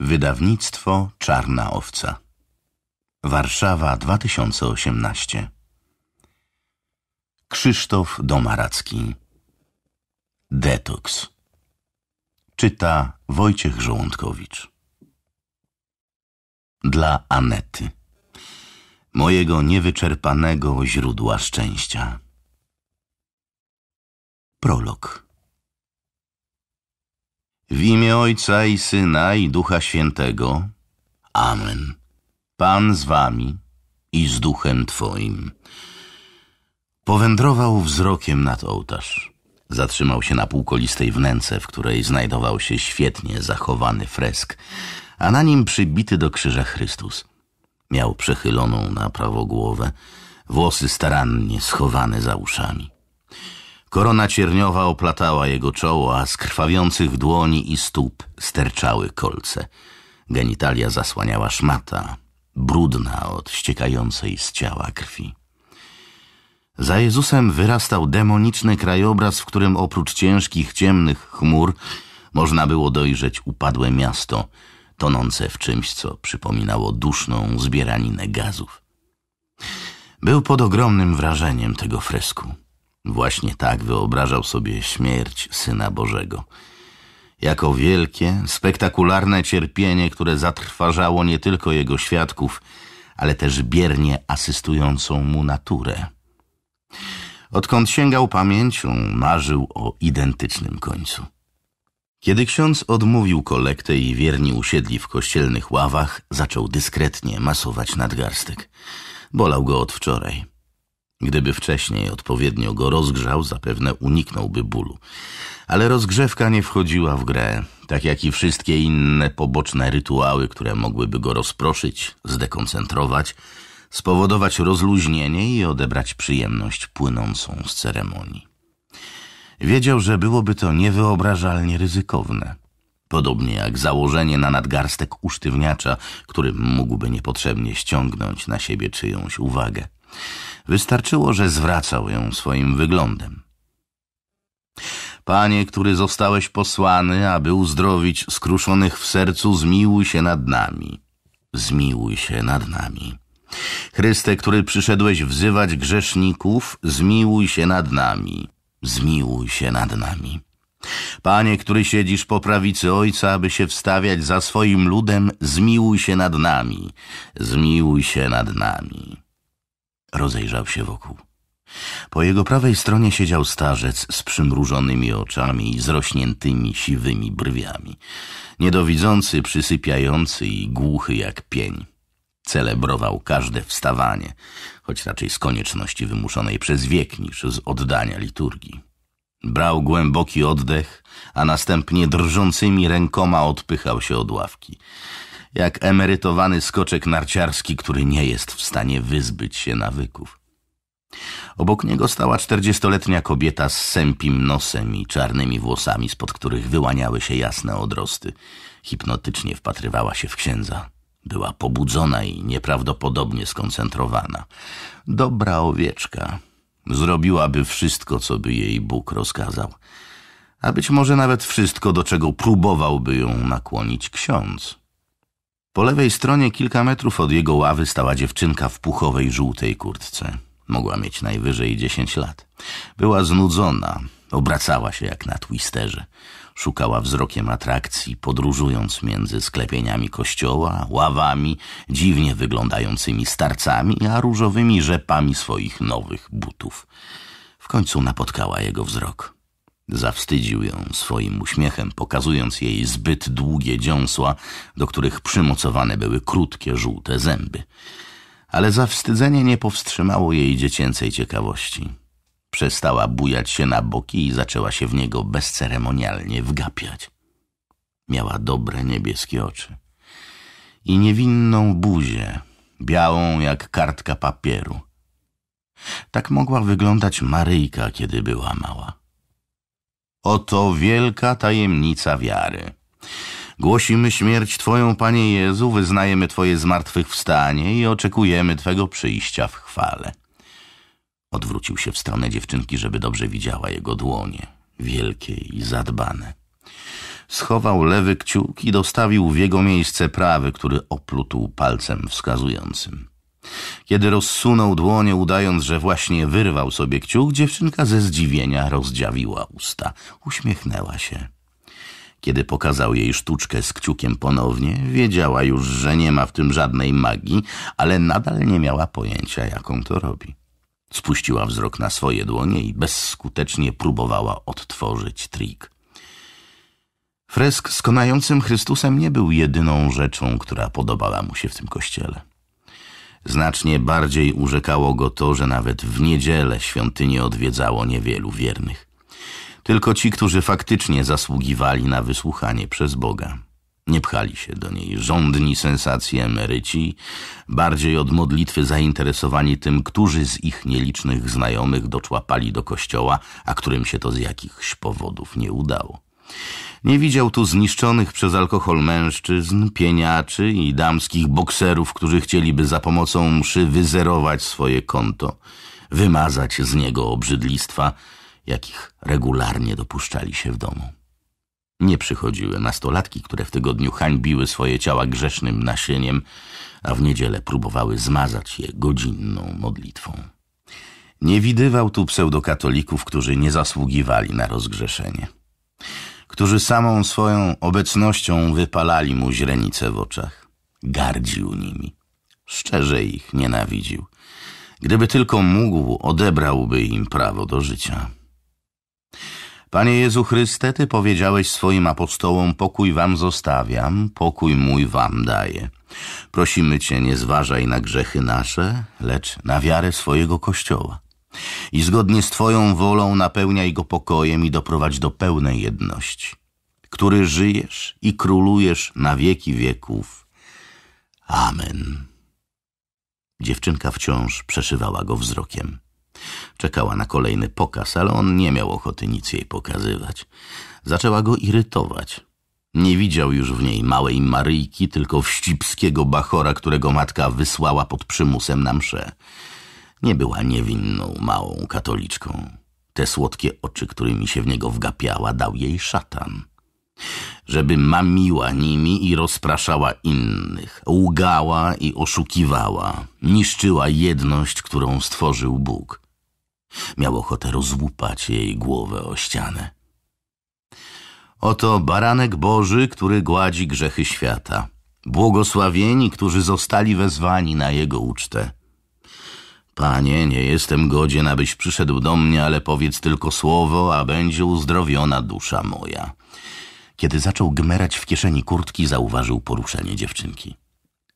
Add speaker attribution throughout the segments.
Speaker 1: Wydawnictwo Czarna Owca. Warszawa 2018. Krzysztof Domaracki. Detoks. Czyta Wojciech Żołądkowicz. Dla Anety. Mojego niewyczerpanego źródła szczęścia. Prolog. W imię Ojca i Syna i Ducha Świętego. Amen. Pan z wami i z duchem twoim. Powędrował wzrokiem nad ołtarz. Zatrzymał się na półkolistej wnęce, w której znajdował się świetnie zachowany fresk, a na nim przybity do krzyża Chrystus. Miał przechyloną na prawo głowę, włosy starannie schowane za uszami. Korona cierniowa oplatała jego czoło, a z krwawiących dłoni i stóp sterczały kolce. Genitalia zasłaniała szmata, brudna od ściekającej z ciała krwi. Za Jezusem wyrastał demoniczny krajobraz, w którym oprócz ciężkich, ciemnych chmur można było dojrzeć upadłe miasto, tonące w czymś, co przypominało duszną zbieraninę gazów. Był pod ogromnym wrażeniem tego fresku. Właśnie tak wyobrażał sobie śmierć Syna Bożego. Jako wielkie, spektakularne cierpienie, które zatrważało nie tylko jego świadków, ale też biernie asystującą mu naturę. Odkąd sięgał pamięcią, marzył o identycznym końcu. Kiedy ksiądz odmówił kolektę i wierni usiedli w kościelnych ławach, zaczął dyskretnie masować nadgarstek. Bolał go od wczoraj. Gdyby wcześniej odpowiednio go rozgrzał, zapewne uniknąłby bólu. Ale rozgrzewka nie wchodziła w grę, tak jak i wszystkie inne poboczne rytuały, które mogłyby go rozproszyć, zdekoncentrować, spowodować rozluźnienie i odebrać przyjemność płynącą z ceremonii. Wiedział, że byłoby to niewyobrażalnie ryzykowne. Podobnie jak założenie na nadgarstek usztywniacza, którym mógłby niepotrzebnie ściągnąć na siebie czyjąś uwagę. Wystarczyło, że zwracał ją swoim wyglądem. Panie, który zostałeś posłany, aby uzdrowić skruszonych w sercu, zmiłuj się nad nami. Zmiłuj się nad nami. Chryste, który przyszedłeś wzywać grzeszników, zmiłuj się nad nami. Zmiłuj się nad nami. Panie, który siedzisz po prawicy Ojca, aby się wstawiać za swoim ludem, zmiłuj się nad nami. Zmiłuj się nad nami. Rozejrzał się wokół. Po jego prawej stronie siedział starzec z przymrużonymi oczami i zrośniętymi siwymi brwiami, niedowidzący, przysypiający i głuchy jak pień. Celebrował każde wstawanie, choć raczej z konieczności wymuszonej przez wiek niż z oddania liturgii. Brał głęboki oddech, a następnie drżącymi rękoma odpychał się od ławki jak emerytowany skoczek narciarski, który nie jest w stanie wyzbyć się nawyków. Obok niego stała czterdziestoletnia kobieta z sępim nosem i czarnymi włosami, spod których wyłaniały się jasne odrosty. Hipnotycznie wpatrywała się w księdza. Była pobudzona i nieprawdopodobnie skoncentrowana. Dobra owieczka. Zrobiłaby wszystko, co by jej Bóg rozkazał. A być może nawet wszystko, do czego próbowałby ją nakłonić ksiądz. Po lewej stronie, kilka metrów od jego ławy, stała dziewczynka w puchowej, żółtej kurtce. Mogła mieć najwyżej dziesięć lat. Była znudzona, obracała się jak na twisterze. Szukała wzrokiem atrakcji, podróżując między sklepieniami kościoła, ławami, dziwnie wyglądającymi starcami, a różowymi rzepami swoich nowych butów. W końcu napotkała jego wzrok. Zawstydził ją swoim uśmiechem, pokazując jej zbyt długie dziąsła, do których przymocowane były krótkie, żółte zęby. Ale zawstydzenie nie powstrzymało jej dziecięcej ciekawości. Przestała bujać się na boki i zaczęła się w niego bezceremonialnie wgapiać. Miała dobre niebieskie oczy i niewinną buzię, białą jak kartka papieru. Tak mogła wyglądać Maryjka, kiedy była mała. Oto wielka tajemnica wiary. Głosimy śmierć Twoją, Panie Jezu, wyznajemy Twoje zmartwychwstanie i oczekujemy Twego przyjścia w chwale. Odwrócił się w stronę dziewczynki, żeby dobrze widziała jego dłonie, wielkie i zadbane. Schował lewy kciuk i dostawił w jego miejsce prawy, który opluł palcem wskazującym. Kiedy rozsunął dłonie, udając, że właśnie wyrwał sobie kciuk, dziewczynka ze zdziwienia rozdziawiła usta. Uśmiechnęła się. Kiedy pokazał jej sztuczkę z kciukiem ponownie, wiedziała już, że nie ma w tym żadnej magii, ale nadal nie miała pojęcia, jaką to robi. Spuściła wzrok na swoje dłonie i bezskutecznie próbowała odtworzyć trik. Fresk z konającym Chrystusem nie był jedyną rzeczą, która podobała mu się w tym kościele. Znacznie bardziej urzekało go to, że nawet w niedzielę świątynię odwiedzało niewielu wiernych. Tylko ci, którzy faktycznie zasługiwali na wysłuchanie przez Boga. Nie pchali się do niej żądni sensacji emeryci, bardziej od modlitwy zainteresowani tym, którzy z ich nielicznych znajomych doczłapali do kościoła, a którym się to z jakichś powodów nie udało. Nie widział tu zniszczonych przez alkohol mężczyzn, pieniaczy i damskich bokserów, którzy chcieliby za pomocą mszy wyzerować swoje konto, wymazać z niego obrzydlistwa, jakich regularnie dopuszczali się w domu. Nie przychodziły nastolatki, które w tygodniu hańbiły swoje ciała grzesznym nasieniem, a w niedzielę próbowały zmazać je godzinną modlitwą. Nie widywał tu pseudokatolików, którzy nie zasługiwali na rozgrzeszenie którzy samą swoją obecnością wypalali mu źrenice w oczach. Gardził nimi. Szczerze ich nienawidził. Gdyby tylko mógł, odebrałby im prawo do życia. Panie Jezu Chryste, Ty powiedziałeś swoim apostołom, pokój wam zostawiam, pokój mój wam daję. Prosimy Cię, nie zważaj na grzechy nasze, lecz na wiarę swojego Kościoła i zgodnie z Twoją wolą napełniaj go pokojem i doprowadź do pełnej jedności, który żyjesz i królujesz na wieki wieków. Amen. Dziewczynka wciąż przeszywała go wzrokiem. Czekała na kolejny pokaz, ale on nie miał ochoty nic jej pokazywać. Zaczęła go irytować. Nie widział już w niej małej Maryjki, tylko wścibskiego bachora, którego matka wysłała pod przymusem na mszę. Nie była niewinną, małą katoliczką. Te słodkie oczy, którymi się w niego wgapiała, dał jej szatan. Żeby mamiła nimi i rozpraszała innych, łgała i oszukiwała, niszczyła jedność, którą stworzył Bóg. Miał ochotę rozłupać jej głowę o ścianę. Oto baranek Boży, który gładzi grzechy świata. Błogosławieni, którzy zostali wezwani na jego ucztę. Panie, nie jestem godzien, abyś przyszedł do mnie, ale powiedz tylko słowo, a będzie uzdrowiona dusza moja. Kiedy zaczął gmerać w kieszeni kurtki, zauważył poruszenie dziewczynki.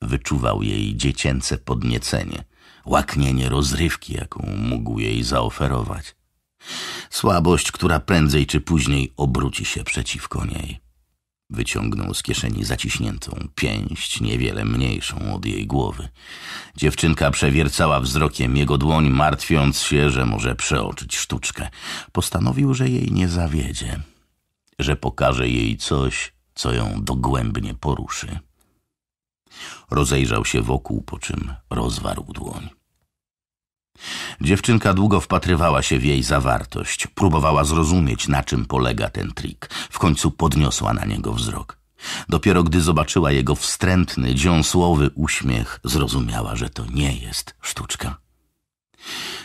Speaker 1: Wyczuwał jej dziecięce podniecenie, łaknienie rozrywki, jaką mógł jej zaoferować. Słabość, która prędzej czy później obróci się przeciwko niej. Wyciągnął z kieszeni zaciśniętą pięść, niewiele mniejszą od jej głowy. Dziewczynka przewiercała wzrokiem jego dłoń, martwiąc się, że może przeoczyć sztuczkę. Postanowił, że jej nie zawiedzie, że pokaże jej coś, co ją dogłębnie poruszy. Rozejrzał się wokół, po czym rozwarł dłoń. Dziewczynka długo wpatrywała się w jej zawartość, próbowała zrozumieć, na czym polega ten trik. W końcu podniosła na niego wzrok. Dopiero gdy zobaczyła jego wstrętny, dziąsłowy uśmiech, zrozumiała, że to nie jest sztuczka.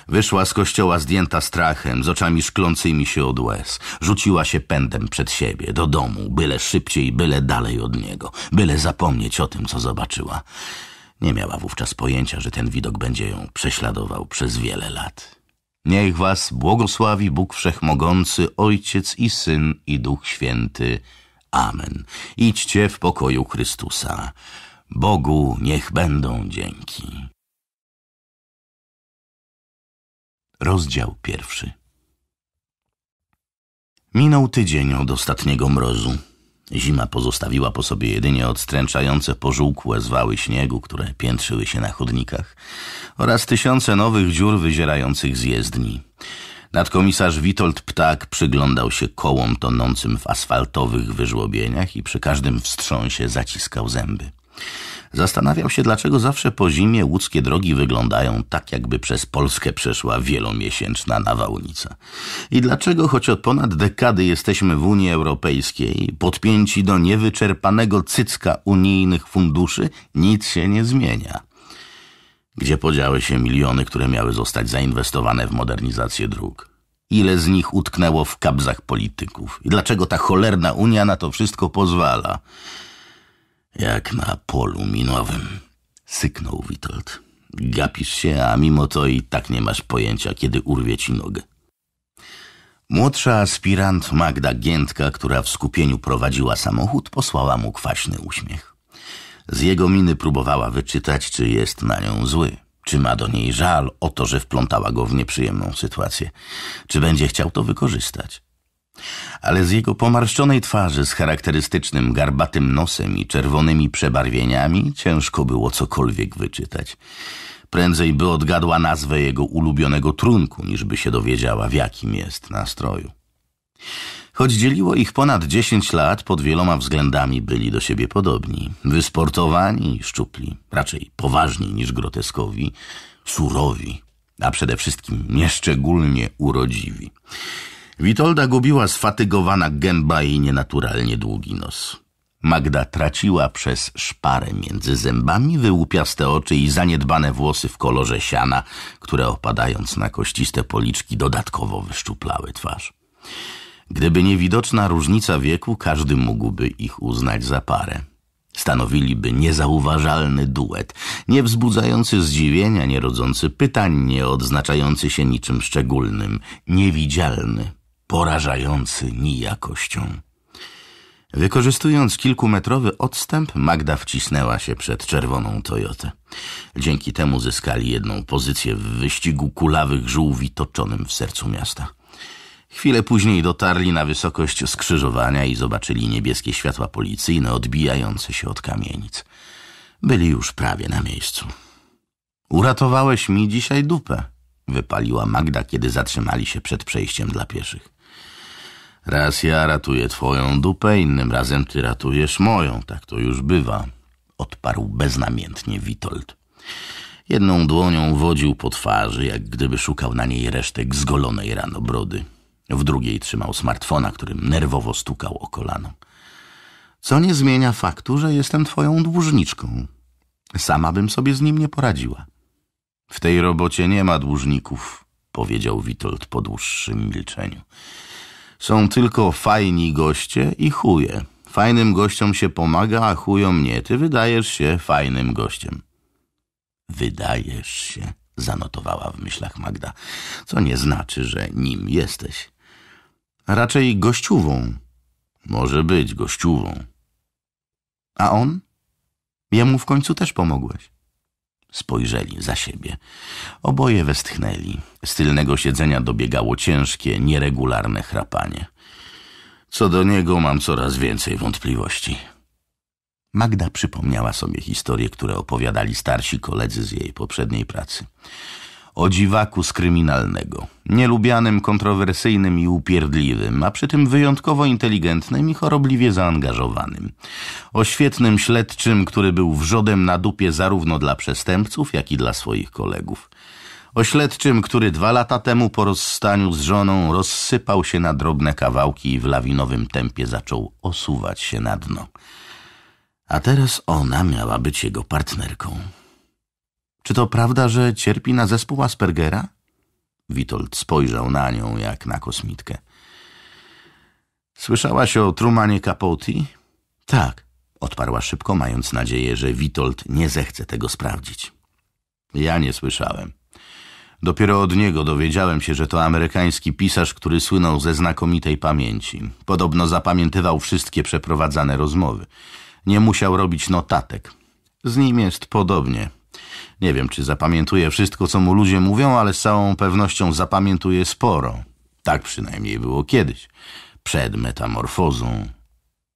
Speaker 1: Wyszła z kościoła zdjęta strachem, z oczami szklącymi się od łez. Rzuciła się pędem przed siebie, do domu, byle szybciej, byle dalej od niego, byle zapomnieć o tym, co zobaczyła. Nie miała wówczas pojęcia, że ten widok będzie ją prześladował przez wiele lat. Niech was błogosławi Bóg Wszechmogący, Ojciec i Syn i Duch Święty. Amen. Idźcie w pokoju Chrystusa. Bogu niech będą dzięki. Rozdział pierwszy Minął tydzień od ostatniego mrozu. Zima pozostawiła po sobie jedynie odstręczające pożółkłe zwały śniegu, które piętrzyły się na chodnikach, oraz tysiące nowych dziur wyzierających z jezdni. Nadkomisarz Witold Ptak przyglądał się kołom tonącym w asfaltowych wyżłobieniach i przy każdym wstrząsie zaciskał zęby. Zastanawiał się, dlaczego zawsze po zimie łódzkie drogi wyglądają tak, jakby przez Polskę przeszła wielomiesięczna nawałnica. I dlaczego, choć od ponad dekady jesteśmy w Unii Europejskiej, podpięci do niewyczerpanego cycka unijnych funduszy, nic się nie zmienia. Gdzie podziały się miliony, które miały zostać zainwestowane w modernizację dróg? Ile z nich utknęło w kabzach polityków? I dlaczego ta cholerna Unia na to wszystko pozwala? Jak na polu minowym, syknął Witold. Gapisz się, a mimo to i tak nie masz pojęcia, kiedy urwie ci nogę. Młodsza aspirant Magda Giętka, która w skupieniu prowadziła samochód, posłała mu kwaśny uśmiech. Z jego miny próbowała wyczytać, czy jest na nią zły, czy ma do niej żal o to, że wplątała go w nieprzyjemną sytuację, czy będzie chciał to wykorzystać ale z jego pomarszczonej twarzy z charakterystycznym garbatym nosem i czerwonymi przebarwieniami ciężko było cokolwiek wyczytać. Prędzej by odgadła nazwę jego ulubionego trunku, niż by się dowiedziała, w jakim jest nastroju. Choć dzieliło ich ponad dziesięć lat, pod wieloma względami byli do siebie podobni. Wysportowani i szczupli, raczej poważni niż groteskowi, surowi, a przede wszystkim nieszczególnie urodziwi. Witolda gubiła sfatygowana gęba i nienaturalnie długi nos. Magda traciła przez szparę między zębami wyłupiaste oczy i zaniedbane włosy w kolorze siana, które opadając na kościste policzki dodatkowo wyszczuplały twarz. Gdyby niewidoczna różnica wieku, każdy mógłby ich uznać za parę. Stanowiliby niezauważalny duet, nie wzbudzający zdziwienia, nie rodzący pytań, nie odznaczający się niczym szczególnym, niewidzialny, porażający nijakością. Wykorzystując kilkumetrowy odstęp, Magda wcisnęła się przed czerwoną Toyotę. Dzięki temu zyskali jedną pozycję w wyścigu kulawych żółwi toczonym w sercu miasta. Chwilę później dotarli na wysokość skrzyżowania i zobaczyli niebieskie światła policyjne odbijające się od kamienic. Byli już prawie na miejscu. Uratowałeś mi dzisiaj dupę, wypaliła Magda, kiedy zatrzymali się przed przejściem dla pieszych. Raz ja ratuję twoją dupę, innym razem ty ratujesz moją. Tak to już bywa, odparł beznamiętnie Witold. Jedną dłonią wodził po twarzy, jak gdyby szukał na niej resztek zgolonej rano brody. W drugiej trzymał smartfona, którym nerwowo stukał o kolano. Co nie zmienia faktu, że jestem twoją dłużniczką. Sama bym sobie z nim nie poradziła. W tej robocie nie ma dłużników, powiedział Witold po dłuższym milczeniu. Są tylko fajni goście i chuje. Fajnym gościom się pomaga, a chujom nie. Ty wydajesz się fajnym gościem. Wydajesz się, zanotowała w myślach Magda, co nie znaczy, że nim jesteś. Raczej gościową. Może być gościową. A on? Jemu w końcu też pomogłeś. Spojrzeli za siebie. Oboje westchnęli. Z tylnego siedzenia dobiegało ciężkie, nieregularne chrapanie. Co do niego mam coraz więcej wątpliwości. Magda przypomniała sobie historie, które opowiadali starsi koledzy z jej poprzedniej pracy o dziwaku z kryminalnego. Nielubianym, kontrowersyjnym i upierdliwym, a przy tym wyjątkowo inteligentnym i chorobliwie zaangażowanym. O świetnym śledczym, który był wrzodem na dupie zarówno dla przestępców, jak i dla swoich kolegów. O śledczym, który dwa lata temu po rozstaniu z żoną rozsypał się na drobne kawałki i w lawinowym tempie zaczął osuwać się na dno. A teraz ona miała być jego partnerką. Czy to prawda, że cierpi na zespół Aspergera? Witold spojrzał na nią jak na kosmitkę. Słyszałaś o Trumanie Capote? Tak, odparła szybko, mając nadzieję, że Witold nie zechce tego sprawdzić. Ja nie słyszałem. Dopiero od niego dowiedziałem się, że to amerykański pisarz, który słynął ze znakomitej pamięci. Podobno zapamiętywał wszystkie przeprowadzane rozmowy. Nie musiał robić notatek. Z nim jest podobnie. Nie wiem, czy zapamiętuje wszystko, co mu ludzie mówią, ale z całą pewnością zapamiętuje sporo. Tak przynajmniej było kiedyś, przed metamorfozą.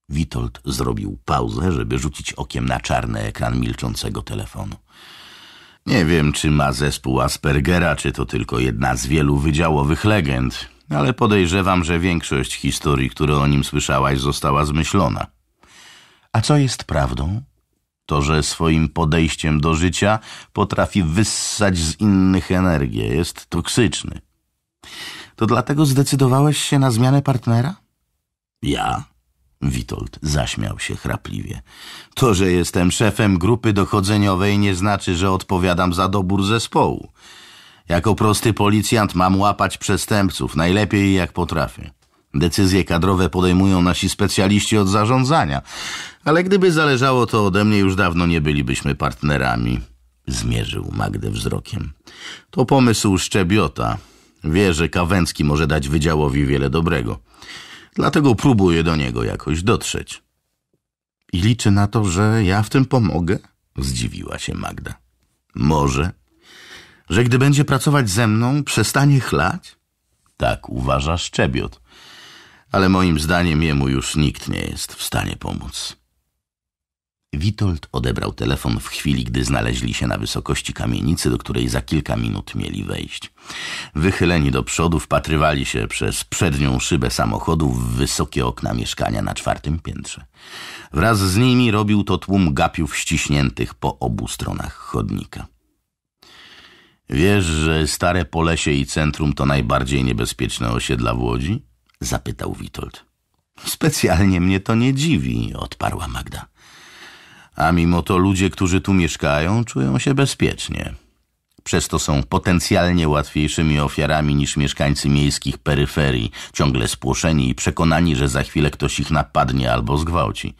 Speaker 1: Witold zrobił pauzę, żeby rzucić okiem na czarny ekran milczącego telefonu. Nie wiem, czy ma zespół Aspergera, czy to tylko jedna z wielu wydziałowych legend, ale podejrzewam, że większość historii, które o nim słyszałaś, została zmyślona. A co jest prawdą? to, że swoim podejściem do życia potrafi wyssać z innych energię, jest toksyczny. To dlatego zdecydowałeś się na zmianę partnera? Ja? Witold zaśmiał się chrapliwie. To, że jestem szefem grupy dochodzeniowej, nie znaczy, że odpowiadam za dobór zespołu. Jako prosty policjant mam łapać przestępców najlepiej jak potrafię. Decyzje kadrowe podejmują nasi specjaliści od zarządzania, ale gdyby zależało to ode mnie, już dawno nie bylibyśmy partnerami. Zmierzył Magdę wzrokiem. To pomysł szczebiota. Wie, że Kawęcki może dać wydziałowi wiele dobrego. Dlatego próbuje do niego jakoś dotrzeć. I liczy na to, że ja w tym pomogę? Zdziwiła się Magda. Może. Że gdy będzie pracować ze mną, przestanie chlać? Tak uważa szczebiot ale moim zdaniem jemu już nikt nie jest w stanie pomóc. Witold odebrał telefon w chwili, gdy znaleźli się na wysokości kamienicy, do której za kilka minut mieli wejść. Wychyleni do przodu wpatrywali się przez przednią szybę samochodu w wysokie okna mieszkania na czwartym piętrze. Wraz z nimi robił to tłum gapiów ściśniętych po obu stronach chodnika. Wiesz, że stare Polesie i centrum to najbardziej niebezpieczne osiedla w Łodzi? zapytał Witold. Specjalnie mnie to nie dziwi, odparła Magda. A mimo to ludzie, którzy tu mieszkają, czują się bezpiecznie. Przez to są potencjalnie łatwiejszymi ofiarami niż mieszkańcy miejskich peryferii, ciągle spłoszeni i przekonani, że za chwilę ktoś ich napadnie albo zgwałci.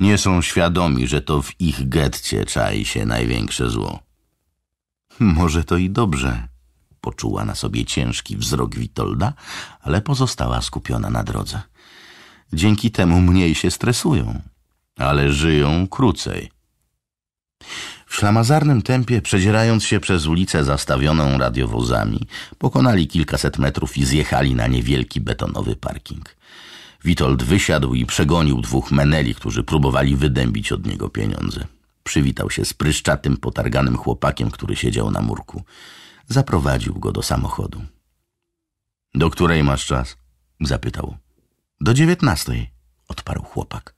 Speaker 1: Nie są świadomi, że to w ich getcie czai się największe zło. Może to i dobrze, poczuła na sobie ciężki wzrok Witolda, ale pozostała skupiona na drodze. Dzięki temu mniej się stresują, ale żyją krócej. W ślamazarnym tempie, przedzierając się przez ulicę zastawioną radiowozami, pokonali kilkaset metrów i zjechali na niewielki betonowy parking. Witold wysiadł i przegonił dwóch meneli, którzy próbowali wydębić od niego pieniądze. Przywitał się z pryszczatym, potarganym chłopakiem, który siedział na murku zaprowadził go do samochodu. Do której masz czas? zapytał. Do dziewiętnastej, odparł chłopak.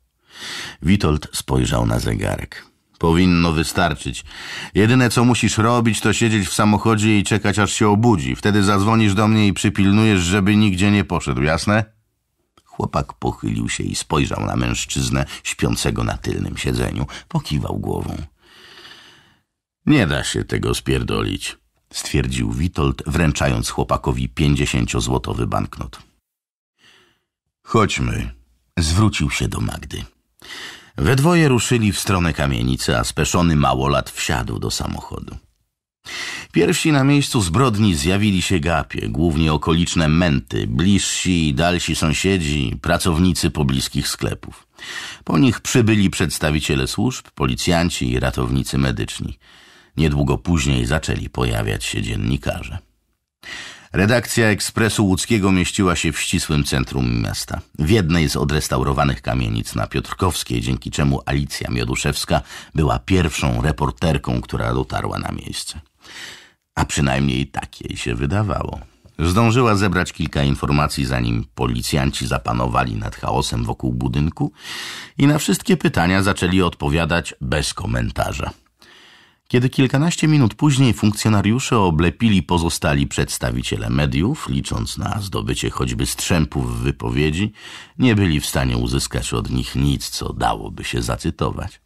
Speaker 1: Witold spojrzał na zegarek. Powinno wystarczyć. Jedyne co musisz robić, to siedzieć w samochodzie i czekać aż się obudzi. Wtedy zadzwonisz do mnie i przypilnujesz, żeby nigdzie nie poszedł, jasne? Chłopak pochylił się i spojrzał na mężczyznę śpiącego na tylnym siedzeniu. Pokiwał głową. Nie da się tego spierdolić stwierdził Witold, wręczając chłopakowi pięćdziesięciozłotowy banknot. Chodźmy, zwrócił się do Magdy. We dwoje ruszyli w stronę kamienicy, a speszony małolat wsiadł do samochodu. Pierwsi na miejscu zbrodni zjawili się gapie, głównie okoliczne męty, bliżsi i dalsi sąsiedzi, pracownicy pobliskich sklepów. Po nich przybyli przedstawiciele służb, policjanci i ratownicy medyczni. Niedługo później zaczęli pojawiać się dziennikarze. Redakcja Ekspresu Łódzkiego mieściła się w ścisłym centrum miasta, w jednej z odrestaurowanych kamienic na Piotrkowskiej, dzięki czemu Alicja Mioduszewska była pierwszą reporterką, która dotarła na miejsce. A przynajmniej tak jej się wydawało. Zdążyła zebrać kilka informacji, zanim policjanci zapanowali nad chaosem wokół budynku i na wszystkie pytania zaczęli odpowiadać bez komentarza. Kiedy kilkanaście minut później funkcjonariusze oblepili pozostali przedstawiciele mediów, licząc na zdobycie choćby strzępów w wypowiedzi, nie byli w stanie uzyskać od nich nic, co dałoby się zacytować.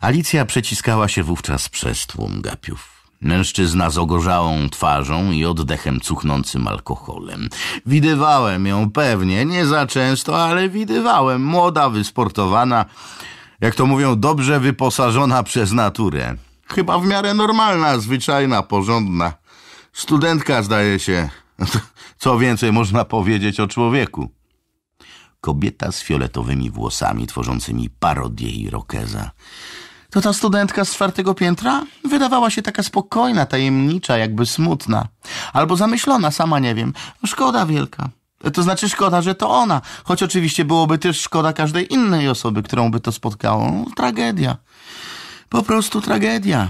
Speaker 1: Alicja przeciskała się wówczas przez tłum gapiów. Mężczyzna z ogorzałą twarzą i oddechem cuchnącym alkoholem. Widywałem ją pewnie, nie za często, ale widywałem. Młoda, wysportowana, jak to mówią, dobrze wyposażona przez naturę chyba w miarę normalna, zwyczajna, porządna. Studentka, zdaje się. Co więcej można powiedzieć o człowieku? Kobieta z fioletowymi włosami, tworzącymi parodię i rokeza. To ta studentka z czwartego piętra? Wydawała się taka spokojna, tajemnicza, jakby smutna. Albo zamyślona, sama nie wiem. Szkoda wielka. To znaczy szkoda, że to ona, choć oczywiście byłoby też szkoda każdej innej osoby, którą by to spotkało. Tragedia. Po prostu tragedia.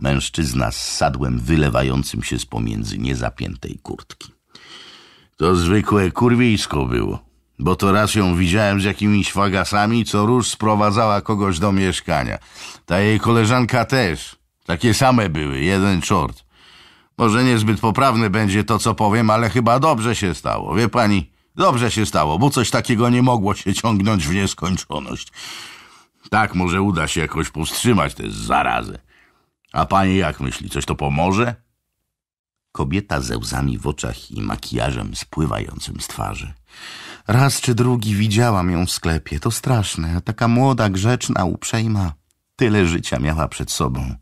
Speaker 1: Mężczyzna z sadłem wylewającym się z pomiędzy niezapiętej kurtki. To zwykłe kurwiejsko było, bo to raz ją widziałem z jakimiś fagasami, co róż sprowadzała kogoś do mieszkania. Ta jej koleżanka też. Takie same były, jeden czort. Może niezbyt poprawne będzie to, co powiem, ale chyba dobrze się stało. Wie pani, dobrze się stało, bo coś takiego nie mogło się ciągnąć w nieskończoność. Tak może uda się jakoś powstrzymać tę zarazę. A pani jak myśli, coś to pomoże? Kobieta ze łzami w oczach i makijażem spływającym z twarzy. Raz czy drugi widziałam ją w sklepie. To straszne. taka młoda, grzeczna, uprzejma. Tyle życia miała przed sobą.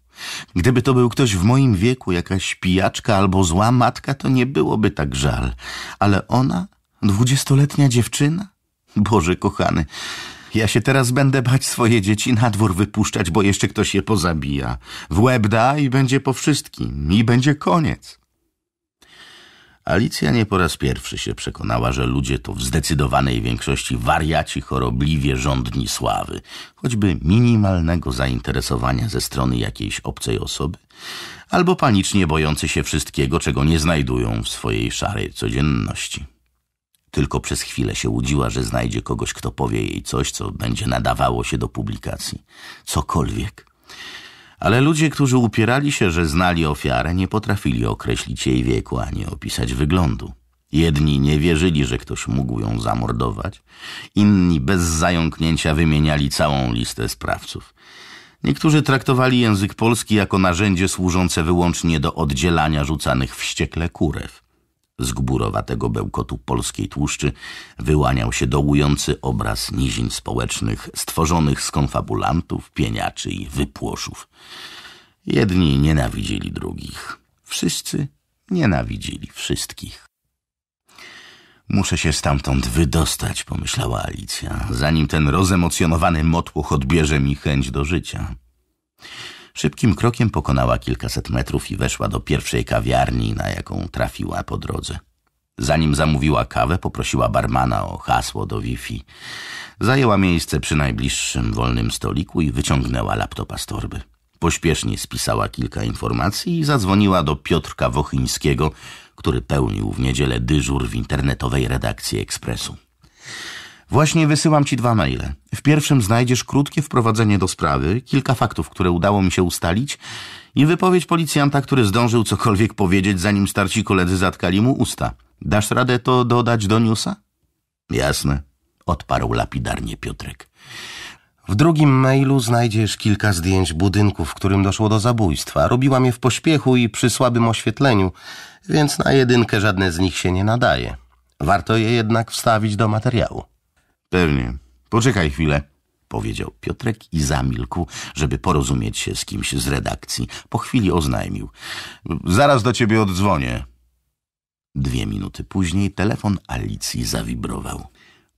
Speaker 1: Gdyby to był ktoś w moim wieku, jakaś pijaczka albo zła matka, to nie byłoby tak żal. Ale ona, dwudziestoletnia dziewczyna? Boże kochany, ja się teraz będę bać swoje dzieci na dwór wypuszczać, bo jeszcze ktoś je pozabija. W łeb da i będzie po wszystkim. I będzie koniec. Alicja nie po raz pierwszy się przekonała, że ludzie to w zdecydowanej większości wariaci chorobliwie żądni sławy, choćby minimalnego zainteresowania ze strony jakiejś obcej osoby, albo panicznie bojący się wszystkiego, czego nie znajdują w swojej szarej codzienności. Tylko przez chwilę się łudziła, że znajdzie kogoś, kto powie jej coś, co będzie nadawało się do publikacji. Cokolwiek. Ale ludzie, którzy upierali się, że znali ofiarę, nie potrafili określić jej wieku ani opisać wyglądu. Jedni nie wierzyli, że ktoś mógł ją zamordować, inni bez zająknięcia wymieniali całą listę sprawców. Niektórzy traktowali język polski jako narzędzie służące wyłącznie do oddzielania rzucanych wściekle kurew. Z gburowatego bełkotu polskiej tłuszczy wyłaniał się dołujący obraz nizin społecznych stworzonych z konfabulantów, pieniaczy i wypłoszów. Jedni nienawidzili drugich, wszyscy nienawidzili wszystkich. Muszę się stamtąd wydostać, pomyślała Alicja, zanim ten rozemocjonowany motłoch odbierze mi chęć do życia. Szybkim krokiem pokonała kilkaset metrów i weszła do pierwszej kawiarni, na jaką trafiła po drodze. Zanim zamówiła kawę, poprosiła barmana o hasło do Wi-Fi. Zajęła miejsce przy najbliższym wolnym stoliku i wyciągnęła laptopa z torby. Pośpiesznie spisała kilka informacji i zadzwoniła do Piotrka Wochińskiego, który pełnił w niedzielę dyżur w internetowej redakcji Ekspresu. Właśnie wysyłam ci dwa maile. W pierwszym znajdziesz krótkie wprowadzenie do sprawy, kilka faktów, które udało mi się ustalić i wypowiedź policjanta, który zdążył cokolwiek powiedzieć, zanim starci koledzy zatkali mu usta. Dasz radę to dodać do newsa? Jasne, odparł lapidarnie Piotrek. W drugim mailu znajdziesz kilka zdjęć budynku, w którym doszło do zabójstwa. Robiłam je w pośpiechu i przy słabym oświetleniu, więc na jedynkę żadne z nich się nie nadaje. Warto je jednak wstawić do materiału. Pewnie. Poczekaj chwilę, powiedział Piotrek i zamilkł, żeby porozumieć się z kimś z redakcji. Po chwili oznajmił. Zaraz do ciebie oddzwonię. Dwie minuty później telefon Alicji zawibrował.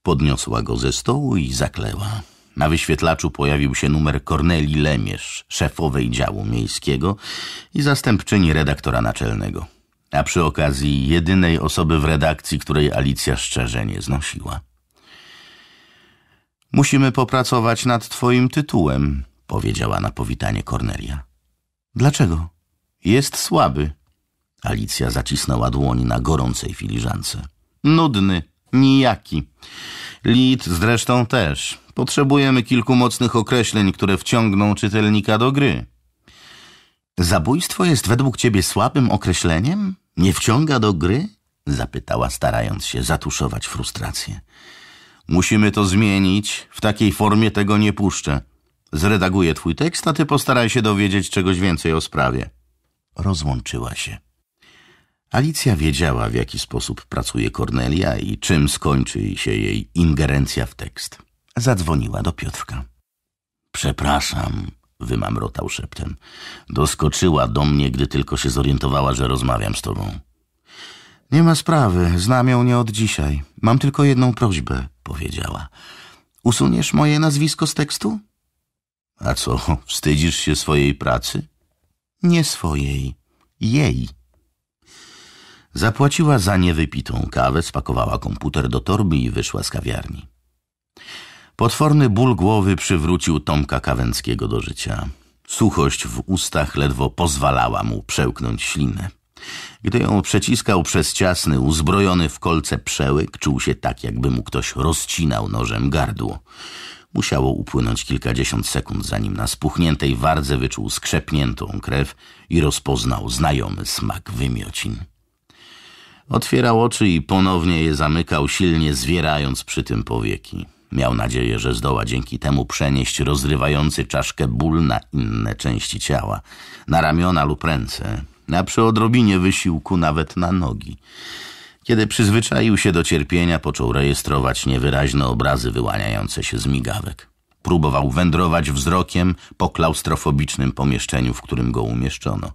Speaker 1: Podniosła go ze stołu i zakleła. Na wyświetlaczu pojawił się numer Korneli Lemierz, szefowej działu miejskiego i zastępczyni redaktora naczelnego. A przy okazji jedynej osoby w redakcji, której Alicja szczerze nie znosiła. Musimy popracować nad twoim tytułem, powiedziała na powitanie Kornelia. Dlaczego? Jest słaby. Alicja zacisnęła dłoni na gorącej filiżance. Nudny, nijaki. Lid zresztą też. Potrzebujemy kilku mocnych określeń, które wciągną czytelnika do gry. Zabójstwo jest według ciebie słabym określeniem? Nie wciąga do gry? Zapytała, starając się zatuszować frustrację. Musimy to zmienić. W takiej formie tego nie puszczę. Zredaguję twój tekst, a ty postaraj się dowiedzieć czegoś więcej o sprawie. Rozłączyła się. Alicja wiedziała, w jaki sposób pracuje Kornelia i czym skończy się jej ingerencja w tekst. Zadzwoniła do Piotrka. Przepraszam, wymamrotał szeptem. Doskoczyła do mnie, gdy tylko się zorientowała, że rozmawiam z tobą. Nie ma sprawy, znam ją nie od dzisiaj. Mam tylko jedną prośbę, powiedziała. Usuniesz moje nazwisko z tekstu? A co, wstydzisz się swojej pracy? Nie swojej, jej. Zapłaciła za niewypitą kawę, spakowała komputer do torby i wyszła z kawiarni. Potworny ból głowy przywrócił Tomka Kawęckiego do życia. Suchość w ustach ledwo pozwalała mu przełknąć ślinę. Gdy ją przeciskał przez ciasny, uzbrojony w kolce przełyk, czuł się tak, jakby mu ktoś rozcinał nożem gardło. Musiało upłynąć kilkadziesiąt sekund, zanim na spuchniętej wardze wyczuł skrzepniętą krew i rozpoznał znajomy smak wymiocin. Otwierał oczy i ponownie je zamykał, silnie zwierając przy tym powieki. Miał nadzieję, że zdoła dzięki temu przenieść rozrywający czaszkę ból na inne części ciała, na ramiona lub ręce a przy odrobinie wysiłku nawet na nogi. Kiedy przyzwyczaił się do cierpienia, począł rejestrować niewyraźne obrazy wyłaniające się z migawek. Próbował wędrować wzrokiem po klaustrofobicznym pomieszczeniu, w którym go umieszczono.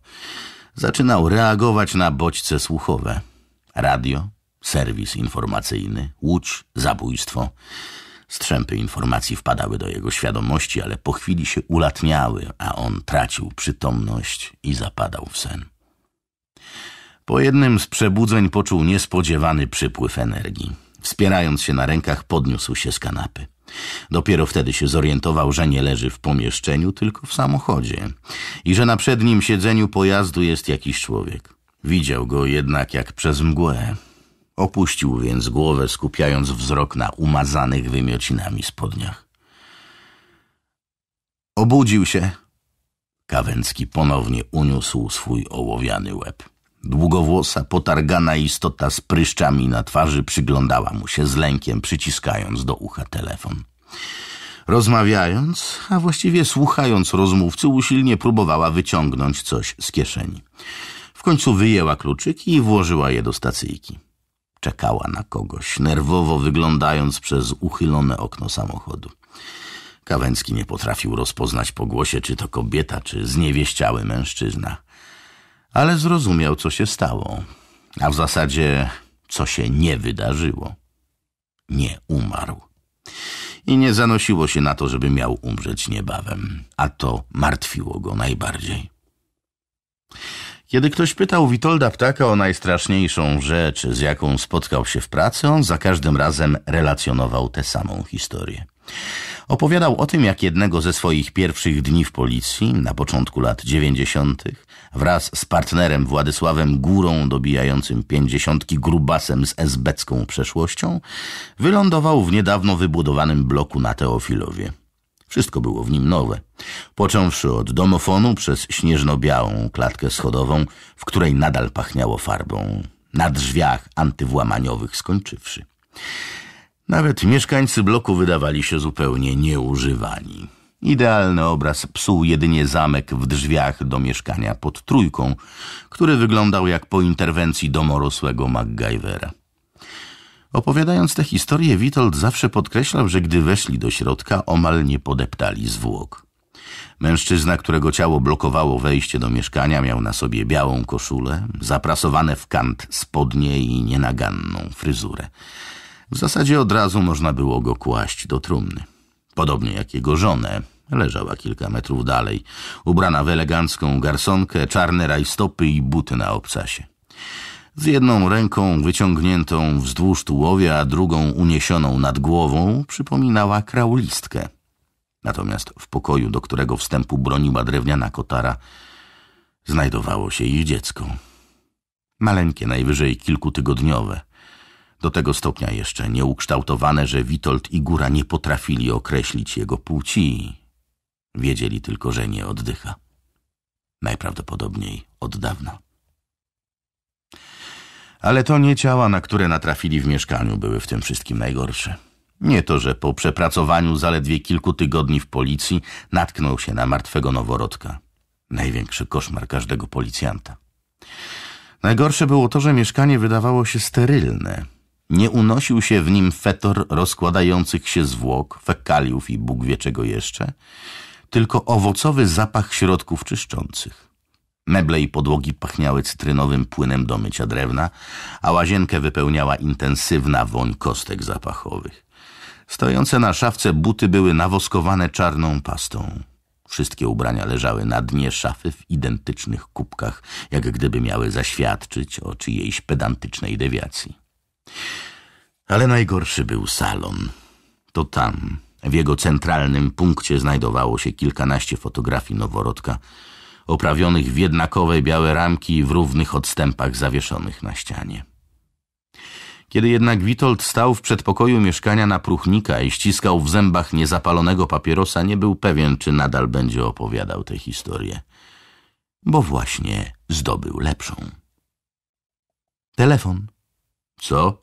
Speaker 1: Zaczynał reagować na bodźce słuchowe. Radio, serwis informacyjny, łódź, zabójstwo. Strzępy informacji wpadały do jego świadomości, ale po chwili się ulatniały, a on tracił przytomność i zapadał w sen. Po jednym z przebudzeń poczuł niespodziewany przypływ energii. Wspierając się na rękach, podniósł się z kanapy. Dopiero wtedy się zorientował, że nie leży w pomieszczeniu, tylko w samochodzie i że na przednim siedzeniu pojazdu jest jakiś człowiek. Widział go jednak jak przez mgłę. Opuścił więc głowę, skupiając wzrok na umazanych wymiocinami spodniach. Obudził się. Kawęcki ponownie uniósł swój ołowiany łeb. Długowłosa, potargana istota z pryszczami na twarzy przyglądała mu się z lękiem, przyciskając do ucha telefon. Rozmawiając, a właściwie słuchając rozmówcy, usilnie próbowała wyciągnąć coś z kieszeni. W końcu wyjęła kluczyki i włożyła je do stacyjki. Czekała na kogoś, nerwowo wyglądając przez uchylone okno samochodu. Kawęcki nie potrafił rozpoznać po głosie, czy to kobieta, czy zniewieściały mężczyzna ale zrozumiał, co się stało, a w zasadzie, co się nie wydarzyło. Nie umarł. I nie zanosiło się na to, żeby miał umrzeć niebawem, a to martwiło go najbardziej. Kiedy ktoś pytał Witolda Ptaka o najstraszniejszą rzecz, z jaką spotkał się w pracy, on za każdym razem relacjonował tę samą historię. Opowiadał o tym, jak jednego ze swoich pierwszych dni w policji, na początku lat dziewięćdziesiątych, wraz z partnerem Władysławem Górą, dobijającym pięćdziesiątki grubasem z esbecką przeszłością, wylądował w niedawno wybudowanym bloku na Teofilowie. Wszystko było w nim nowe. Począwszy od domofonu przez śnieżno-białą klatkę schodową, w której nadal pachniało farbą, na drzwiach antywłamaniowych skończywszy. Nawet mieszkańcy bloku wydawali się zupełnie nieużywani. Idealny obraz psuł jedynie zamek w drzwiach do mieszkania pod trójką, który wyglądał jak po interwencji domorosłego MacGyvera. Opowiadając tę historię, Witold zawsze podkreślał, że gdy weszli do środka, omal nie podeptali zwłok. Mężczyzna, którego ciało blokowało wejście do mieszkania, miał na sobie białą koszulę, zaprasowane w kant spodnie i nienaganną fryzurę. W zasadzie od razu można było go kłaść do trumny. Podobnie jak jego żonę, leżała kilka metrów dalej, ubrana w elegancką garsonkę, czarne rajstopy i buty na obcasie. Z jedną ręką wyciągniętą wzdłuż tułowia, a drugą uniesioną nad głową przypominała kraulistkę. Natomiast w pokoju, do którego wstępu broniła drewniana kotara, znajdowało się ich dziecko. Maleńkie, najwyżej kilkutygodniowe – do tego stopnia jeszcze nieukształtowane, że Witold i Góra nie potrafili określić jego płci. Wiedzieli tylko, że nie oddycha. Najprawdopodobniej od dawna. Ale to nie ciała, na które natrafili w mieszkaniu, były w tym wszystkim najgorsze. Nie to, że po przepracowaniu zaledwie kilku tygodni w policji natknął się na martwego noworodka. Największy koszmar każdego policjanta. Najgorsze było to, że mieszkanie wydawało się sterylne – nie unosił się w nim fetor rozkładających się zwłok, fekaliów i Bóg wie czego jeszcze, tylko owocowy zapach środków czyszczących. Meble i podłogi pachniały cytrynowym płynem do mycia drewna, a łazienkę wypełniała intensywna woń kostek zapachowych. Stojące na szafce buty były nawoskowane czarną pastą. Wszystkie ubrania leżały na dnie szafy w identycznych kubkach, jak gdyby miały zaświadczyć o czyjejś pedantycznej dewiacji. Ale najgorszy był salon. To tam, w jego centralnym punkcie znajdowało się kilkanaście fotografii noworodka, oprawionych w jednakowe białe ramki i w równych odstępach zawieszonych na ścianie. Kiedy jednak Witold stał w przedpokoju mieszkania na próchnika i ściskał w zębach niezapalonego papierosa, nie był pewien, czy nadal będzie opowiadał tę historię. Bo właśnie zdobył lepszą. Telefon. Co?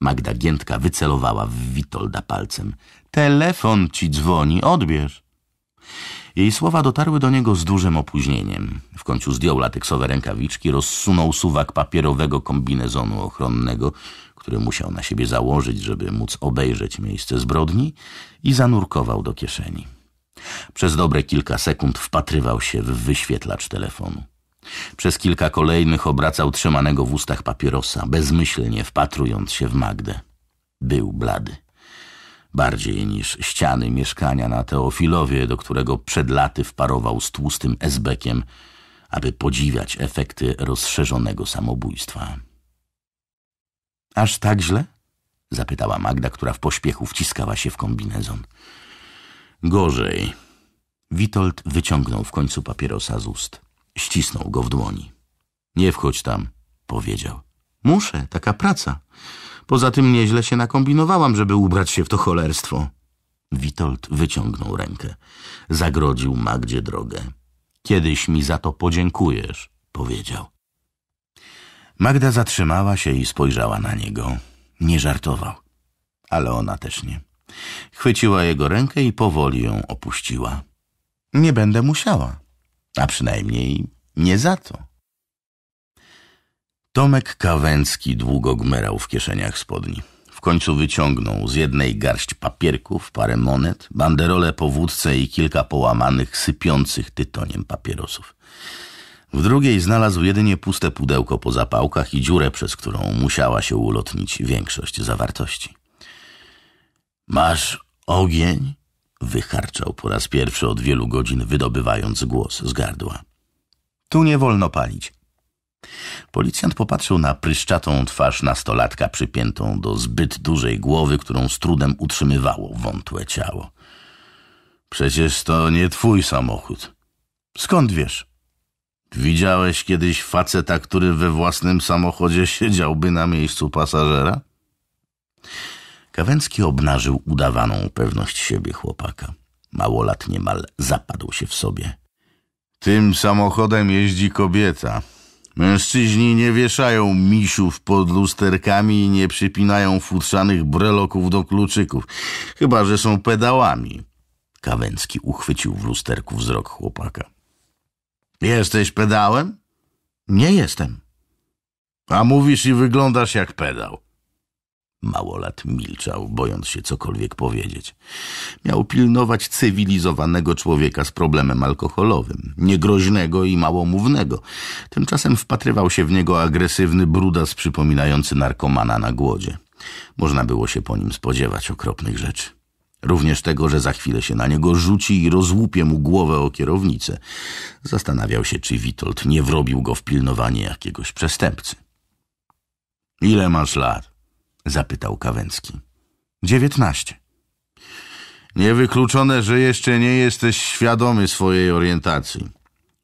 Speaker 1: Magda Giętka wycelowała w Witolda palcem. Telefon ci dzwoni, odbierz. Jej słowa dotarły do niego z dużym opóźnieniem. W końcu zdjął lateksowe rękawiczki, rozsunął suwak papierowego kombinezonu ochronnego, który musiał na siebie założyć, żeby móc obejrzeć miejsce zbrodni i zanurkował do kieszeni. Przez dobre kilka sekund wpatrywał się w wyświetlacz telefonu. Przez kilka kolejnych obracał trzymanego w ustach papierosa, bezmyślnie wpatrując się w Magdę. Był blady. Bardziej niż ściany mieszkania na Teofilowie, do którego przed laty wparował z tłustym esbekiem, aby podziwiać efekty rozszerzonego samobójstwa. Aż tak źle? zapytała Magda, która w pośpiechu wciskała się w kombinezon. Gorzej. Witold wyciągnął w końcu papierosa z ust. Ścisnął go w dłoni. Nie wchodź tam, powiedział. Muszę, taka praca. Poza tym nieźle się nakombinowałam, żeby ubrać się w to cholerstwo. Witold wyciągnął rękę. Zagrodził Magdzie drogę. Kiedyś mi za to podziękujesz, powiedział. Magda zatrzymała się i spojrzała na niego. Nie żartował, ale ona też nie. Chwyciła jego rękę i powoli ją opuściła. Nie będę musiała, a przynajmniej nie za to. Tomek Kawęcki długo gmerał w kieszeniach spodni. W końcu wyciągnął z jednej garść papierków, parę monet, banderole po wódce i kilka połamanych, sypiących tytoniem papierosów. W drugiej znalazł jedynie puste pudełko po zapałkach i dziurę, przez którą musiała się ulotnić większość zawartości. Masz ogień? wycharczał po raz pierwszy od wielu godzin, wydobywając głos z gardła. Tu nie wolno palić. Policjant popatrzył na pryszczatą twarz nastolatka przypiętą do zbyt dużej głowy, którą z trudem utrzymywało wątłe ciało. Przecież to nie twój samochód. Skąd wiesz? Widziałeś kiedyś faceta, który we własnym samochodzie siedziałby na miejscu pasażera? Kawęcki obnażył udawaną pewność siebie chłopaka. Małolat niemal zapadł się w sobie. Tym samochodem jeździ kobieta. Mężczyźni nie wieszają misiów pod lusterkami i nie przypinają futrzanych breloków do kluczyków, chyba że są pedałami. Kawęcki uchwycił w lusterku wzrok chłopaka. Jesteś pedałem? Nie jestem. A mówisz i wyglądasz jak pedał. Małolat milczał, bojąc się cokolwiek powiedzieć. Miał pilnować cywilizowanego człowieka z problemem alkoholowym, niegroźnego i małomównego. Tymczasem wpatrywał się w niego agresywny brudas przypominający narkomana na głodzie. Można było się po nim spodziewać okropnych rzeczy. Również tego, że za chwilę się na niego rzuci i rozłupie mu głowę o kierownicę. Zastanawiał się, czy Witold nie wrobił go w pilnowanie jakiegoś przestępcy. Ile masz lat? Zapytał Kawęcki. Dziewiętnaście. Niewykluczone, że jeszcze nie jesteś świadomy swojej orientacji.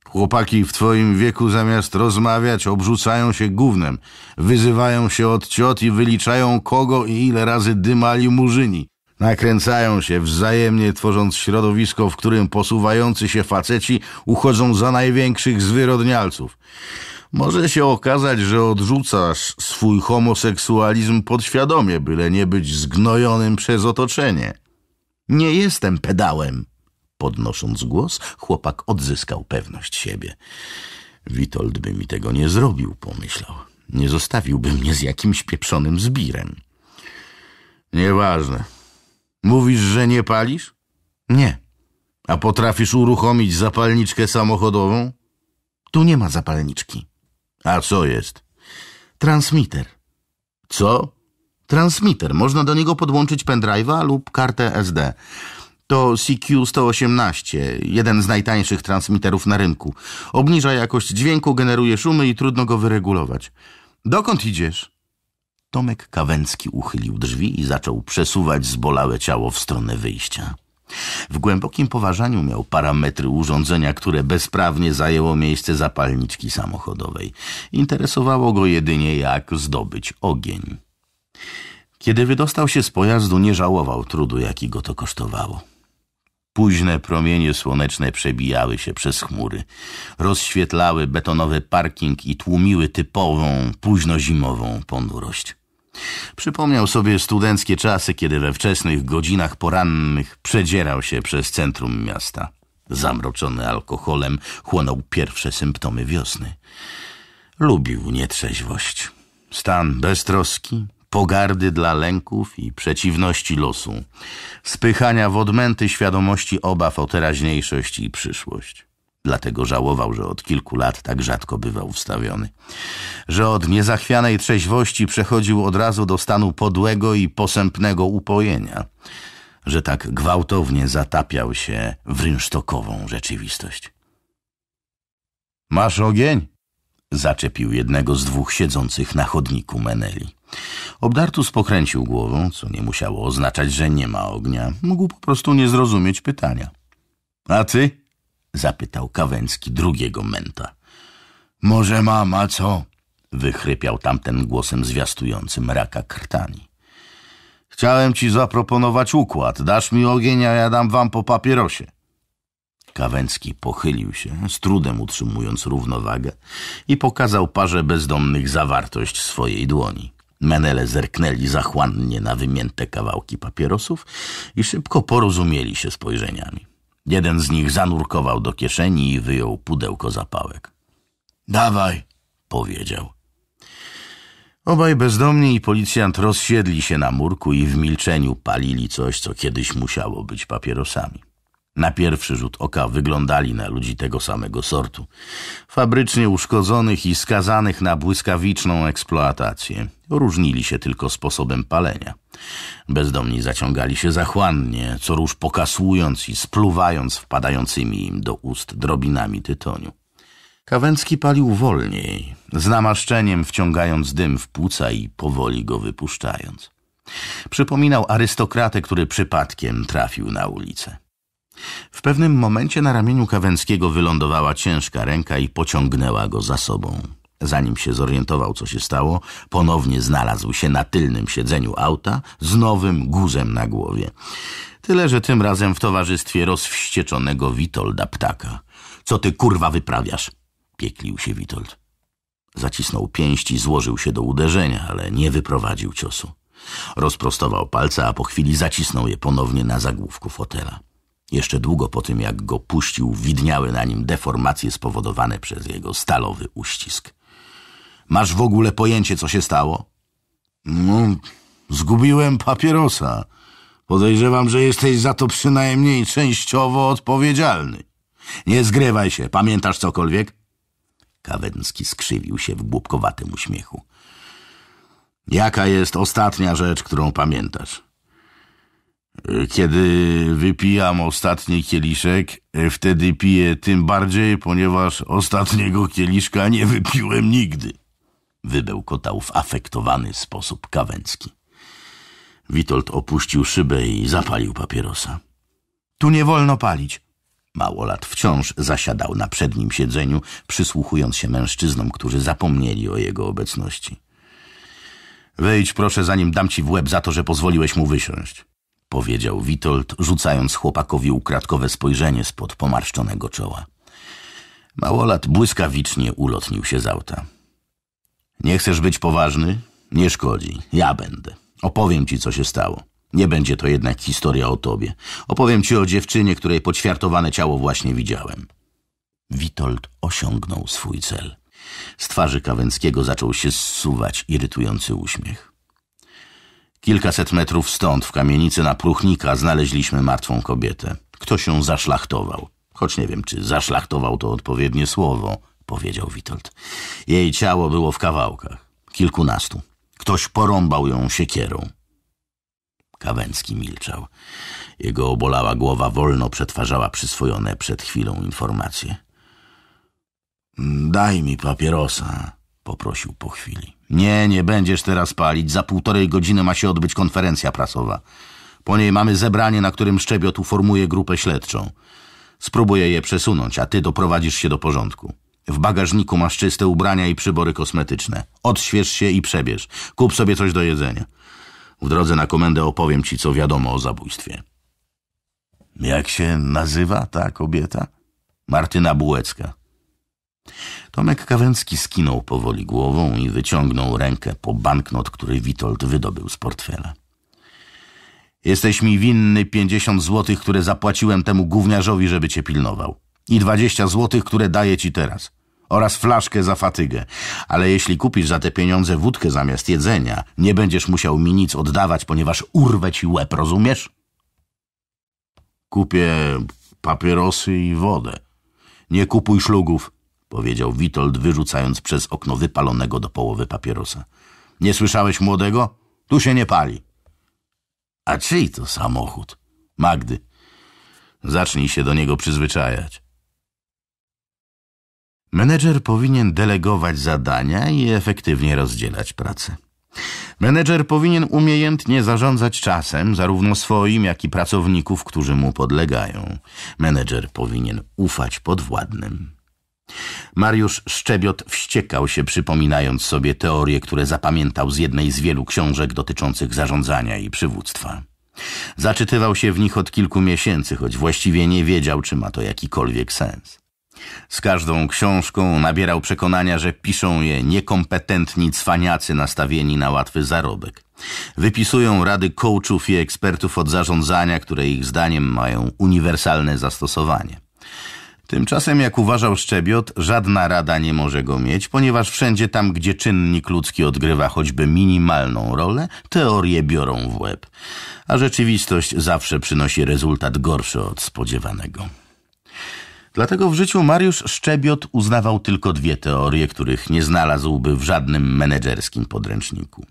Speaker 1: Chłopaki w twoim wieku zamiast rozmawiać obrzucają się gównem, wyzywają się od ciot i wyliczają kogo i ile razy dymali murzyni. Nakręcają się wzajemnie, tworząc środowisko, w którym posuwający się faceci uchodzą za największych zwyrodnialców. Może się okazać, że odrzucasz swój homoseksualizm podświadomie, byle nie być zgnojonym przez otoczenie. Nie jestem pedałem. Podnosząc głos, chłopak odzyskał pewność siebie. Witold by mi tego nie zrobił, pomyślał. Nie zostawiłby mnie z jakimś pieprzonym zbirem. Nieważne. Mówisz, że nie palisz? Nie. A potrafisz uruchomić zapalniczkę samochodową? Tu nie ma zapalniczki. A co jest? Transmitter. Co? Transmitter. Można do niego podłączyć pendrive'a lub kartę SD. To CQ118, jeden z najtańszych transmitterów na rynku. Obniża jakość dźwięku, generuje szumy i trudno go wyregulować. Dokąd idziesz? Tomek Kawęcki uchylił drzwi i zaczął przesuwać zbolałe ciało w stronę wyjścia. W głębokim poważaniu miał parametry urządzenia, które bezprawnie zajęło miejsce zapalniczki samochodowej. Interesowało go jedynie, jak zdobyć ogień. Kiedy wydostał się z pojazdu, nie żałował trudu, jaki go to kosztowało. Późne promienie słoneczne przebijały się przez chmury, rozświetlały betonowy parking i tłumiły typową, późnozimową ponurość. Przypomniał sobie studenckie czasy, kiedy we wczesnych godzinach porannych przedzierał się przez centrum miasta. Zamroczony alkoholem chłonął pierwsze symptomy wiosny. Lubił nietrzeźwość. Stan beztroski, pogardy dla lęków i przeciwności losu, spychania w odmęty świadomości obaw o teraźniejszość i przyszłość. Dlatego żałował, że od kilku lat tak rzadko bywał wstawiony. Że od niezachwianej trzeźwości przechodził od razu do stanu podłego i posępnego upojenia. Że tak gwałtownie zatapiał się w rynsztokową rzeczywistość. Masz ogień? Zaczepił jednego z dwóch siedzących na chodniku Meneli. Obdartus pokręcił głową, co nie musiało oznaczać, że nie ma ognia. Mógł po prostu nie zrozumieć pytania. A ty? zapytał Kawęcki drugiego menta. Może mama, co? wychrypiał tamten głosem zwiastującym raka krtani. Chciałem ci zaproponować układ. Dasz mi ogień, a ja dam wam po papierosie. Kawęcki pochylił się, z trudem utrzymując równowagę i pokazał parze bezdomnych zawartość swojej dłoni. Menele zerknęli zachłannie na wymięte kawałki papierosów i szybko porozumieli się spojrzeniami. Jeden z nich zanurkował do kieszeni i wyjął pudełko zapałek. Dawaj, powiedział. Obaj bezdomni i policjant rozsiedli się na murku i w milczeniu palili coś, co kiedyś musiało być papierosami. Na pierwszy rzut oka wyglądali na ludzi tego samego sortu. Fabrycznie uszkodzonych i skazanych na błyskawiczną eksploatację. Różnili się tylko sposobem palenia. Bezdomni zaciągali się zachłannie, co róż pokasłując i spluwając wpadającymi im do ust drobinami tytoniu. Kawęcki palił wolniej, z namaszczeniem wciągając dym w płuca i powoli go wypuszczając. Przypominał arystokratę, który przypadkiem trafił na ulicę. W pewnym momencie na ramieniu Kawęckiego wylądowała ciężka ręka i pociągnęła go za sobą. Zanim się zorientował, co się stało, ponownie znalazł się na tylnym siedzeniu auta z nowym guzem na głowie. Tyle, że tym razem w towarzystwie rozwścieczonego Witolda ptaka. Co ty kurwa wyprawiasz? Pieklił się Witold. Zacisnął pięść i złożył się do uderzenia, ale nie wyprowadził ciosu. Rozprostował palce, a po chwili zacisnął je ponownie na zagłówku fotela. Jeszcze długo po tym, jak go puścił, widniały na nim deformacje spowodowane przez jego stalowy uścisk. Masz w ogóle pojęcie, co się stało? No, zgubiłem papierosa. Podejrzewam, że jesteś za to przynajmniej częściowo odpowiedzialny. Nie zgrywaj się, pamiętasz cokolwiek? Kawęcki skrzywił się w głupkowatym uśmiechu. Jaka jest ostatnia rzecz, którą pamiętasz? Kiedy wypijam ostatni kieliszek, e, wtedy piję tym bardziej, ponieważ ostatniego kieliszka nie wypiłem nigdy. Wybełkotał w afektowany sposób Kawęcki. Witold opuścił szybę i zapalił papierosa. Tu nie wolno palić. Małolat wciąż zasiadał na przednim siedzeniu, przysłuchując się mężczyznom, którzy zapomnieli o jego obecności. Wejdź proszę, zanim dam ci w łeb za to, że pozwoliłeś mu wysiąść powiedział Witold, rzucając chłopakowi ukradkowe spojrzenie spod pomarszczonego czoła. Małolat błyskawicznie ulotnił się z auta. Nie chcesz być poważny? Nie szkodzi, ja będę. Opowiem ci, co się stało. Nie będzie to jednak historia o tobie. Opowiem ci o dziewczynie, której poćwiartowane ciało właśnie widziałem. Witold osiągnął swój cel. Z twarzy Kawęckiego zaczął się zsuwać irytujący uśmiech. Kilkaset metrów stąd, w kamienicy na Pruchnika, znaleźliśmy martwą kobietę. Ktoś ją zaszlachtował. Choć nie wiem, czy zaszlachtował to odpowiednie słowo, powiedział Witold. Jej ciało było w kawałkach, kilkunastu. Ktoś porąbał ją siekierą. Kawęcki milczał. Jego obolała głowa wolno przetwarzała przyswojone przed chwilą informacje. Mm, daj mi papierosa, poprosił po chwili. Nie, nie będziesz teraz palić. Za półtorej godziny ma się odbyć konferencja prasowa. Po niej mamy zebranie, na którym Szczebiot uformuje grupę śledczą. Spróbuję je przesunąć, a ty doprowadzisz się do porządku. W bagażniku masz czyste ubrania i przybory kosmetyczne. Odśwież się i przebierz. Kup sobie coś do jedzenia. W drodze na komendę opowiem ci, co wiadomo o zabójstwie. Jak się nazywa ta kobieta? Martyna Bułecka. Tomek Kawęcki skinął powoli głową i wyciągnął rękę po banknot, który Witold wydobył z portfela. Jesteś mi winny pięćdziesiąt złotych, które zapłaciłem temu gówniarzowi, żeby cię pilnował. I dwadzieścia złotych, które daję ci teraz. Oraz flaszkę za fatygę. Ale jeśli kupisz za te pieniądze wódkę zamiast jedzenia, nie będziesz musiał mi nic oddawać, ponieważ urwę ci łeb, rozumiesz? Kupię papierosy i wodę. Nie kupuj szlugów powiedział Witold, wyrzucając przez okno wypalonego do połowy papierosa. Nie słyszałeś młodego? Tu się nie pali. A czyj to samochód? Magdy. Zacznij się do niego przyzwyczajać. Menedżer powinien delegować zadania i efektywnie rozdzielać pracę. Menedżer powinien umiejętnie zarządzać czasem, zarówno swoim, jak i pracowników, którzy mu podlegają. Menedżer powinien ufać podwładnym. Mariusz Szczebiot wściekał się, przypominając sobie teorie, które zapamiętał z jednej z wielu książek dotyczących zarządzania i przywództwa. Zaczytywał się w nich od kilku miesięcy, choć właściwie nie wiedział, czy ma to jakikolwiek sens. Z każdą książką nabierał przekonania, że piszą je niekompetentni cwaniacy nastawieni na łatwy zarobek. Wypisują rady coachów i ekspertów od zarządzania, które ich zdaniem mają uniwersalne zastosowanie. Tymczasem, jak uważał Szczebiot, żadna rada nie może go mieć, ponieważ wszędzie tam, gdzie czynnik ludzki odgrywa choćby minimalną rolę, teorie biorą w łeb. A rzeczywistość zawsze przynosi rezultat gorszy od spodziewanego. Dlatego w życiu Mariusz Szczebiot uznawał tylko dwie teorie, których nie znalazłby w żadnym menedżerskim podręczniku.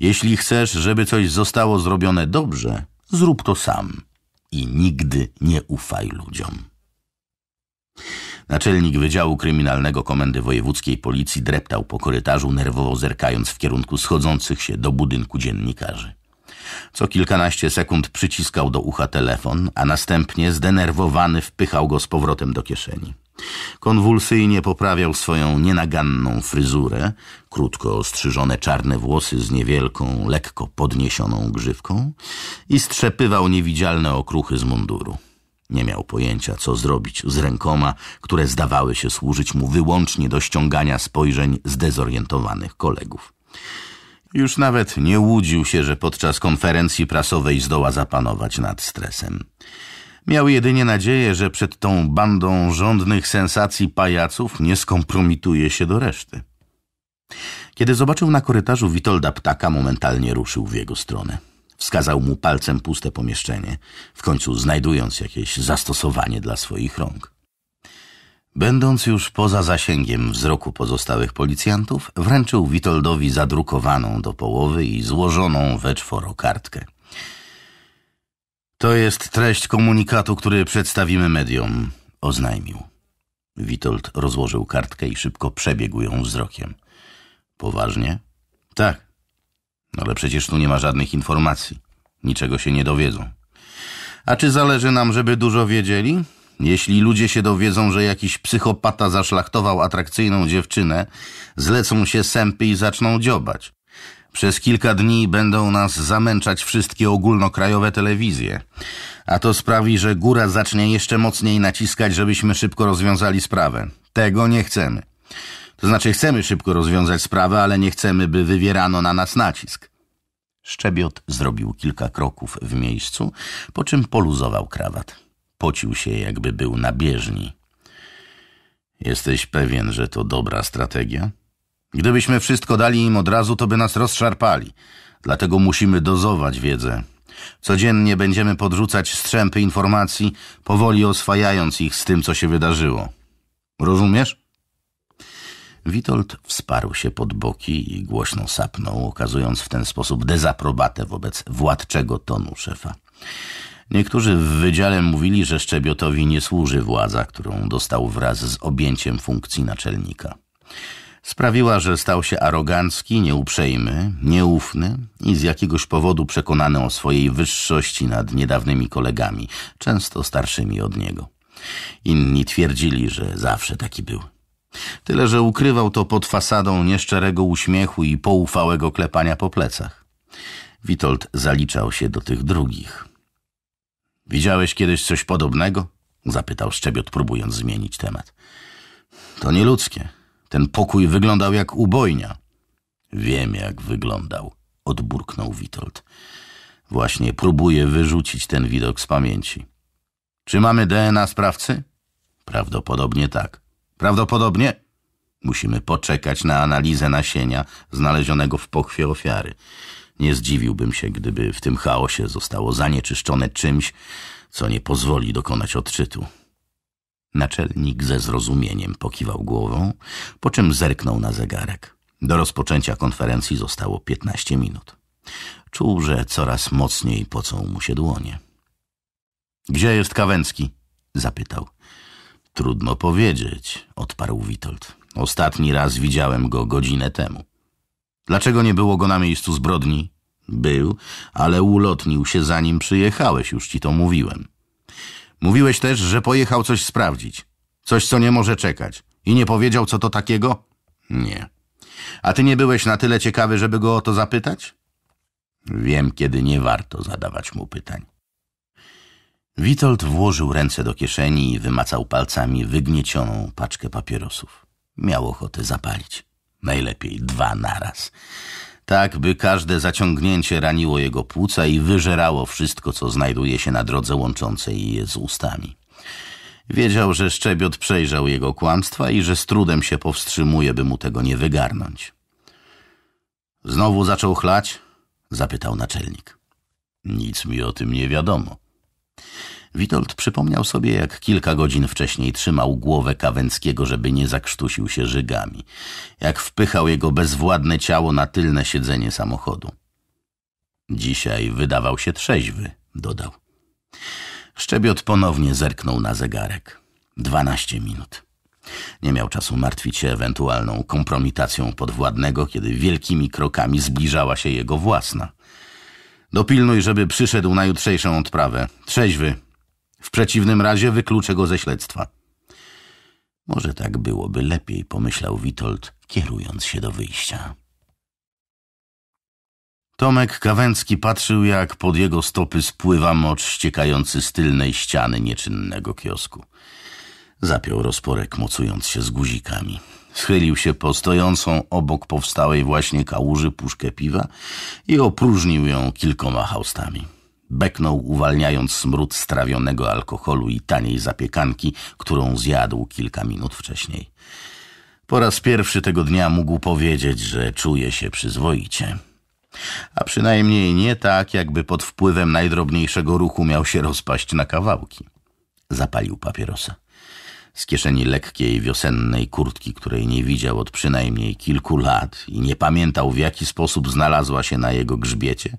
Speaker 1: Jeśli chcesz, żeby coś zostało zrobione dobrze, zrób to sam i nigdy nie ufaj ludziom. Naczelnik Wydziału Kryminalnego Komendy Wojewódzkiej Policji dreptał po korytarzu, nerwowo zerkając w kierunku schodzących się do budynku dziennikarzy. Co kilkanaście sekund przyciskał do ucha telefon, a następnie zdenerwowany wpychał go z powrotem do kieszeni. Konwulsyjnie poprawiał swoją nienaganną fryzurę, krótko ostrzyżone czarne włosy z niewielką, lekko podniesioną grzywką i strzepywał niewidzialne okruchy z munduru. Nie miał pojęcia, co zrobić z rękoma, które zdawały się służyć mu wyłącznie do ściągania spojrzeń zdezorientowanych kolegów. Już nawet nie łudził się, że podczas konferencji prasowej zdoła zapanować nad stresem. Miał jedynie nadzieję, że przed tą bandą żądnych sensacji pajaców nie skompromituje się do reszty. Kiedy zobaczył na korytarzu Witolda ptaka, momentalnie ruszył w jego stronę. Wskazał mu palcem puste pomieszczenie, w końcu znajdując jakieś zastosowanie dla swoich rąk. Będąc już poza zasięgiem wzroku pozostałych policjantów, wręczył Witoldowi zadrukowaną do połowy i złożoną we czworo kartkę. To jest treść komunikatu, który przedstawimy mediom, oznajmił. Witold rozłożył kartkę i szybko przebiegł ją wzrokiem. Poważnie? Tak. No ale przecież tu nie ma żadnych informacji. Niczego się nie dowiedzą. A czy zależy nam, żeby dużo wiedzieli? Jeśli ludzie się dowiedzą, że jakiś psychopata zaszlachtował atrakcyjną dziewczynę, zlecą się sępy i zaczną dziobać. Przez kilka dni będą nas zamęczać wszystkie ogólnokrajowe telewizje, a to sprawi, że góra zacznie jeszcze mocniej naciskać, żebyśmy szybko rozwiązali sprawę. Tego nie chcemy. To znaczy chcemy szybko rozwiązać sprawę, ale nie chcemy, by wywierano na nas nacisk. Szczebiot zrobił kilka kroków w miejscu, po czym poluzował krawat. Pocił się, jakby był na bieżni. Jesteś pewien, że to dobra strategia? Gdybyśmy wszystko dali im od razu, to by nas rozszarpali. Dlatego musimy dozować wiedzę. Codziennie będziemy podrzucać strzępy informacji, powoli oswajając ich z tym, co się wydarzyło. Rozumiesz? Witold wsparł się pod boki i głośno sapnął, okazując w ten sposób dezaprobatę wobec władczego tonu szefa. Niektórzy w wydziale mówili, że Szczebiotowi nie służy władza, którą dostał wraz z objęciem funkcji naczelnika. Sprawiła, że stał się arogancki, nieuprzejmy, nieufny i z jakiegoś powodu przekonany o swojej wyższości nad niedawnymi kolegami, często starszymi od niego. Inni twierdzili, że zawsze taki był. Tyle, że ukrywał to pod fasadą nieszczerego uśmiechu i poufałego klepania po plecach. Witold zaliczał się do tych drugich. Widziałeś kiedyś coś podobnego? zapytał Szczebiot, próbując zmienić temat. To nieludzkie. Ten pokój wyglądał jak ubojnia. Wiem, jak wyglądał, odburknął Witold. Właśnie próbuję wyrzucić ten widok z pamięci. Czy mamy DNA sprawcy? Prawdopodobnie tak. Prawdopodobnie musimy poczekać na analizę nasienia znalezionego w pochwie ofiary. Nie zdziwiłbym się, gdyby w tym chaosie zostało zanieczyszczone czymś, co nie pozwoli dokonać odczytu. Naczelnik ze zrozumieniem pokiwał głową, po czym zerknął na zegarek. Do rozpoczęcia konferencji zostało piętnaście minut. Czuł, że coraz mocniej pocą mu się dłonie. Gdzie jest Kawęcki? zapytał. Trudno powiedzieć, odparł Witold. Ostatni raz widziałem go godzinę temu. Dlaczego nie było go na miejscu zbrodni? Był, ale ulotnił się zanim przyjechałeś, już ci to mówiłem. Mówiłeś też, że pojechał coś sprawdzić. Coś, co nie może czekać. I nie powiedział, co to takiego? Nie. A ty nie byłeś na tyle ciekawy, żeby go o to zapytać? Wiem, kiedy nie warto zadawać mu pytań. Witold włożył ręce do kieszeni i wymacał palcami wygniecioną paczkę papierosów. Miał ochotę zapalić. Najlepiej dwa naraz. Tak, by każde zaciągnięcie raniło jego płuca i wyżerało wszystko, co znajduje się na drodze łączącej je z ustami. Wiedział, że Szczebiot przejrzał jego kłamstwa i że z trudem się powstrzymuje, by mu tego nie wygarnąć. Znowu zaczął chlać? Zapytał naczelnik. Nic mi o tym nie wiadomo. Witold przypomniał sobie, jak kilka godzin wcześniej trzymał głowę Kawęckiego, żeby nie zakrztusił się żygami. Jak wpychał jego bezwładne ciało na tylne siedzenie samochodu. Dzisiaj wydawał się trzeźwy, dodał. Szczebiot ponownie zerknął na zegarek. Dwanaście minut. Nie miał czasu martwić się ewentualną kompromitacją podwładnego, kiedy wielkimi krokami zbliżała się jego własna. Dopilnuj, żeby przyszedł na jutrzejszą odprawę. Trzeźwy, w przeciwnym razie wykluczę go ze śledztwa. Może tak byłoby lepiej, pomyślał Witold, kierując się do wyjścia. Tomek Kawęcki patrzył, jak pod jego stopy spływa mocz ściekający z tylnej ściany nieczynnego kiosku. Zapiął rozporek, mocując się z guzikami. Schylił się po stojącą obok powstałej właśnie kałuży puszkę piwa i opróżnił ją kilkoma haustami. Beknął, uwalniając smród strawionego alkoholu i taniej zapiekanki, którą zjadł kilka minut wcześniej. Po raz pierwszy tego dnia mógł powiedzieć, że czuje się przyzwoicie. A przynajmniej nie tak, jakby pod wpływem najdrobniejszego ruchu miał się rozpaść na kawałki. Zapalił papierosa z kieszeni lekkiej wiosennej kurtki, której nie widział od przynajmniej kilku lat i nie pamiętał w jaki sposób znalazła się na jego grzbiecie,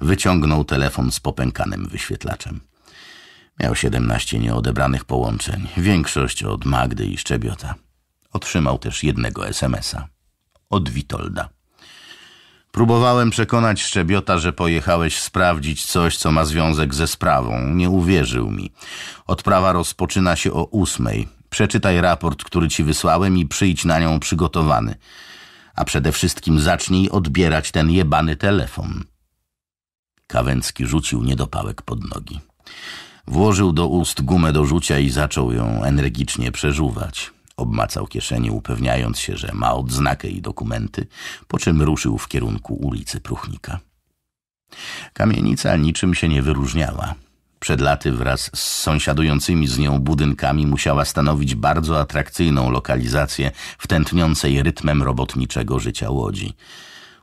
Speaker 1: wyciągnął telefon z popękanym wyświetlaczem. Miał siedemnaście nieodebranych połączeń, większość od Magdy i Szczebiota. Otrzymał też jednego SMS-a. Od Witolda. Próbowałem przekonać Szczebiota, że pojechałeś sprawdzić coś, co ma związek ze sprawą. Nie uwierzył mi. Odprawa rozpoczyna się o ósmej. Przeczytaj raport, który ci wysłałem i przyjdź na nią przygotowany. A przede wszystkim zacznij odbierać ten jebany telefon. Kawęcki rzucił niedopałek pod nogi. Włożył do ust gumę do rzucia i zaczął ją energicznie przeżuwać. Obmacał kieszenie, upewniając się, że ma odznakę i dokumenty, po czym ruszył w kierunku ulicy Pruchnika. Kamienica niczym się nie wyróżniała. Przed laty wraz z sąsiadującymi z nią budynkami musiała stanowić bardzo atrakcyjną lokalizację w tętniącej rytmem robotniczego życia Łodzi.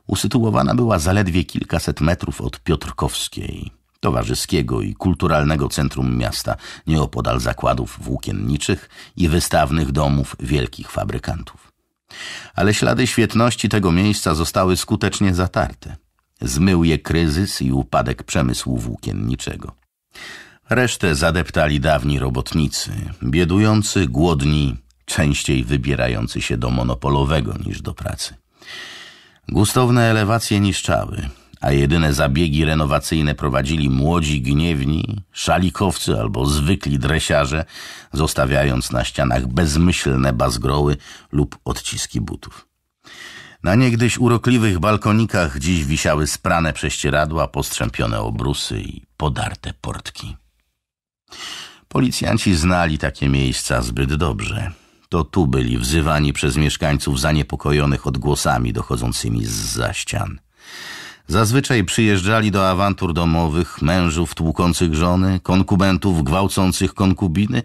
Speaker 1: Usytuowana była zaledwie kilkaset metrów od Piotrkowskiej – towarzyskiego i kulturalnego centrum miasta, nieopodal zakładów włókienniczych i wystawnych domów wielkich fabrykantów. Ale ślady świetności tego miejsca zostały skutecznie zatarte. Zmył je kryzys i upadek przemysłu włókienniczego. Resztę zadeptali dawni robotnicy, biedujący, głodni, częściej wybierający się do monopolowego niż do pracy. Gustowne elewacje niszczały, a jedyne zabiegi renowacyjne prowadzili młodzi gniewni, szalikowcy albo zwykli dresiarze, zostawiając na ścianach bezmyślne bazgroły lub odciski butów. Na niegdyś urokliwych balkonikach dziś wisiały sprane prześcieradła, postrzępione obrusy i podarte portki. Policjanci znali takie miejsca zbyt dobrze. To tu byli wzywani przez mieszkańców zaniepokojonych odgłosami dochodzącymi z za ścian. Zazwyczaj przyjeżdżali do awantur domowych mężów tłukących żony, konkubentów gwałcących konkubiny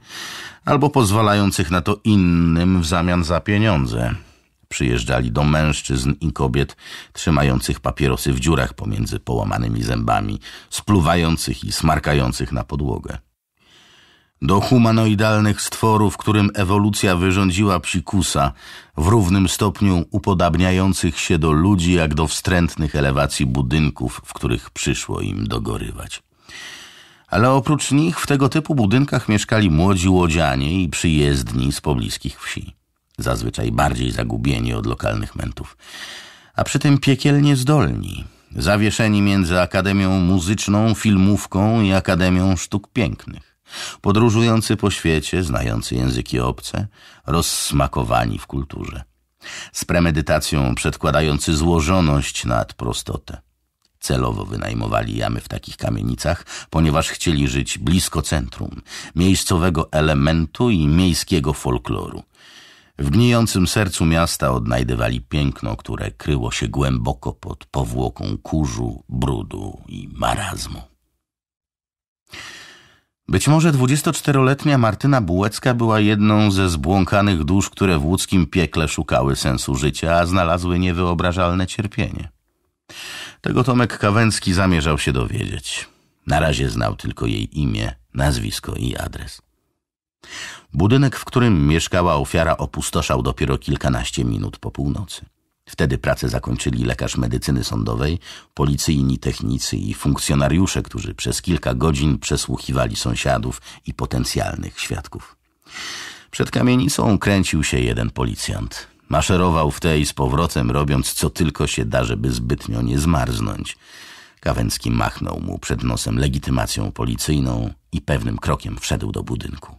Speaker 1: albo pozwalających na to innym w zamian za pieniądze. Przyjeżdżali do mężczyzn i kobiet trzymających papierosy w dziurach pomiędzy połamanymi zębami, spluwających i smarkających na podłogę do humanoidalnych stworów, którym ewolucja wyrządziła psikusa, w równym stopniu upodabniających się do ludzi, jak do wstrętnych elewacji budynków, w których przyszło im dogorywać. Ale oprócz nich w tego typu budynkach mieszkali młodzi łodzianie i przyjezdni z pobliskich wsi, zazwyczaj bardziej zagubieni od lokalnych mentów, a przy tym piekielnie zdolni, zawieszeni między Akademią Muzyczną, Filmówką i Akademią Sztuk Pięknych. Podróżujący po świecie, znający języki obce, rozsmakowani w kulturze. Z premedytacją przedkładający złożoność nad prostotę. Celowo wynajmowali jamy w takich kamienicach, ponieważ chcieli żyć blisko centrum, miejscowego elementu i miejskiego folkloru. W gnijącym sercu miasta odnajdywali piękno, które kryło się głęboko pod powłoką kurzu, brudu i marazmu. Być może 24-letnia Martyna Bułecka była jedną ze zbłąkanych dusz, które w łódzkim piekle szukały sensu życia, a znalazły niewyobrażalne cierpienie. Tego Tomek Kawęcki zamierzał się dowiedzieć. Na razie znał tylko jej imię, nazwisko i adres. Budynek, w którym mieszkała ofiara, opustoszał dopiero kilkanaście minut po północy. Wtedy pracę zakończyli lekarz medycyny sądowej, policyjni technicy i funkcjonariusze, którzy przez kilka godzin przesłuchiwali sąsiadów i potencjalnych świadków. Przed kamienicą kręcił się jeden policjant. Maszerował w tej z powrotem, robiąc co tylko się da, żeby zbytnio nie zmarznąć. Kawęcki machnął mu przed nosem legitymacją policyjną i pewnym krokiem wszedł do budynku.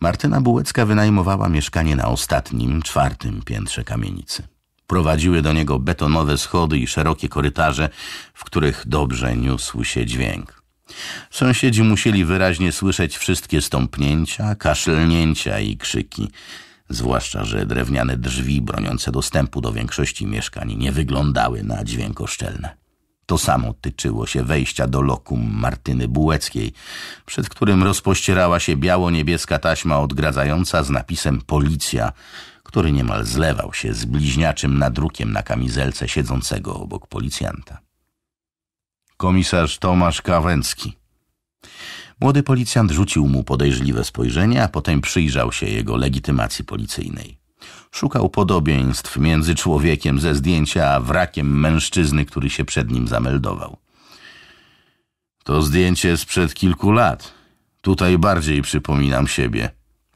Speaker 1: Martyna Bułecka wynajmowała mieszkanie na ostatnim, czwartym piętrze kamienicy. Prowadziły do niego betonowe schody i szerokie korytarze, w których dobrze niósł się dźwięk. Sąsiedzi musieli wyraźnie słyszeć wszystkie stąpnięcia, kaszlnięcia i krzyki, zwłaszcza, że drewniane drzwi broniące dostępu do większości mieszkań nie wyglądały na szczelne. To samo tyczyło się wejścia do lokum Martyny Bułeckiej, przed którym rozpościerała się biało-niebieska taśma odgradzająca z napisem Policja, który niemal zlewał się z bliźniaczym nadrukiem na kamizelce siedzącego obok policjanta. Komisarz Tomasz Kawęcki. Młody policjant rzucił mu podejrzliwe spojrzenie, a potem przyjrzał się jego legitymacji policyjnej. Szukał podobieństw między człowiekiem ze zdjęcia a wrakiem mężczyzny, który się przed nim zameldował. To zdjęcie sprzed kilku lat. Tutaj bardziej przypominam siebie.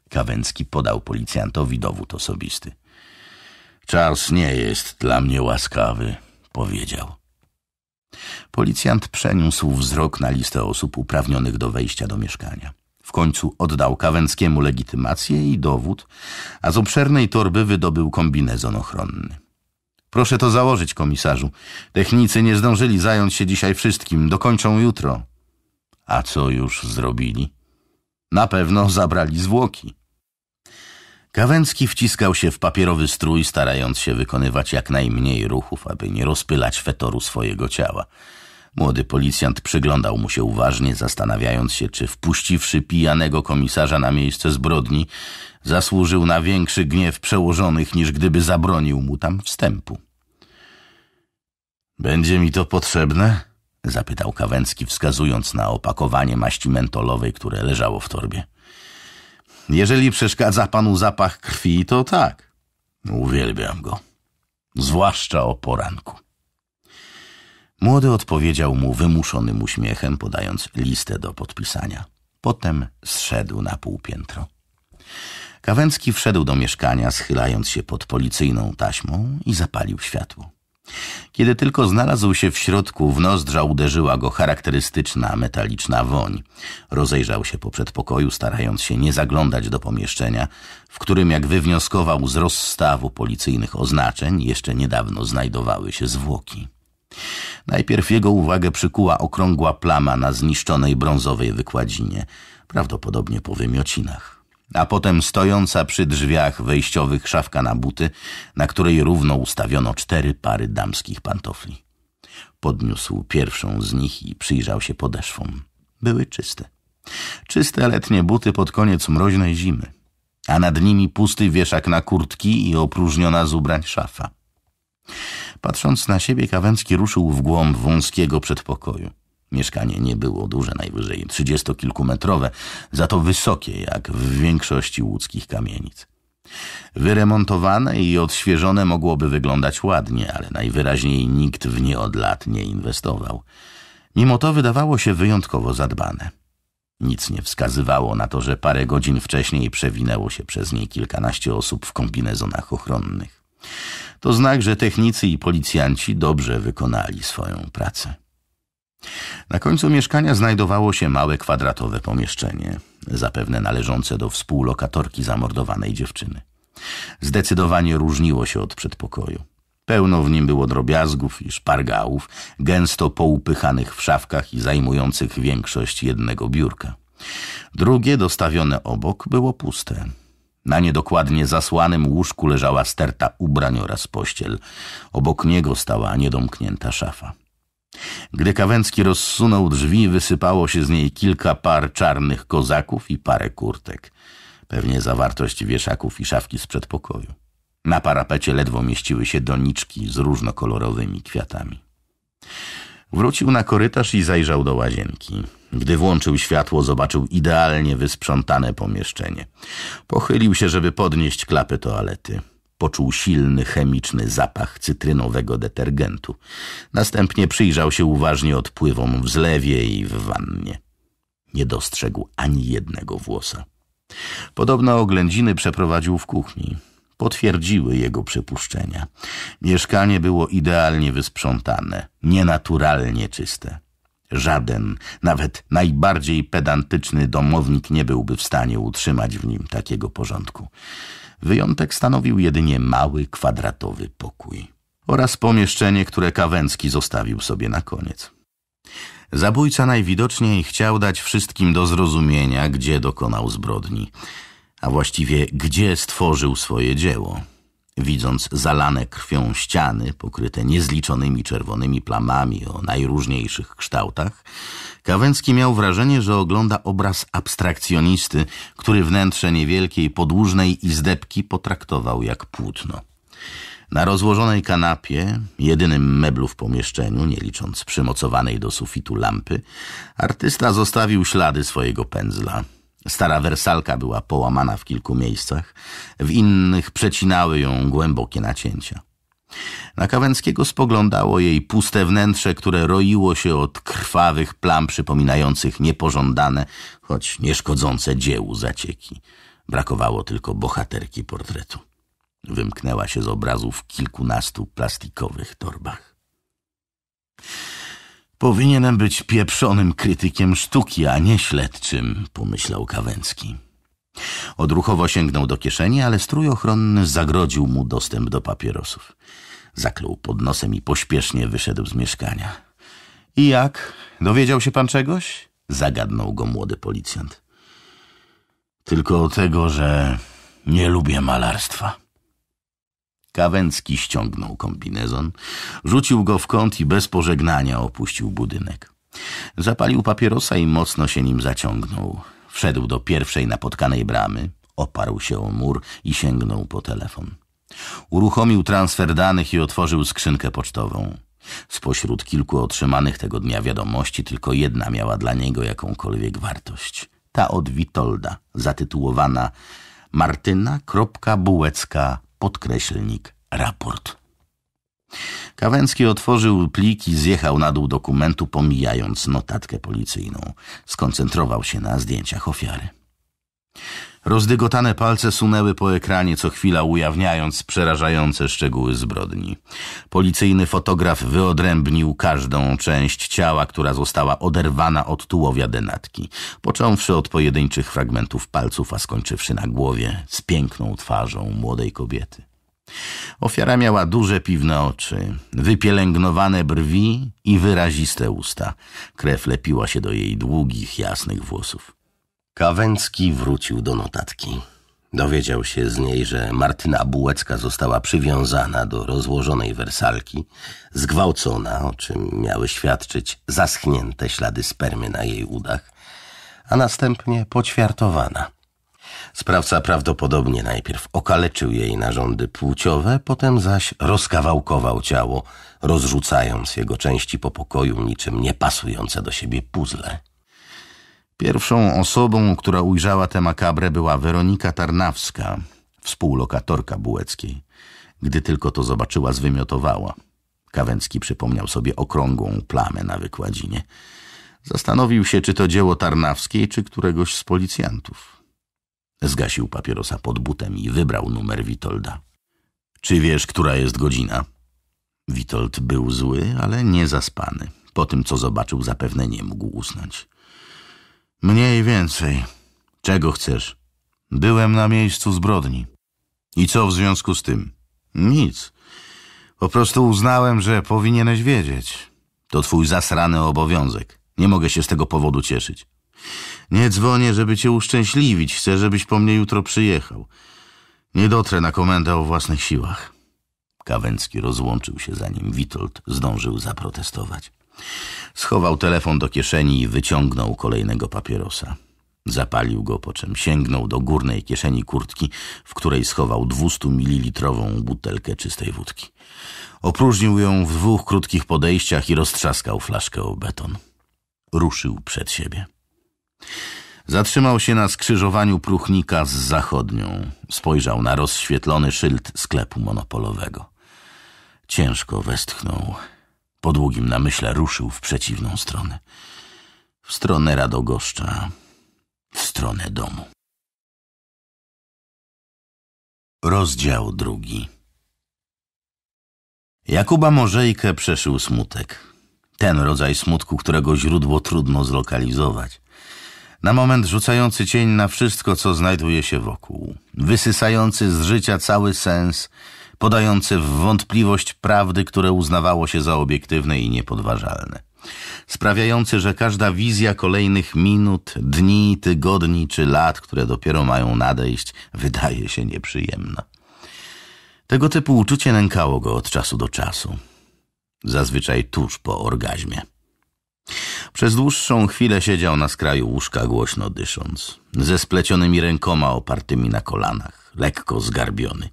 Speaker 1: Kawęcki podał policjantowi dowód osobisty. Czas nie jest dla mnie łaskawy, powiedział. Policjant przeniósł wzrok na listę osób uprawnionych do wejścia do mieszkania. W końcu oddał Kawęckiemu legitymację i dowód, a z obszernej torby wydobył kombinezon ochronny. Proszę to założyć, komisarzu. Technicy nie zdążyli zająć się dzisiaj wszystkim, dokończą jutro. A co już zrobili? Na pewno zabrali zwłoki. Kawęcki wciskał się w papierowy strój, starając się wykonywać jak najmniej ruchów, aby nie rozpylać fetoru swojego ciała. Młody policjant przyglądał mu się uważnie, zastanawiając się, czy wpuściwszy pijanego komisarza na miejsce zbrodni, zasłużył na większy gniew przełożonych, niż gdyby zabronił mu tam wstępu. Będzie mi to potrzebne? zapytał Kawęcki, wskazując na opakowanie maści mentolowej, które leżało w torbie. Jeżeli przeszkadza panu zapach krwi, to tak. Uwielbiam go. Zwłaszcza o poranku. Młody odpowiedział mu wymuszonym uśmiechem, podając listę do podpisania. Potem zszedł na półpiętro. Kawęcki wszedł do mieszkania, schylając się pod policyjną taśmą i zapalił światło. Kiedy tylko znalazł się w środku, w nozdrza uderzyła go charakterystyczna metaliczna woń. Rozejrzał się po przedpokoju, starając się nie zaglądać do pomieszczenia, w którym, jak wywnioskował z rozstawu policyjnych oznaczeń, jeszcze niedawno znajdowały się zwłoki. Najpierw jego uwagę przykuła okrągła plama na zniszczonej brązowej wykładzinie, prawdopodobnie po wymiocinach. A potem stojąca przy drzwiach wejściowych szafka na buty, na której równo ustawiono cztery pary damskich pantofli. Podniósł pierwszą z nich i przyjrzał się podeszwom. Były czyste. Czyste letnie buty pod koniec mroźnej zimy, a nad nimi pusty wieszak na kurtki i opróżniona z ubrań szafa. Patrząc na siebie, Kawęcki ruszył w głąb wąskiego przedpokoju. Mieszkanie nie było duże, najwyżej trzydziestokilkumetrowe, za to wysokie, jak w większości łódzkich kamienic. Wyremontowane i odświeżone mogłoby wyglądać ładnie, ale najwyraźniej nikt w nie od lat nie inwestował. Mimo to wydawało się wyjątkowo zadbane. Nic nie wskazywało na to, że parę godzin wcześniej przewinęło się przez nie kilkanaście osób w kombinezonach ochronnych. To znak, że technicy i policjanci dobrze wykonali swoją pracę. Na końcu mieszkania znajdowało się małe kwadratowe pomieszczenie, zapewne należące do współlokatorki zamordowanej dziewczyny. Zdecydowanie różniło się od przedpokoju. Pełno w nim było drobiazgów i szpargałów, gęsto poupychanych w szafkach i zajmujących większość jednego biurka. Drugie, dostawione obok, było puste. Na niedokładnie zasłanym łóżku leżała sterta ubrań oraz pościel. Obok niego stała niedomknięta szafa. Gdy Kawęcki rozsunął drzwi, wysypało się z niej kilka par czarnych kozaków i parę kurtek. Pewnie zawartość wieszaków i szafki z przedpokoju. Na parapecie ledwo mieściły się doniczki z różnokolorowymi kwiatami. Wrócił na korytarz i zajrzał do łazienki. Gdy włączył światło, zobaczył idealnie wysprzątane pomieszczenie. Pochylił się, żeby podnieść klapy toalety. Poczuł silny, chemiczny zapach cytrynowego detergentu. Następnie przyjrzał się uważnie odpływom w zlewie i w wannie. Nie dostrzegł ani jednego włosa. Podobno oględziny przeprowadził w kuchni potwierdziły jego przypuszczenia. Mieszkanie było idealnie wysprzątane, nienaturalnie czyste. Żaden, nawet najbardziej pedantyczny domownik nie byłby w stanie utrzymać w nim takiego porządku. Wyjątek stanowił jedynie mały, kwadratowy pokój oraz pomieszczenie, które Kawęcki zostawił sobie na koniec. Zabójca najwidoczniej chciał dać wszystkim do zrozumienia, gdzie dokonał zbrodni a właściwie gdzie stworzył swoje dzieło. Widząc zalane krwią ściany, pokryte niezliczonymi czerwonymi plamami o najróżniejszych kształtach, Kawęcki miał wrażenie, że ogląda obraz abstrakcjonisty, który wnętrze niewielkiej, podłużnej izdebki potraktował jak płótno. Na rozłożonej kanapie, jedynym meblu w pomieszczeniu, nie licząc przymocowanej do sufitu lampy, artysta zostawił ślady swojego pędzla – Stara wersalka była połamana w kilku miejscach, w innych przecinały ją głębokie nacięcia. Na Kawęckiego spoglądało jej puste wnętrze, które roiło się od krwawych plam przypominających niepożądane, choć nieszkodzące dziełu zacieki. Brakowało tylko bohaterki portretu. Wymknęła się z obrazu w kilkunastu plastikowych torbach. Powinienem być pieprzonym krytykiem sztuki, a nie śledczym, pomyślał Kawęcki. Odruchowo sięgnął do kieszeni, ale strój ochronny zagrodził mu dostęp do papierosów. Zaklął pod nosem i pośpiesznie wyszedł z mieszkania. I jak? Dowiedział się pan czegoś? Zagadnął go młody policjant. Tylko o tego, że nie lubię malarstwa. Kawęcki ściągnął kombinezon, rzucił go w kąt i bez pożegnania opuścił budynek. Zapalił papierosa i mocno się nim zaciągnął. Wszedł do pierwszej napotkanej bramy, oparł się o mur i sięgnął po telefon. Uruchomił transfer danych i otworzył skrzynkę pocztową. Spośród kilku otrzymanych tego dnia wiadomości tylko jedna miała dla niego jakąkolwiek wartość. Ta od Witolda, zatytułowana Martyna podkreślnik raport. Kawęcki otworzył plik i zjechał na dół dokumentu, pomijając notatkę policyjną. Skoncentrował się na zdjęciach ofiary. Rozdygotane palce sunęły po ekranie co chwila, ujawniając przerażające szczegóły zbrodni. Policyjny fotograf wyodrębnił każdą część ciała, która została oderwana od tułowia denatki, począwszy od pojedynczych fragmentów palców, a skończywszy na głowie z piękną twarzą młodej kobiety. Ofiara miała duże piwne oczy, wypielęgnowane brwi i wyraziste usta. Krew lepiła się do jej długich, jasnych włosów. Kawęcki wrócił do notatki. Dowiedział się z niej, że Martyna Bułecka została przywiązana do rozłożonej wersalki, zgwałcona, o czym miały świadczyć zaschnięte ślady spermy na jej udach, a następnie poćwiartowana. Sprawca prawdopodobnie najpierw okaleczył jej narządy płciowe, potem zaś rozkawałkował ciało, rozrzucając jego części po pokoju niczym niepasujące do siebie puzzle. Pierwszą osobą, która ujrzała tę makabrę była Weronika Tarnawska, współlokatorka Bułeckiej. Gdy tylko to zobaczyła, zwymiotowała. Kawęcki przypomniał sobie okrągłą plamę na wykładzinie. Zastanowił się, czy to dzieło Tarnawskiej, czy któregoś z policjantów. Zgasił papierosa pod butem i wybrał numer Witolda. Czy wiesz, która jest godzina? Witold był zły, ale nie zaspany. Po tym, co zobaczył, zapewne nie mógł usnąć. Mniej więcej. Czego chcesz? Byłem na miejscu zbrodni. I co w związku z tym? Nic. Po prostu uznałem, że powinieneś wiedzieć. To twój zasrany obowiązek. Nie mogę się z tego powodu cieszyć. Nie dzwonię, żeby cię uszczęśliwić. Chcę, żebyś po mnie jutro przyjechał. Nie dotrę na komendę o własnych siłach. Kawęcki rozłączył się, zanim Witold zdążył zaprotestować. Schował telefon do kieszeni i wyciągnął kolejnego papierosa. Zapalił go, po czym sięgnął do górnej kieszeni kurtki, w której schował 200-mililitrową butelkę czystej wódki. Opróżnił ją w dwóch krótkich podejściach i roztrzaskał flaszkę o beton. Ruszył przed siebie. Zatrzymał się na skrzyżowaniu pruchnika z zachodnią. Spojrzał na rozświetlony szyld sklepu monopolowego. Ciężko westchnął. Po długim namyśle ruszył w przeciwną stronę. W stronę Radogoszcza, w stronę domu. Rozdział drugi Jakuba Morzejkę przeszył smutek. Ten rodzaj smutku, którego źródło trudno zlokalizować. Na moment rzucający cień na wszystko, co znajduje się wokół. Wysysający z życia cały sens – podający w wątpliwość prawdy, które uznawało się za obiektywne i niepodważalne. Sprawiający, że każda wizja kolejnych minut, dni, tygodni czy lat, które dopiero mają nadejść, wydaje się nieprzyjemna. Tego typu uczucie nękało go od czasu do czasu, zazwyczaj tuż po orgazmie. Przez dłuższą chwilę siedział na skraju łóżka, głośno dysząc, ze splecionymi rękoma opartymi na kolanach, lekko zgarbiony.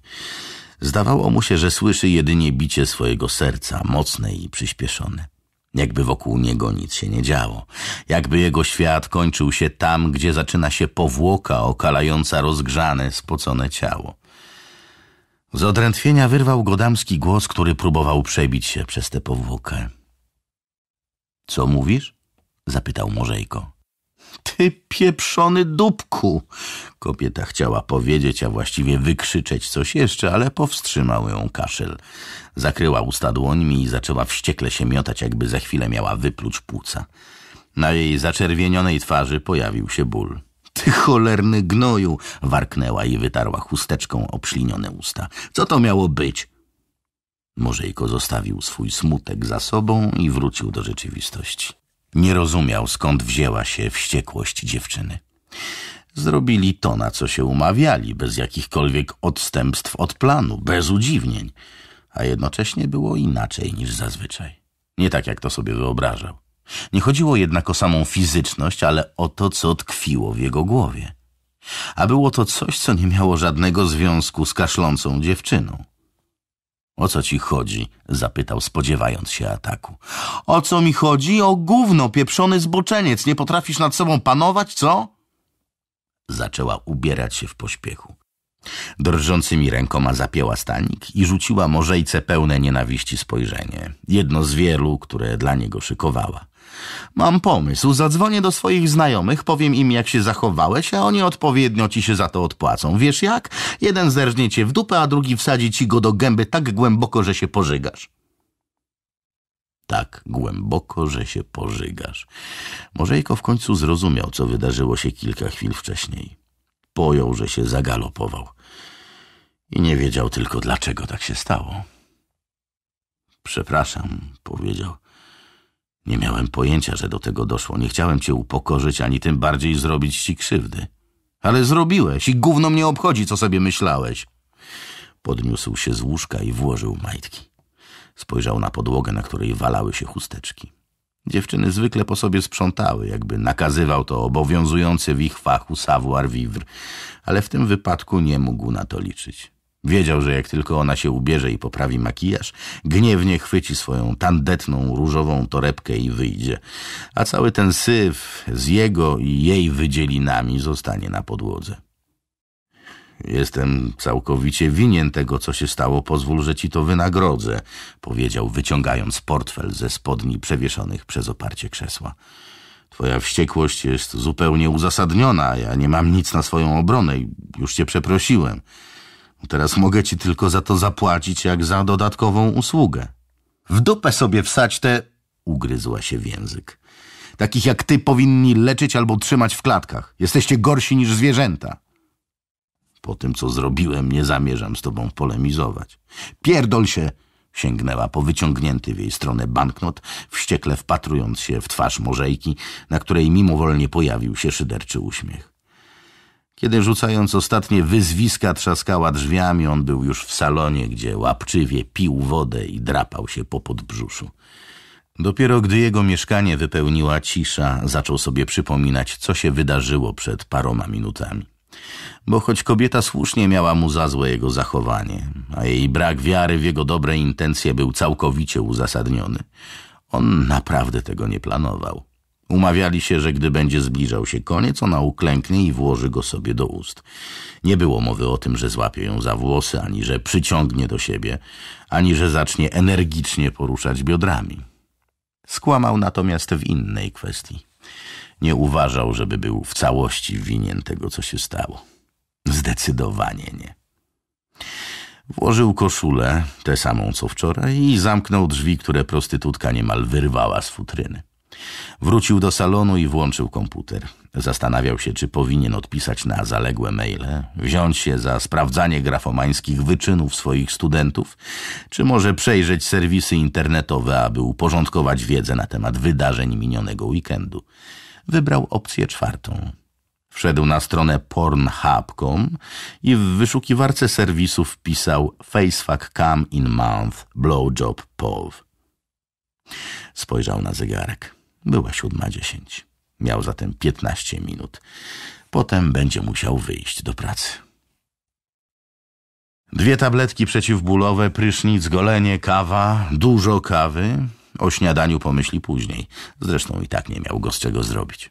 Speaker 1: Zdawało mu się, że słyszy jedynie bicie swojego serca, mocne i przyspieszone. Jakby wokół niego nic się nie działo. Jakby jego świat kończył się tam, gdzie zaczyna się powłoka okalająca rozgrzane, spocone ciało. Z odrętwienia wyrwał go damski głos, który próbował przebić się przez tę powłokę. – Co mówisz? – zapytał Morzejko. Ty pieprzony dupku! Kobieta chciała powiedzieć, a właściwie wykrzyczeć coś jeszcze, ale powstrzymał ją kaszel. Zakryła usta dłońmi i zaczęła wściekle się miotać, jakby za chwilę miała wypluć płuca. Na jej zaczerwienionej twarzy pojawił się ból. Ty cholerny gnoju! warknęła i wytarła chusteczką obślinione usta. Co to miało być? Morzejko zostawił swój smutek za sobą i wrócił do rzeczywistości. Nie rozumiał, skąd wzięła się wściekłość dziewczyny. Zrobili to, na co się umawiali, bez jakichkolwiek odstępstw od planu, bez udziwnień, a jednocześnie było inaczej niż zazwyczaj. Nie tak, jak to sobie wyobrażał. Nie chodziło jednak o samą fizyczność, ale o to, co tkwiło w jego głowie. A było to coś, co nie miało żadnego związku z kaszlącą dziewczyną. O co ci chodzi? zapytał, spodziewając się ataku. O co mi chodzi? O gówno, pieprzony zboczeniec. Nie potrafisz nad sobą panować, co? Zaczęła ubierać się w pośpiechu. Drżącymi rękoma zapięła stanik i rzuciła morzejce pełne nienawiści spojrzenie. Jedno z wielu, które dla niego szykowała. Mam pomysł, zadzwonię do swoich znajomych, powiem im jak się zachowałeś, a oni odpowiednio ci się za to odpłacą. Wiesz jak? Jeden zerżnie cię w dupę, a drugi wsadzi ci go do gęby tak głęboko, że się pożygasz. Tak głęboko, że się pożygasz. Możejko w końcu zrozumiał, co wydarzyło się kilka chwil wcześniej. Pojął, że się zagalopował. I nie wiedział tylko, dlaczego tak się stało. Przepraszam, powiedział. Nie miałem pojęcia, że do tego doszło. Nie chciałem cię upokorzyć, ani tym bardziej zrobić ci krzywdy. Ale zrobiłeś i gówno mnie obchodzi, co sobie myślałeś. Podniósł się z łóżka i włożył majtki. Spojrzał na podłogę, na której walały się chusteczki. Dziewczyny zwykle po sobie sprzątały, jakby nakazywał to obowiązujący w ich fachu savoir vivre, ale w tym wypadku nie mógł na to liczyć. Wiedział, że jak tylko ona się ubierze i poprawi makijaż, gniewnie chwyci swoją tandetną, różową torebkę i wyjdzie, a cały ten syf z jego i jej wydzielinami zostanie na podłodze. Jestem całkowicie winien tego, co się stało, pozwól, że ci to wynagrodzę, powiedział, wyciągając portfel ze spodni przewieszonych przez oparcie krzesła. Twoja wściekłość jest zupełnie uzasadniona, ja nie mam nic na swoją obronę i już cię przeprosiłem. Teraz mogę ci tylko za to zapłacić jak za dodatkową usługę. W dupę sobie wsać te... Ugryzła się w język. Takich jak ty powinni leczyć albo trzymać w klatkach. Jesteście gorsi niż zwierzęta. Po tym, co zrobiłem, nie zamierzam z tobą polemizować. Pierdol się! Sięgnęła po wyciągnięty w jej stronę banknot, wściekle wpatrując się w twarz Morzejki, na której mimowolnie pojawił się szyderczy uśmiech. Kiedy rzucając ostatnie wyzwiska trzaskała drzwiami, on był już w salonie, gdzie łapczywie pił wodę i drapał się po podbrzuszu. Dopiero gdy jego mieszkanie wypełniła cisza, zaczął sobie przypominać, co się wydarzyło przed paroma minutami. Bo choć kobieta słusznie miała mu za złe jego zachowanie, a jej brak wiary w jego dobre intencje był całkowicie uzasadniony, on naprawdę tego nie planował. Umawiali się, że gdy będzie zbliżał się koniec, ona uklęknie i włoży go sobie do ust. Nie było mowy o tym, że złapie ją za włosy, ani że przyciągnie do siebie, ani że zacznie energicznie poruszać biodrami. Skłamał natomiast w innej kwestii. Nie uważał, żeby był w całości winien tego, co się stało. Zdecydowanie nie. Włożył koszulę, tę samą co wczoraj, i zamknął drzwi, które prostytutka niemal wyrwała z futryny. Wrócił do salonu i włączył komputer. Zastanawiał się, czy powinien odpisać na zaległe maile, wziąć się za sprawdzanie grafomańskich wyczynów swoich studentów, czy może przejrzeć serwisy internetowe, aby uporządkować wiedzę na temat wydarzeń minionego weekendu. Wybrał opcję czwartą. Wszedł na stronę pornhub.com i w wyszukiwarce serwisu wpisał facefuck come in month blowjob POW. Spojrzał na zegarek. Była siódma dziesięć. Miał zatem piętnaście minut. Potem będzie musiał wyjść do pracy. Dwie tabletki przeciwbólowe, prysznic, golenie, kawa, dużo kawy. O śniadaniu pomyśli później. Zresztą i tak nie miał go z czego zrobić.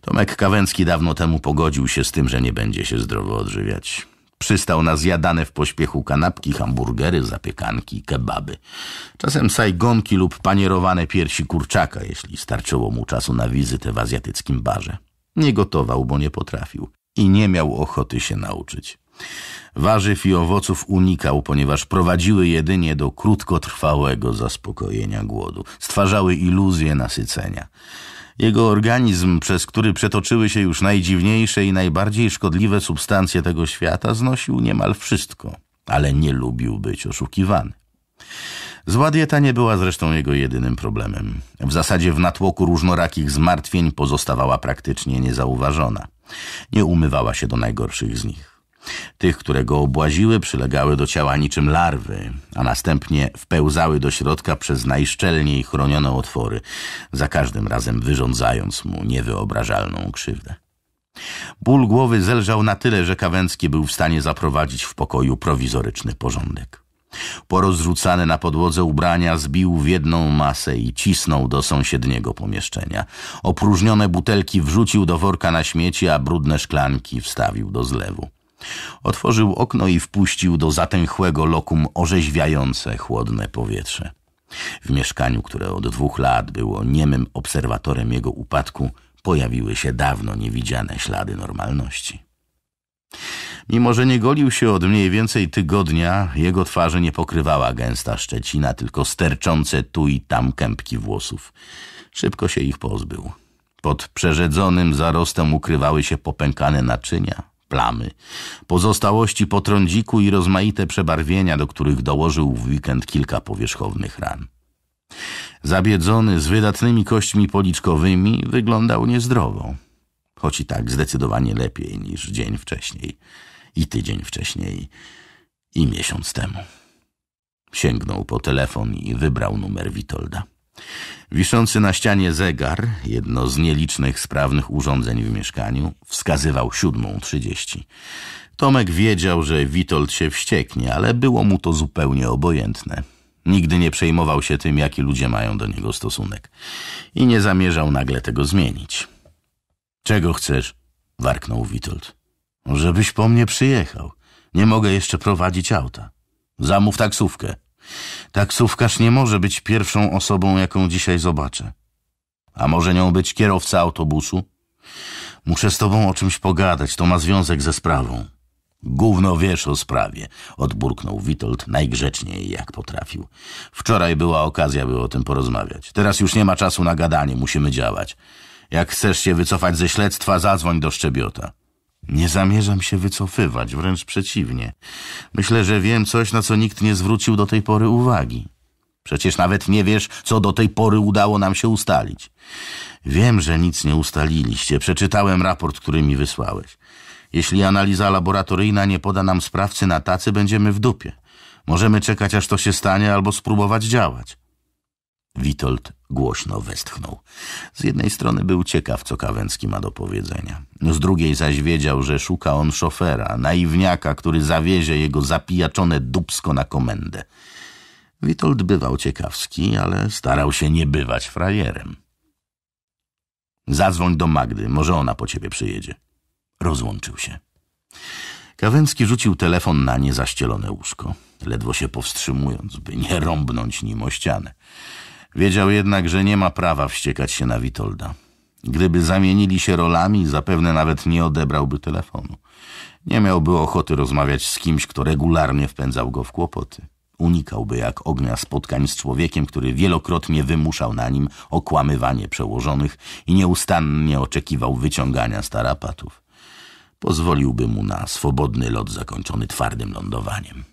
Speaker 1: Tomek Kawęcki dawno temu pogodził się z tym, że nie będzie się zdrowo odżywiać. Przystał na zjadane w pośpiechu kanapki, hamburgery, zapiekanki, kebaby. Czasem sajgonki lub panierowane piersi kurczaka, jeśli starczyło mu czasu na wizytę w azjatyckim barze. Nie gotował, bo nie potrafił i nie miał ochoty się nauczyć. Warzyw i owoców unikał, ponieważ prowadziły jedynie do krótkotrwałego zaspokojenia głodu, stwarzały iluzję nasycenia. Jego organizm, przez który przetoczyły się już najdziwniejsze i najbardziej szkodliwe substancje tego świata, znosił niemal wszystko, ale nie lubił być oszukiwany. Zła dieta nie była zresztą jego jedynym problemem. W zasadzie w natłoku różnorakich zmartwień pozostawała praktycznie niezauważona. Nie umywała się do najgorszych z nich. Tych, które go obłaziły, przylegały do ciała niczym larwy, a następnie wpełzały do środka przez najszczelniej chronione otwory, za każdym razem wyrządzając mu niewyobrażalną krzywdę. Ból głowy zelżał na tyle, że Kawęcki był w stanie zaprowadzić w pokoju prowizoryczny porządek. Porozrzucane na podłodze ubrania zbił w jedną masę i cisnął do sąsiedniego pomieszczenia. Opróżnione butelki wrzucił do worka na śmieci, a brudne szklanki wstawił do zlewu. Otworzył okno i wpuścił do zatęchłego lokum orzeźwiające chłodne powietrze. W mieszkaniu, które od dwóch lat było niemym obserwatorem jego upadku, pojawiły się dawno niewidziane ślady normalności. Mimo, że nie golił się od mniej więcej tygodnia, jego twarzy nie pokrywała gęsta szczecina, tylko sterczące tu i tam kępki włosów. Szybko się ich pozbył. Pod przerzedzonym zarostem ukrywały się popękane naczynia, plamy, pozostałości po trądziku i rozmaite przebarwienia, do których dołożył w weekend kilka powierzchownych ran. Zabiedzony, z wydatnymi kośćmi policzkowymi, wyglądał niezdrowo, choć i tak zdecydowanie lepiej niż dzień wcześniej, i tydzień wcześniej, i miesiąc temu. Sięgnął po telefon i wybrał numer Witolda. Wiszący na ścianie zegar, jedno z nielicznych sprawnych urządzeń w mieszkaniu, wskazywał siódmą trzydzieści. Tomek wiedział, że Witold się wścieknie, ale było mu to zupełnie obojętne. Nigdy nie przejmował się tym, jaki ludzie mają do niego stosunek. I nie zamierzał nagle tego zmienić. Czego chcesz? warknął Witold. Żebyś po mnie przyjechał. Nie mogę jeszcze prowadzić auta. Zamów taksówkę. Taksówkarz nie może być pierwszą osobą, jaką dzisiaj zobaczę. A może nią być kierowca autobusu? Muszę z tobą o czymś pogadać, to ma związek ze sprawą. Gówno wiesz o sprawie, odburknął Witold najgrzeczniej jak potrafił. Wczoraj była okazja, by o tym porozmawiać. Teraz już nie ma czasu na gadanie, musimy działać. Jak chcesz się wycofać ze śledztwa, zadzwoń do Szczebiota. Nie zamierzam się wycofywać, wręcz przeciwnie. Myślę, że wiem coś, na co nikt nie zwrócił do tej pory uwagi. Przecież nawet nie wiesz, co do tej pory udało nam się ustalić. Wiem, że nic nie ustaliliście. Przeczytałem raport, który mi wysłałeś. Jeśli analiza laboratoryjna nie poda nam sprawcy na tacy, będziemy w dupie. Możemy czekać, aż to się stanie, albo spróbować działać. Witold głośno westchnął. Z jednej strony był ciekaw, co Kawęcki ma do powiedzenia. Z drugiej zaś wiedział, że szuka on szofera, naiwniaka, który zawiezie jego zapijaczone dubsko na komendę. Witold bywał ciekawski, ale starał się nie bywać frajerem. Zadzwoń do Magdy, może ona po ciebie przyjedzie. Rozłączył się. Kawęcki rzucił telefon na niezaścielone łóżko, ledwo się powstrzymując, by nie rąbnąć nim o ścianę. Wiedział jednak, że nie ma prawa wściekać się na Witolda. Gdyby zamienili się rolami, zapewne nawet nie odebrałby telefonu. Nie miałby ochoty rozmawiać z kimś, kto regularnie wpędzał go w kłopoty. Unikałby jak ognia spotkań z człowiekiem, który wielokrotnie wymuszał na nim okłamywanie przełożonych i nieustannie oczekiwał wyciągania starapatów. Pozwoliłby mu na swobodny lot zakończony twardym lądowaniem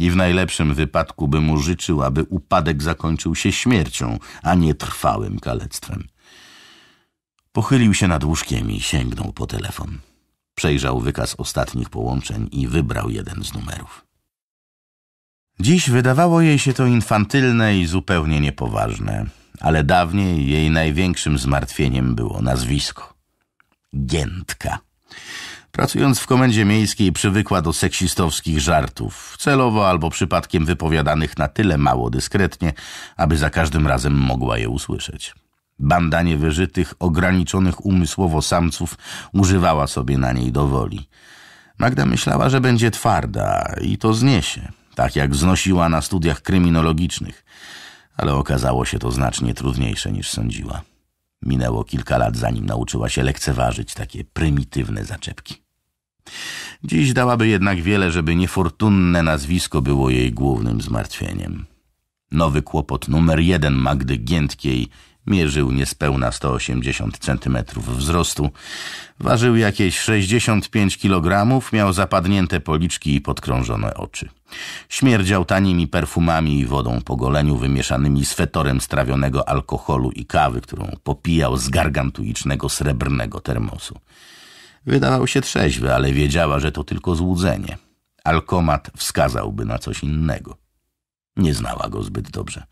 Speaker 1: i w najlepszym wypadku by mu życzył, aby upadek zakończył się śmiercią, a nie trwałym kalectwem. Pochylił się nad łóżkiem i sięgnął po telefon. Przejrzał wykaz ostatnich połączeń i wybrał jeden z numerów. Dziś wydawało jej się to infantylne i zupełnie niepoważne, ale dawniej jej największym zmartwieniem było nazwisko. Giętka. Pracując w komendzie miejskiej przywykła do seksistowskich żartów, celowo albo przypadkiem wypowiadanych na tyle mało dyskretnie, aby za każdym razem mogła je usłyszeć. Banda niewyżytych, ograniczonych umysłowo samców używała sobie na niej do woli. Magda myślała, że będzie twarda i to zniesie, tak jak znosiła na studiach kryminologicznych, ale okazało się to znacznie trudniejsze niż sądziła. Minęło kilka lat, zanim nauczyła się lekceważyć takie prymitywne zaczepki. Dziś dałaby jednak wiele, żeby niefortunne nazwisko było jej głównym zmartwieniem. Nowy kłopot numer jeden Magdy Giętkiej Mierzył niespełna 180 cm wzrostu, ważył jakieś 65 kg, miał zapadnięte policzki i podkrążone oczy. Śmierdział tanimi perfumami i wodą po goleniu wymieszanymi z fetorem strawionego alkoholu i kawy, którą popijał z gargantuicznego srebrnego termosu. Wydawał się trzeźwy, ale wiedziała, że to tylko złudzenie. Alkomat wskazałby na coś innego. Nie znała go zbyt dobrze.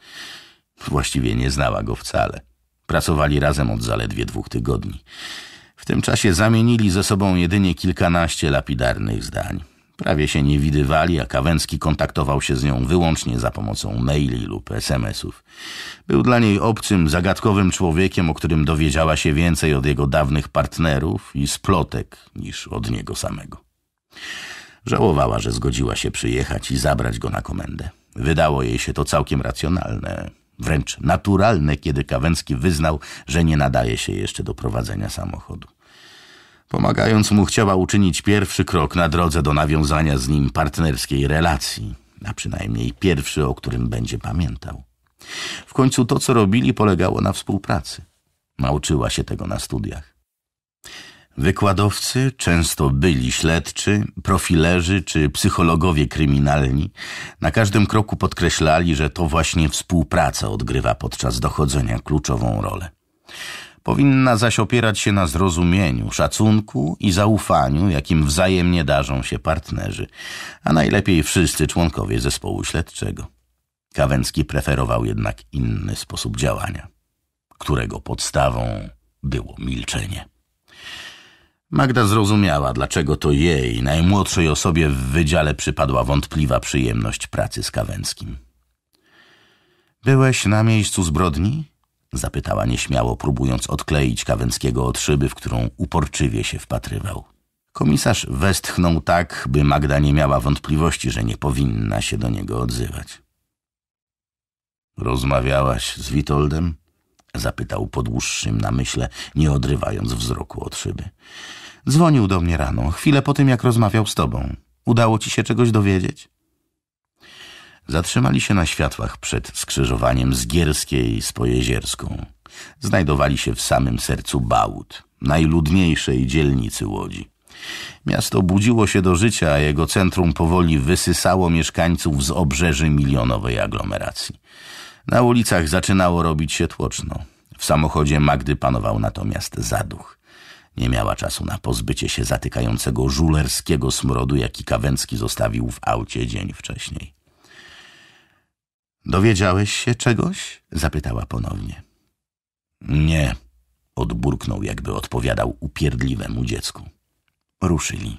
Speaker 1: Właściwie nie znała go wcale. Pracowali razem od zaledwie dwóch tygodni. W tym czasie zamienili ze sobą jedynie kilkanaście lapidarnych zdań. Prawie się nie widywali, a Kawęcki kontaktował się z nią wyłącznie za pomocą maili lub SMS-ów. Był dla niej obcym, zagadkowym człowiekiem, o którym dowiedziała się więcej od jego dawnych partnerów i splotek niż od niego samego. Żałowała, że zgodziła się przyjechać i zabrać go na komendę. Wydało jej się to całkiem racjonalne, wręcz naturalne, kiedy Kawęcki wyznał, że nie nadaje się jeszcze do prowadzenia samochodu. Pomagając mu chciała uczynić pierwszy krok na drodze do nawiązania z nim partnerskiej relacji, a przynajmniej pierwszy, o którym będzie pamiętał. W końcu to, co robili, polegało na współpracy. Nauczyła się tego na studiach. Wykładowcy, często byli śledczy, profilerzy czy psychologowie kryminalni, na każdym kroku podkreślali, że to właśnie współpraca odgrywa podczas dochodzenia kluczową rolę. Powinna zaś opierać się na zrozumieniu, szacunku i zaufaniu, jakim wzajemnie darzą się partnerzy, a najlepiej wszyscy członkowie zespołu śledczego. Kawęcki preferował jednak inny sposób działania, którego podstawą było milczenie. Magda zrozumiała, dlaczego to jej, najmłodszej osobie w wydziale przypadła wątpliwa przyjemność pracy z Kawęckim. Byłeś na miejscu zbrodni? Zapytała nieśmiało, próbując odkleić Kawęckiego od szyby, w którą uporczywie się wpatrywał. Komisarz westchnął tak, by Magda nie miała wątpliwości, że nie powinna się do niego odzywać. Rozmawiałaś z Witoldem? zapytał po dłuższym namyśle, nie odrywając wzroku od szyby. Dzwonił do mnie rano, chwilę po tym, jak rozmawiał z tobą. Udało ci się czegoś dowiedzieć? Zatrzymali się na światłach przed skrzyżowaniem z Gierskiej z Pojezierską. Znajdowali się w samym sercu Bałut, najludniejszej dzielnicy Łodzi. Miasto budziło się do życia, a jego centrum powoli wysysało mieszkańców z obrzeży milionowej aglomeracji. Na ulicach zaczynało robić się tłoczno. W samochodzie Magdy panował natomiast zaduch. Nie miała czasu na pozbycie się zatykającego żulerskiego smrodu, jaki Kawęcki zostawił w aucie dzień wcześniej. Dowiedziałeś się czegoś? zapytała ponownie. Nie, odburknął, jakby odpowiadał upierdliwemu dziecku. Ruszyli.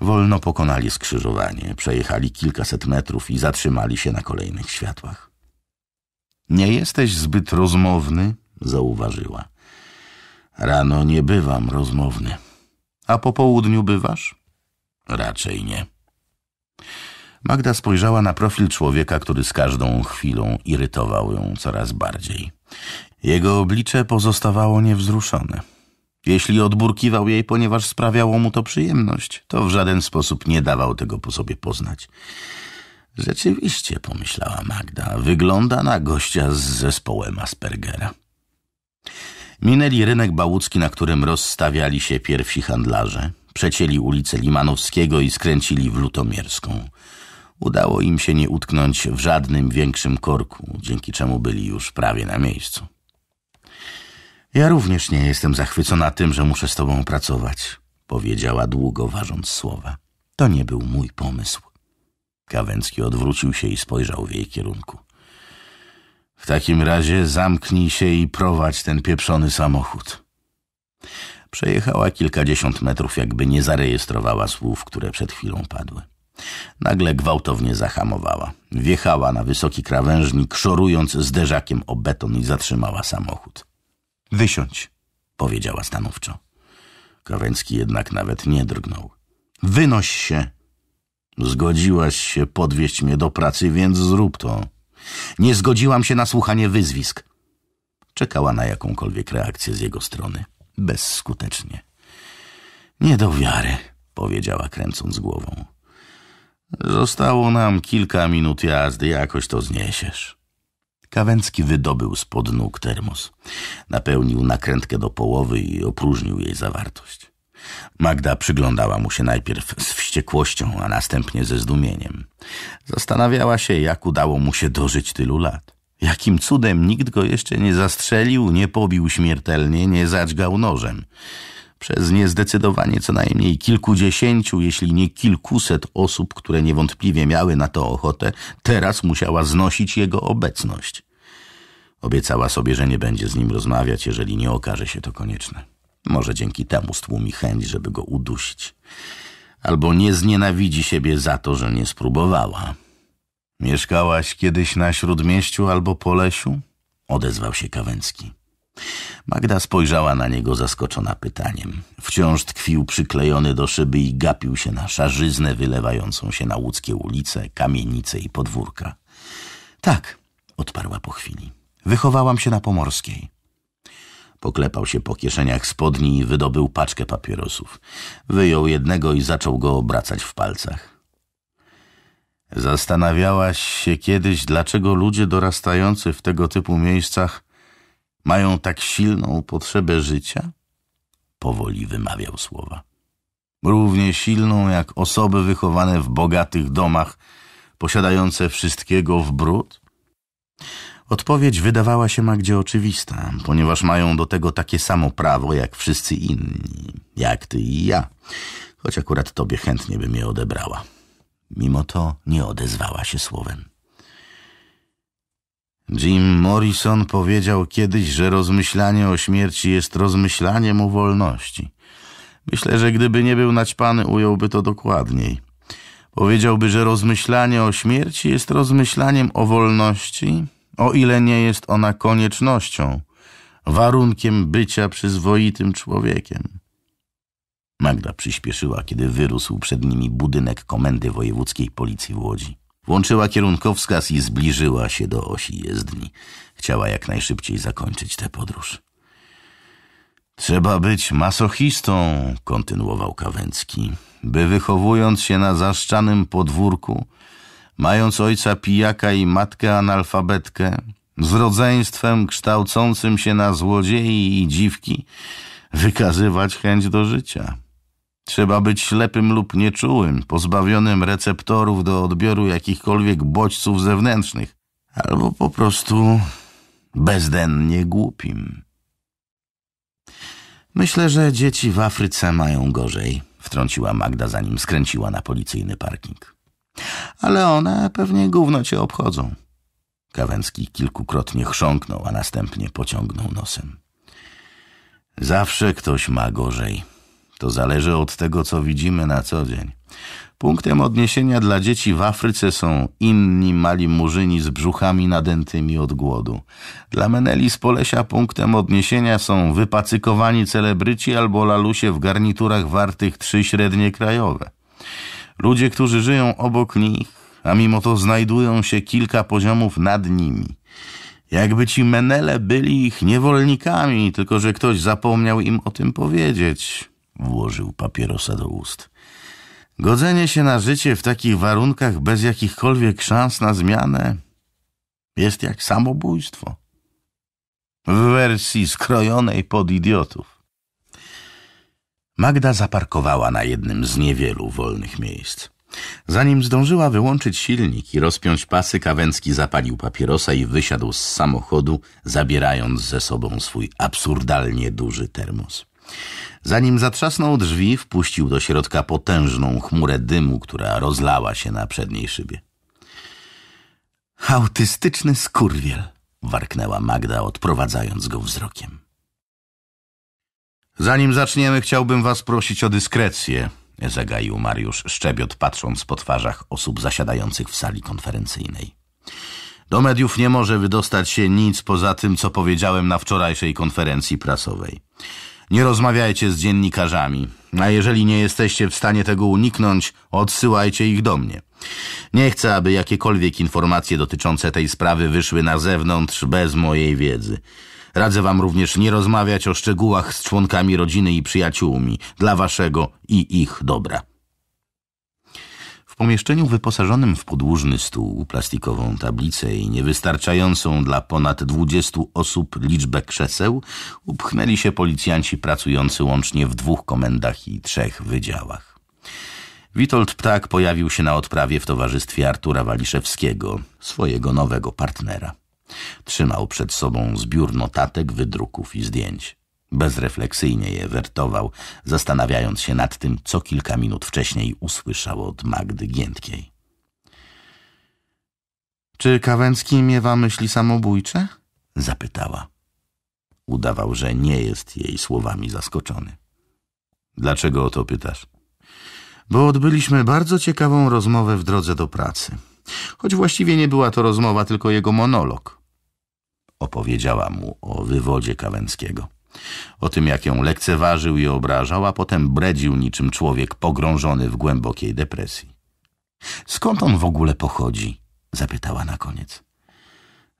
Speaker 1: Wolno pokonali skrzyżowanie, przejechali kilkaset metrów i zatrzymali się na kolejnych światłach. Nie jesteś zbyt rozmowny, zauważyła. Rano nie bywam rozmowny. A po południu bywasz? Raczej nie. Magda spojrzała na profil człowieka, który z każdą chwilą irytował ją coraz bardziej. Jego oblicze pozostawało niewzruszone. Jeśli odburkiwał jej, ponieważ sprawiało mu to przyjemność, to w żaden sposób nie dawał tego po sobie poznać. Rzeczywiście, pomyślała Magda, wygląda na gościa z zespołem Aspergera. Minęli rynek bałucki, na którym rozstawiali się pierwsi handlarze. Przecięli ulicę Limanowskiego i skręcili w Lutomierską. Udało im się nie utknąć w żadnym większym korku, dzięki czemu byli już prawie na miejscu. Ja również nie jestem zachwycona tym, że muszę z tobą pracować, powiedziała długo ważąc słowa. To nie był mój pomysł. Kawęcki odwrócił się i spojrzał w jej kierunku. W takim razie zamknij się i prowadź ten pieprzony samochód. Przejechała kilkadziesiąt metrów, jakby nie zarejestrowała słów, które przed chwilą padły. Nagle gwałtownie zahamowała. Wjechała na wysoki krawężnik, szorując zderzakiem o beton i zatrzymała samochód. Wysiądź, powiedziała stanowczo. Krawęcki jednak nawet nie drgnął. Wynoś się, Zgodziłaś się podwieźć mnie do pracy, więc zrób to. Nie zgodziłam się na słuchanie wyzwisk. Czekała na jakąkolwiek reakcję z jego strony. Bezskutecznie. Nie do wiary, powiedziała kręcąc głową. Zostało nam kilka minut jazdy, jakoś to zniesiesz. Kawęcki wydobył spod nóg termos. Napełnił nakrętkę do połowy i opróżnił jej zawartość. Magda przyglądała mu się najpierw z wściekłością, a następnie ze zdumieniem. Zastanawiała się, jak udało mu się dożyć tylu lat. Jakim cudem nikt go jeszcze nie zastrzelił, nie pobił śmiertelnie, nie zaćgał nożem. Przez niezdecydowanie co najmniej kilkudziesięciu, jeśli nie kilkuset osób, które niewątpliwie miały na to ochotę, teraz musiała znosić jego obecność. Obiecała sobie, że nie będzie z nim rozmawiać, jeżeli nie okaże się to konieczne. Może dzięki temu stłumi chęć, żeby go udusić. Albo nie znienawidzi siebie za to, że nie spróbowała. Mieszkałaś kiedyś na śródmieściu albo po lesiu? Odezwał się Kawęcki. Magda spojrzała na niego zaskoczona pytaniem. Wciąż tkwił przyklejony do szyby i gapił się na szarzyznę wylewającą się na łódzkie ulice, kamienice i podwórka. Tak, odparła po chwili. Wychowałam się na Pomorskiej. Poklepał się po kieszeniach spodni i wydobył paczkę papierosów. Wyjął jednego i zaczął go obracać w palcach. Zastanawiałaś się kiedyś, dlaczego ludzie dorastający w tego typu miejscach mają tak silną potrzebę życia? Powoli wymawiał słowa. Równie silną jak osoby wychowane w bogatych domach, posiadające wszystkiego w bród? Odpowiedź wydawała się Magdzie oczywista, ponieważ mają do tego takie samo prawo jak wszyscy inni, jak ty i ja, choć akurat tobie chętnie bym je odebrała. Mimo to nie odezwała się słowem. Jim Morrison powiedział kiedyś, że rozmyślanie o śmierci jest rozmyślaniem o wolności. Myślę, że gdyby nie był naćpany, ująłby to dokładniej. Powiedziałby, że rozmyślanie o śmierci jest rozmyślaniem o wolności, o ile nie jest ona koniecznością, warunkiem bycia przyzwoitym człowiekiem. Magda przyspieszyła, kiedy wyrósł przed nimi budynek Komendy Wojewódzkiej Policji w Łodzi. Włączyła kierunkowskaz i zbliżyła się do osi jezdni. Chciała jak najszybciej zakończyć tę podróż. Trzeba być masochistą, kontynuował Kawęcki, by wychowując się na zaszczanym podwórku, mając ojca pijaka i matkę analfabetkę, z rodzeństwem kształcącym się na złodziei i dziwki, wykazywać chęć do życia. Trzeba być ślepym lub nieczułym, pozbawionym receptorów do odbioru jakichkolwiek bodźców zewnętrznych, albo po prostu bezdennie głupim. Myślę, że dzieci w Afryce mają gorzej, wtrąciła Magda, zanim skręciła na policyjny parking. Ale one pewnie gówno cię obchodzą. Kawęcki kilkukrotnie chrząknął, a następnie pociągnął nosem. Zawsze ktoś ma gorzej. To zależy od tego, co widzimy na co dzień. Punktem odniesienia dla dzieci w Afryce są inni mali murzyni z brzuchami nadętymi od głodu. Dla Meneli z Polesia punktem odniesienia są wypacykowani celebryci albo lalusie w garniturach wartych trzy średnie krajowe. Ludzie, którzy żyją obok nich, a mimo to znajdują się kilka poziomów nad nimi. Jakby ci menele byli ich niewolnikami, tylko że ktoś zapomniał im o tym powiedzieć. Włożył papierosa do ust. Godzenie się na życie w takich warunkach bez jakichkolwiek szans na zmianę jest jak samobójstwo. W wersji skrojonej pod idiotów. Magda zaparkowała na jednym z niewielu wolnych miejsc. Zanim zdążyła wyłączyć silnik i rozpiąć pasy, Kawęcki zapalił papierosa i wysiadł z samochodu, zabierając ze sobą swój absurdalnie duży termos. Zanim zatrzasnął drzwi, wpuścił do środka potężną chmurę dymu, która rozlała się na przedniej szybie. Autystyczny skurwiel, warknęła Magda, odprowadzając go wzrokiem. Zanim zaczniemy, chciałbym was prosić o dyskrecję, zagaił Mariusz Szczebiot, patrząc po twarzach osób zasiadających w sali konferencyjnej. Do mediów nie może wydostać się nic poza tym, co powiedziałem na wczorajszej konferencji prasowej. Nie rozmawiajcie z dziennikarzami, a jeżeli nie jesteście w stanie tego uniknąć, odsyłajcie ich do mnie. Nie chcę, aby jakiekolwiek informacje dotyczące tej sprawy wyszły na zewnątrz bez mojej wiedzy. Radzę wam również nie rozmawiać o szczegółach z członkami rodziny i przyjaciółmi, dla waszego i ich dobra. W pomieszczeniu wyposażonym w podłużny stół, plastikową tablicę i niewystarczającą dla ponad 20 osób liczbę krzeseł upchnęli się policjanci pracujący łącznie w dwóch komendach i trzech wydziałach. Witold Ptak pojawił się na odprawie w towarzystwie Artura Waliszewskiego, swojego nowego partnera. Trzymał przed sobą zbiór notatek, wydruków i zdjęć. Bezrefleksyjnie je wertował, zastanawiając się nad tym, co kilka minut wcześniej usłyszał od Magdy Giętkiej. Czy Kawęcki miewa myśli samobójcze? Zapytała. Udawał, że nie jest jej słowami zaskoczony. Dlaczego o to pytasz? Bo odbyliśmy bardzo ciekawą rozmowę w drodze do pracy. Choć właściwie nie była to rozmowa, tylko jego monolog. Opowiedziała mu o wywodzie Kawęckiego. O tym, jak ją lekceważył i obrażał, a potem bredził niczym człowiek pogrążony w głębokiej depresji. Skąd on w ogóle pochodzi? zapytała na koniec.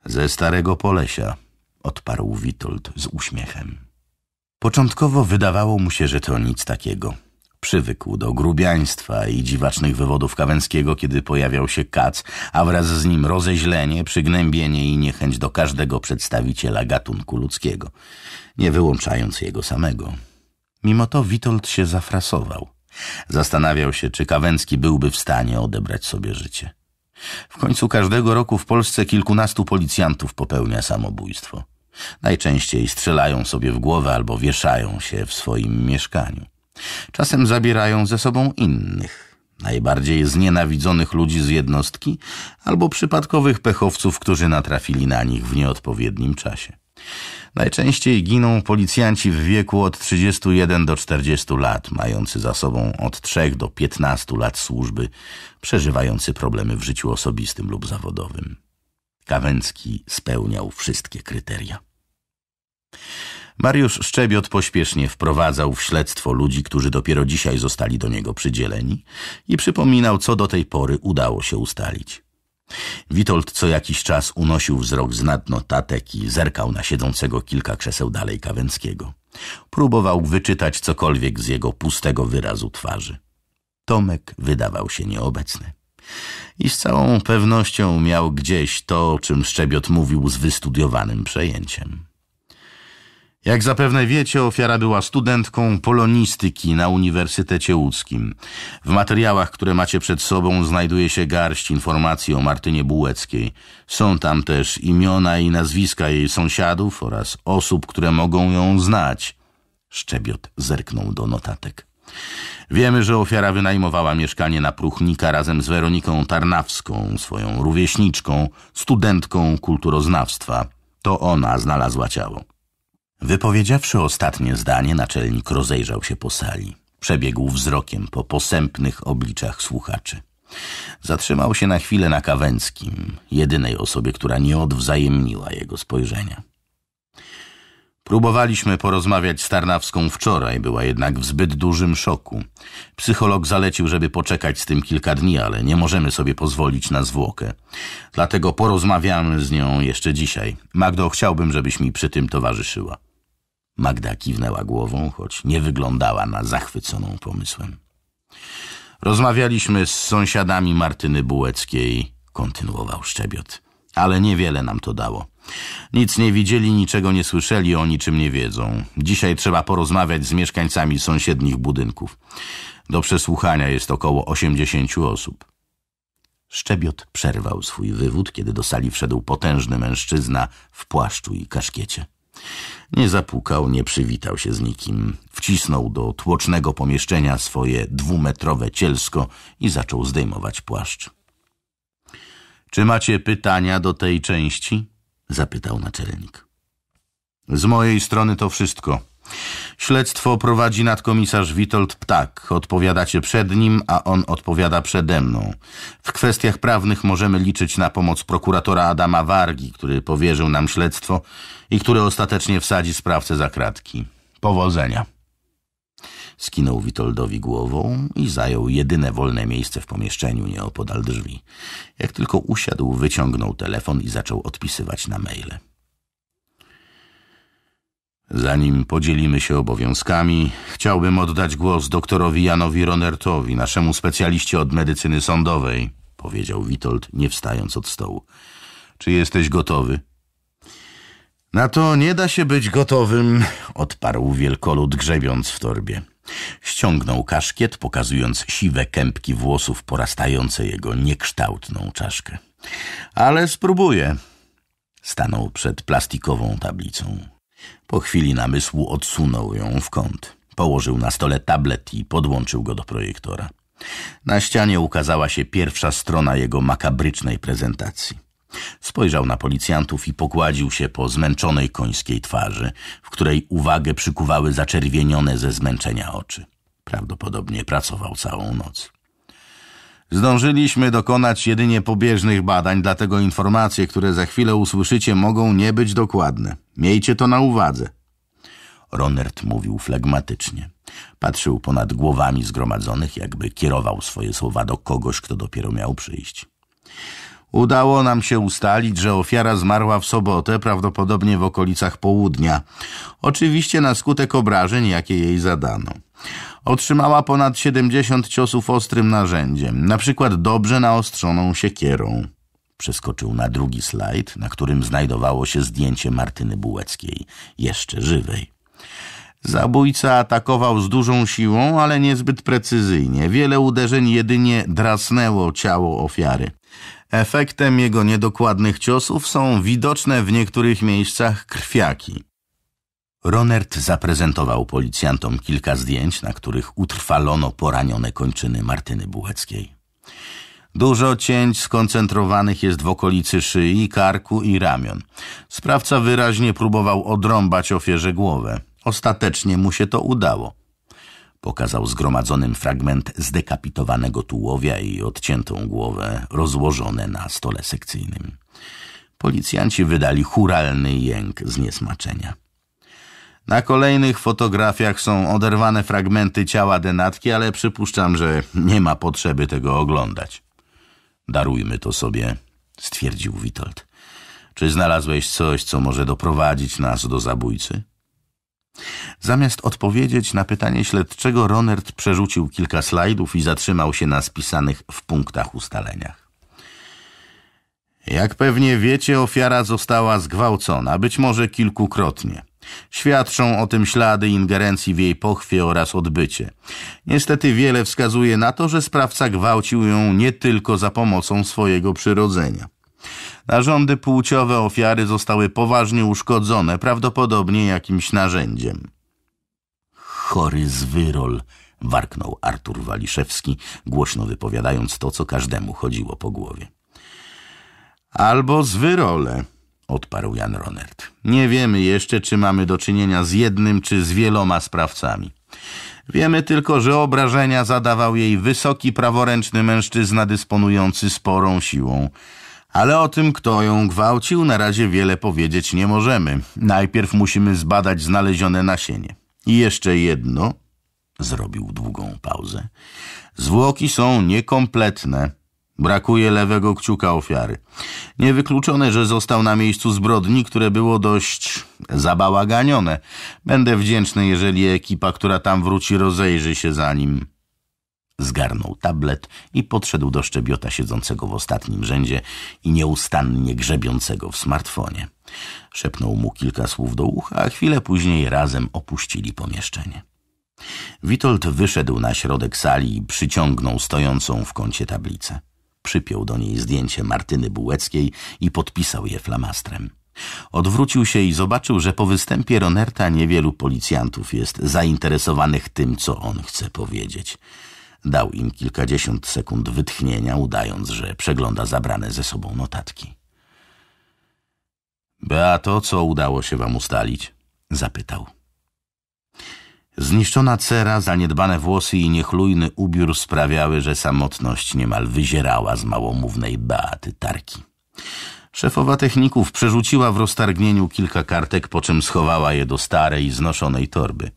Speaker 1: Ze starego Polesia, odparł Witold z uśmiechem. Początkowo wydawało mu się, że to nic takiego. Przywykł do grubiaństwa i dziwacznych wywodów Kawęckiego, kiedy pojawiał się kac, a wraz z nim rozeźlenie, przygnębienie i niechęć do każdego przedstawiciela gatunku ludzkiego, nie wyłączając jego samego. Mimo to Witold się zafrasował. Zastanawiał się, czy Kawęcki byłby w stanie odebrać sobie życie. W końcu każdego roku w Polsce kilkunastu policjantów popełnia samobójstwo. Najczęściej strzelają sobie w głowę albo wieszają się w swoim mieszkaniu. Czasem zabierają ze sobą innych, najbardziej znienawidzonych ludzi z jednostki albo przypadkowych pechowców, którzy natrafili na nich w nieodpowiednim czasie. Najczęściej giną policjanci w wieku od 31 do 40 lat, mający za sobą od 3 do 15 lat służby, przeżywający problemy w życiu osobistym lub zawodowym. Kawęcki spełniał wszystkie kryteria. Mariusz Szczebiot pośpiesznie wprowadzał w śledztwo ludzi, którzy dopiero dzisiaj zostali do niego przydzieleni i przypominał, co do tej pory udało się ustalić. Witold co jakiś czas unosił wzrok z nad notatek i zerkał na siedzącego kilka krzeseł dalej Kawęckiego. Próbował wyczytać cokolwiek z jego pustego wyrazu twarzy. Tomek wydawał się nieobecny. I z całą pewnością miał gdzieś to, o czym Szczebiot mówił z wystudiowanym przejęciem. Jak zapewne wiecie, ofiara była studentką polonistyki na Uniwersytecie Łódzkim. W materiałach, które macie przed sobą, znajduje się garść informacji o Martynie Bułeckiej. Są tam też imiona i nazwiska jej sąsiadów oraz osób, które mogą ją znać. Szczebiot zerknął do notatek. Wiemy, że ofiara wynajmowała mieszkanie na Pruchnika razem z Weroniką Tarnawską, swoją rówieśniczką, studentką kulturoznawstwa. To ona znalazła ciało. Wypowiedziawszy ostatnie zdanie, naczelnik rozejrzał się po sali. Przebiegł wzrokiem po posępnych obliczach słuchaczy. Zatrzymał się na chwilę na Kawęckim, jedynej osobie, która nie odwzajemniła jego spojrzenia. Próbowaliśmy porozmawiać z Tarnawską wczoraj, była jednak w zbyt dużym szoku. Psycholog zalecił, żeby poczekać z tym kilka dni, ale nie możemy sobie pozwolić na zwłokę. Dlatego porozmawiamy z nią jeszcze dzisiaj. Magdo, chciałbym, żebyś mi przy tym towarzyszyła. Magda kiwnęła głową, choć nie wyglądała na zachwyconą pomysłem. Rozmawialiśmy z sąsiadami Martyny Bułeckiej, kontynuował Szczebiot, ale niewiele nam to dało. Nic nie widzieli, niczego nie słyszeli, o niczym nie wiedzą. Dzisiaj trzeba porozmawiać z mieszkańcami sąsiednich budynków. Do przesłuchania jest około 80 osób. Szczebiot przerwał swój wywód, kiedy do sali wszedł potężny mężczyzna w płaszczu i kaszkiecie. Nie zapukał, nie przywitał się z nikim. Wcisnął do tłocznego pomieszczenia swoje dwumetrowe cielsko i zaczął zdejmować płaszcz. Czy macie pytania do tej części? zapytał naczelnik. Z mojej strony to wszystko. Śledztwo prowadzi nadkomisarz Witold Ptak. Odpowiadacie przed nim, a on odpowiada przede mną. W kwestiach prawnych możemy liczyć na pomoc prokuratora Adama Wargi, który powierzył nam śledztwo i który ostatecznie wsadzi sprawcę za kratki. Powodzenia. Skinął Witoldowi głową i zajął jedyne wolne miejsce w pomieszczeniu nieopodal drzwi. Jak tylko usiadł, wyciągnął telefon i zaczął odpisywać na maile. Zanim podzielimy się obowiązkami, chciałbym oddać głos doktorowi Janowi Ronertowi, naszemu specjaliście od medycyny sądowej, powiedział Witold, nie wstając od stołu. Czy jesteś gotowy? Na to nie da się być gotowym, odparł wielkolud grzebiąc w torbie. Ściągnął kaszkiet, pokazując siwe kępki włosów porastające jego niekształtną czaszkę. Ale spróbuję. Stanął przed plastikową tablicą. Po chwili namysłu odsunął ją w kąt. Położył na stole tablet i podłączył go do projektora. Na ścianie ukazała się pierwsza strona jego makabrycznej prezentacji. Spojrzał na policjantów i pokładził się po zmęczonej końskiej twarzy, w której uwagę przykuwały zaczerwienione ze zmęczenia oczy. Prawdopodobnie pracował całą noc. Zdążyliśmy dokonać jedynie pobieżnych badań, dlatego informacje, które za chwilę usłyszycie, mogą nie być dokładne. Miejcie to na uwadze. Ronert mówił flegmatycznie. Patrzył ponad głowami zgromadzonych, jakby kierował swoje słowa do kogoś, kto dopiero miał przyjść. Udało nam się ustalić, że ofiara zmarła w sobotę, prawdopodobnie w okolicach południa. Oczywiście na skutek obrażeń, jakie jej zadano. Otrzymała ponad 70 ciosów ostrym narzędziem, na przykład dobrze naostrzoną siekierą. Przeskoczył na drugi slajd, na którym znajdowało się zdjęcie Martyny Bułeckiej, jeszcze żywej. Zabójca atakował z dużą siłą, ale niezbyt precyzyjnie. Wiele uderzeń jedynie drasnęło ciało ofiary. Efektem jego niedokładnych ciosów są widoczne w niektórych miejscach krwiaki. Ronert zaprezentował policjantom kilka zdjęć, na których utrwalono poranione kończyny Martyny Bułeckiej. Dużo cięć skoncentrowanych jest w okolicy szyi, karku i ramion. Sprawca wyraźnie próbował odrąbać ofierze głowę. Ostatecznie mu się to udało. Pokazał zgromadzonym fragment zdekapitowanego tułowia i odciętą głowę, rozłożone na stole sekcyjnym. Policjanci wydali churalny jęk zniesmaczenia. Na kolejnych fotografiach są oderwane fragmenty ciała denatki, ale przypuszczam, że nie ma potrzeby tego oglądać. Darujmy to sobie, stwierdził Witold. Czy znalazłeś coś, co może doprowadzić nas do zabójcy? Zamiast odpowiedzieć na pytanie śledczego, Ronert przerzucił kilka slajdów i zatrzymał się na spisanych w punktach ustaleniach. Jak pewnie wiecie, ofiara została zgwałcona, być może kilkukrotnie. Świadczą o tym ślady ingerencji w jej pochwie oraz odbycie. Niestety wiele wskazuje na to, że sprawca gwałcił ją nie tylko za pomocą swojego przyrodzenia. Narządy płciowe ofiary zostały poważnie uszkodzone, prawdopodobnie jakimś narzędziem. Chory zwyrol, warknął Artur Waliszewski, głośno wypowiadając to, co każdemu chodziło po głowie. Albo zwyrole odparł Jan Ronert. Nie wiemy jeszcze, czy mamy do czynienia z jednym czy z wieloma sprawcami. Wiemy tylko, że obrażenia zadawał jej wysoki praworęczny mężczyzna dysponujący sporą siłą. Ale o tym, kto ją gwałcił, na razie wiele powiedzieć nie możemy. Najpierw musimy zbadać znalezione nasienie. I jeszcze jedno. Zrobił długą pauzę. Zwłoki są niekompletne. Brakuje lewego kciuka ofiary. Niewykluczone, że został na miejscu zbrodni, które było dość zabałaganione. Będę wdzięczny, jeżeli ekipa, która tam wróci, rozejrzy się za nim. Zgarnął tablet i podszedł do szczebiota siedzącego w ostatnim rzędzie i nieustannie grzebiącego w smartfonie. Szepnął mu kilka słów do ucha, a chwilę później razem opuścili pomieszczenie. Witold wyszedł na środek sali i przyciągnął stojącą w kącie tablicę. Przypiął do niej zdjęcie Martyny Bułeckiej i podpisał je flamastrem. Odwrócił się i zobaczył, że po występie Ronerta niewielu policjantów jest zainteresowanych tym, co on chce powiedzieć. Dał im kilkadziesiąt sekund wytchnienia, udając, że przegląda zabrane ze sobą notatki. Beato, co udało się wam ustalić? zapytał. Zniszczona cera, zaniedbane włosy i niechlujny ubiór sprawiały, że samotność niemal wyzierała z małomównej Beaty Tarki. Szefowa techników przerzuciła w roztargnieniu kilka kartek, po czym schowała je do starej, znoszonej torby.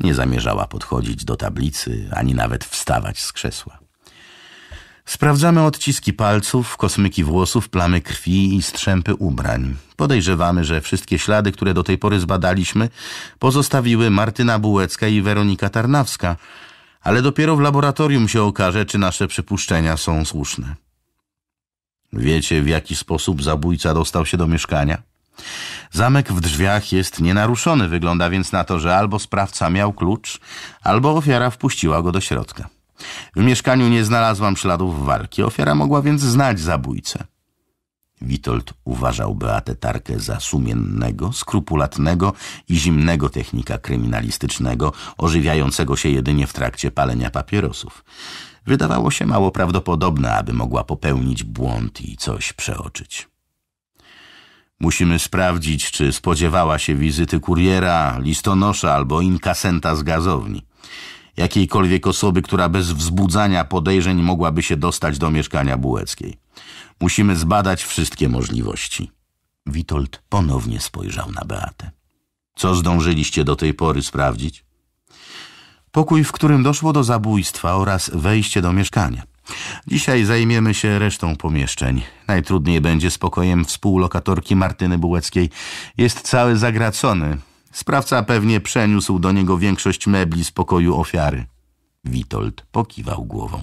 Speaker 1: Nie zamierzała podchodzić do tablicy, ani nawet wstawać z krzesła. Sprawdzamy odciski palców, kosmyki włosów, plamy krwi i strzępy ubrań. Podejrzewamy, że wszystkie ślady, które do tej pory zbadaliśmy, pozostawiły Martyna Bułecka i Weronika Tarnawska, ale dopiero w laboratorium się okaże, czy nasze przypuszczenia są słuszne. Wiecie, w jaki sposób zabójca dostał się do mieszkania? Zamek w drzwiach jest nienaruszony, wygląda więc na to, że albo sprawca miał klucz, albo ofiara wpuściła go do środka. W mieszkaniu nie znalazłam śladów walki. Ofiara mogła więc znać zabójcę. Witold uważał Beatę Tarkę za sumiennego, skrupulatnego i zimnego technika kryminalistycznego, ożywiającego się jedynie w trakcie palenia papierosów. Wydawało się mało prawdopodobne, aby mogła popełnić błąd i coś przeoczyć. Musimy sprawdzić, czy spodziewała się wizyty kuriera, listonosza albo inkasenta z gazowni jakiejkolwiek osoby, która bez wzbudzania podejrzeń mogłaby się dostać do mieszkania Bułeckiej. Musimy zbadać wszystkie możliwości. Witold ponownie spojrzał na Beatę. Co zdążyliście do tej pory sprawdzić? Pokój, w którym doszło do zabójstwa oraz wejście do mieszkania. Dzisiaj zajmiemy się resztą pomieszczeń. Najtrudniej będzie z pokojem współlokatorki Martyny Bułeckiej. Jest cały zagracony, Sprawca pewnie przeniósł do niego większość mebli z pokoju ofiary. Witold pokiwał głową.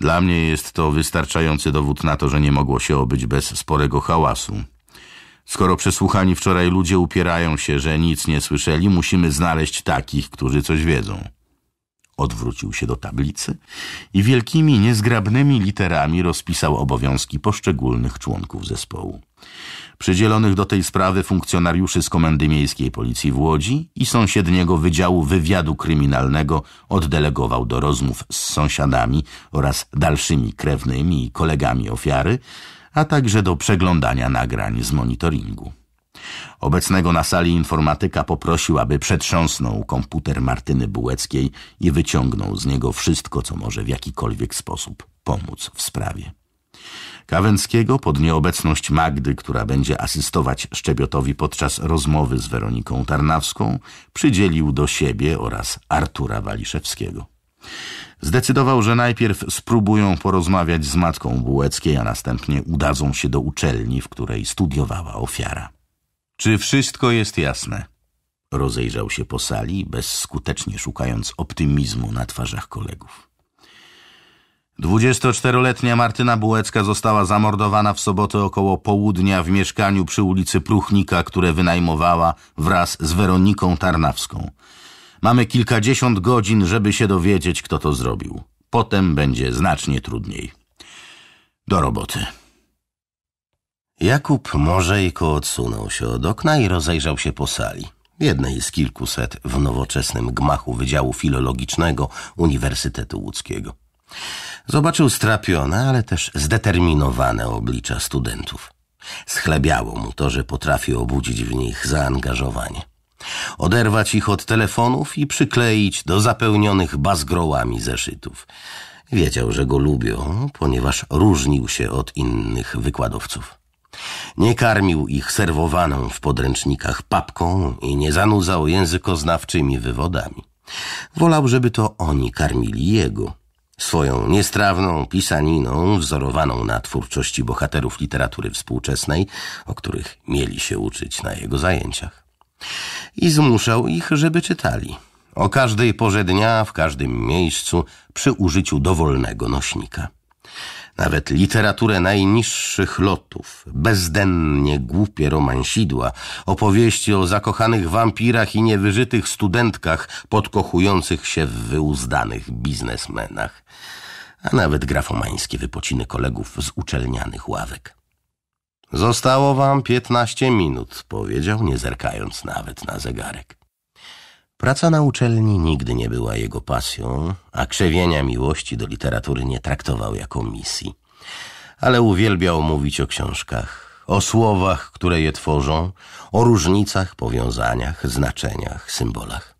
Speaker 1: Dla mnie jest to wystarczający dowód na to, że nie mogło się obyć bez sporego hałasu. Skoro przesłuchani wczoraj ludzie upierają się, że nic nie słyszeli, musimy znaleźć takich, którzy coś wiedzą. Odwrócił się do tablicy i wielkimi, niezgrabnymi literami rozpisał obowiązki poszczególnych członków zespołu przydzielonych do tej sprawy funkcjonariuszy z Komendy Miejskiej Policji w Łodzi i sąsiedniego Wydziału Wywiadu Kryminalnego oddelegował do rozmów z sąsiadami oraz dalszymi krewnymi i kolegami ofiary, a także do przeglądania nagrań z monitoringu. Obecnego na sali informatyka poprosił, aby przetrząsnął komputer Martyny Bułeckiej i wyciągnął z niego wszystko, co może w jakikolwiek sposób pomóc w sprawie. Kawęckiego pod nieobecność Magdy, która będzie asystować Szczebiotowi podczas rozmowy z Weroniką Tarnawską, przydzielił do siebie oraz Artura Waliszewskiego. Zdecydował, że najpierw spróbują porozmawiać z matką Bułeckiej, a następnie udadzą się do uczelni, w której studiowała ofiara. Czy wszystko jest jasne? Rozejrzał się po sali, bezskutecznie szukając optymizmu na twarzach kolegów. 24-letnia Martyna Bułecka została zamordowana w sobotę około południa w mieszkaniu przy ulicy Pruchnika, które wynajmowała wraz z Weroniką Tarnawską. Mamy kilkadziesiąt godzin, żeby się dowiedzieć, kto to zrobił. Potem będzie znacznie trudniej. Do roboty. Jakub Morzejko odsunął się od okna i rozejrzał się po sali. Jednej z kilkuset w nowoczesnym gmachu Wydziału Filologicznego Uniwersytetu Łódzkiego. Zobaczył strapione, ale też zdeterminowane oblicza studentów. Schlebiało mu to, że potrafi obudzić w nich zaangażowanie. Oderwać ich od telefonów i przykleić do zapełnionych bazgrołami zeszytów. Wiedział, że go lubią, ponieważ różnił się od innych wykładowców. Nie karmił ich serwowaną w podręcznikach papką i nie zanudzał językoznawczymi wywodami. Wolał, żeby to oni karmili jego, Swoją niestrawną pisaniną, wzorowaną na twórczości bohaterów literatury współczesnej, o których mieli się uczyć na jego zajęciach. I zmuszał ich, żeby czytali. O każdej porze dnia, w każdym miejscu, przy użyciu dowolnego nośnika nawet literaturę najniższych lotów, bezdennie głupie romansidła, opowieści o zakochanych wampirach i niewyżytych studentkach podkochujących się w wyuzdanych biznesmenach, a nawet grafomańskie wypociny kolegów z uczelnianych ławek. Zostało wam piętnaście minut, powiedział, nie zerkając nawet na zegarek. Praca na uczelni nigdy nie była jego pasją, a krzewienia miłości do literatury nie traktował jako misji. Ale uwielbiał mówić o książkach, o słowach, które je tworzą, o różnicach, powiązaniach, znaczeniach, symbolach.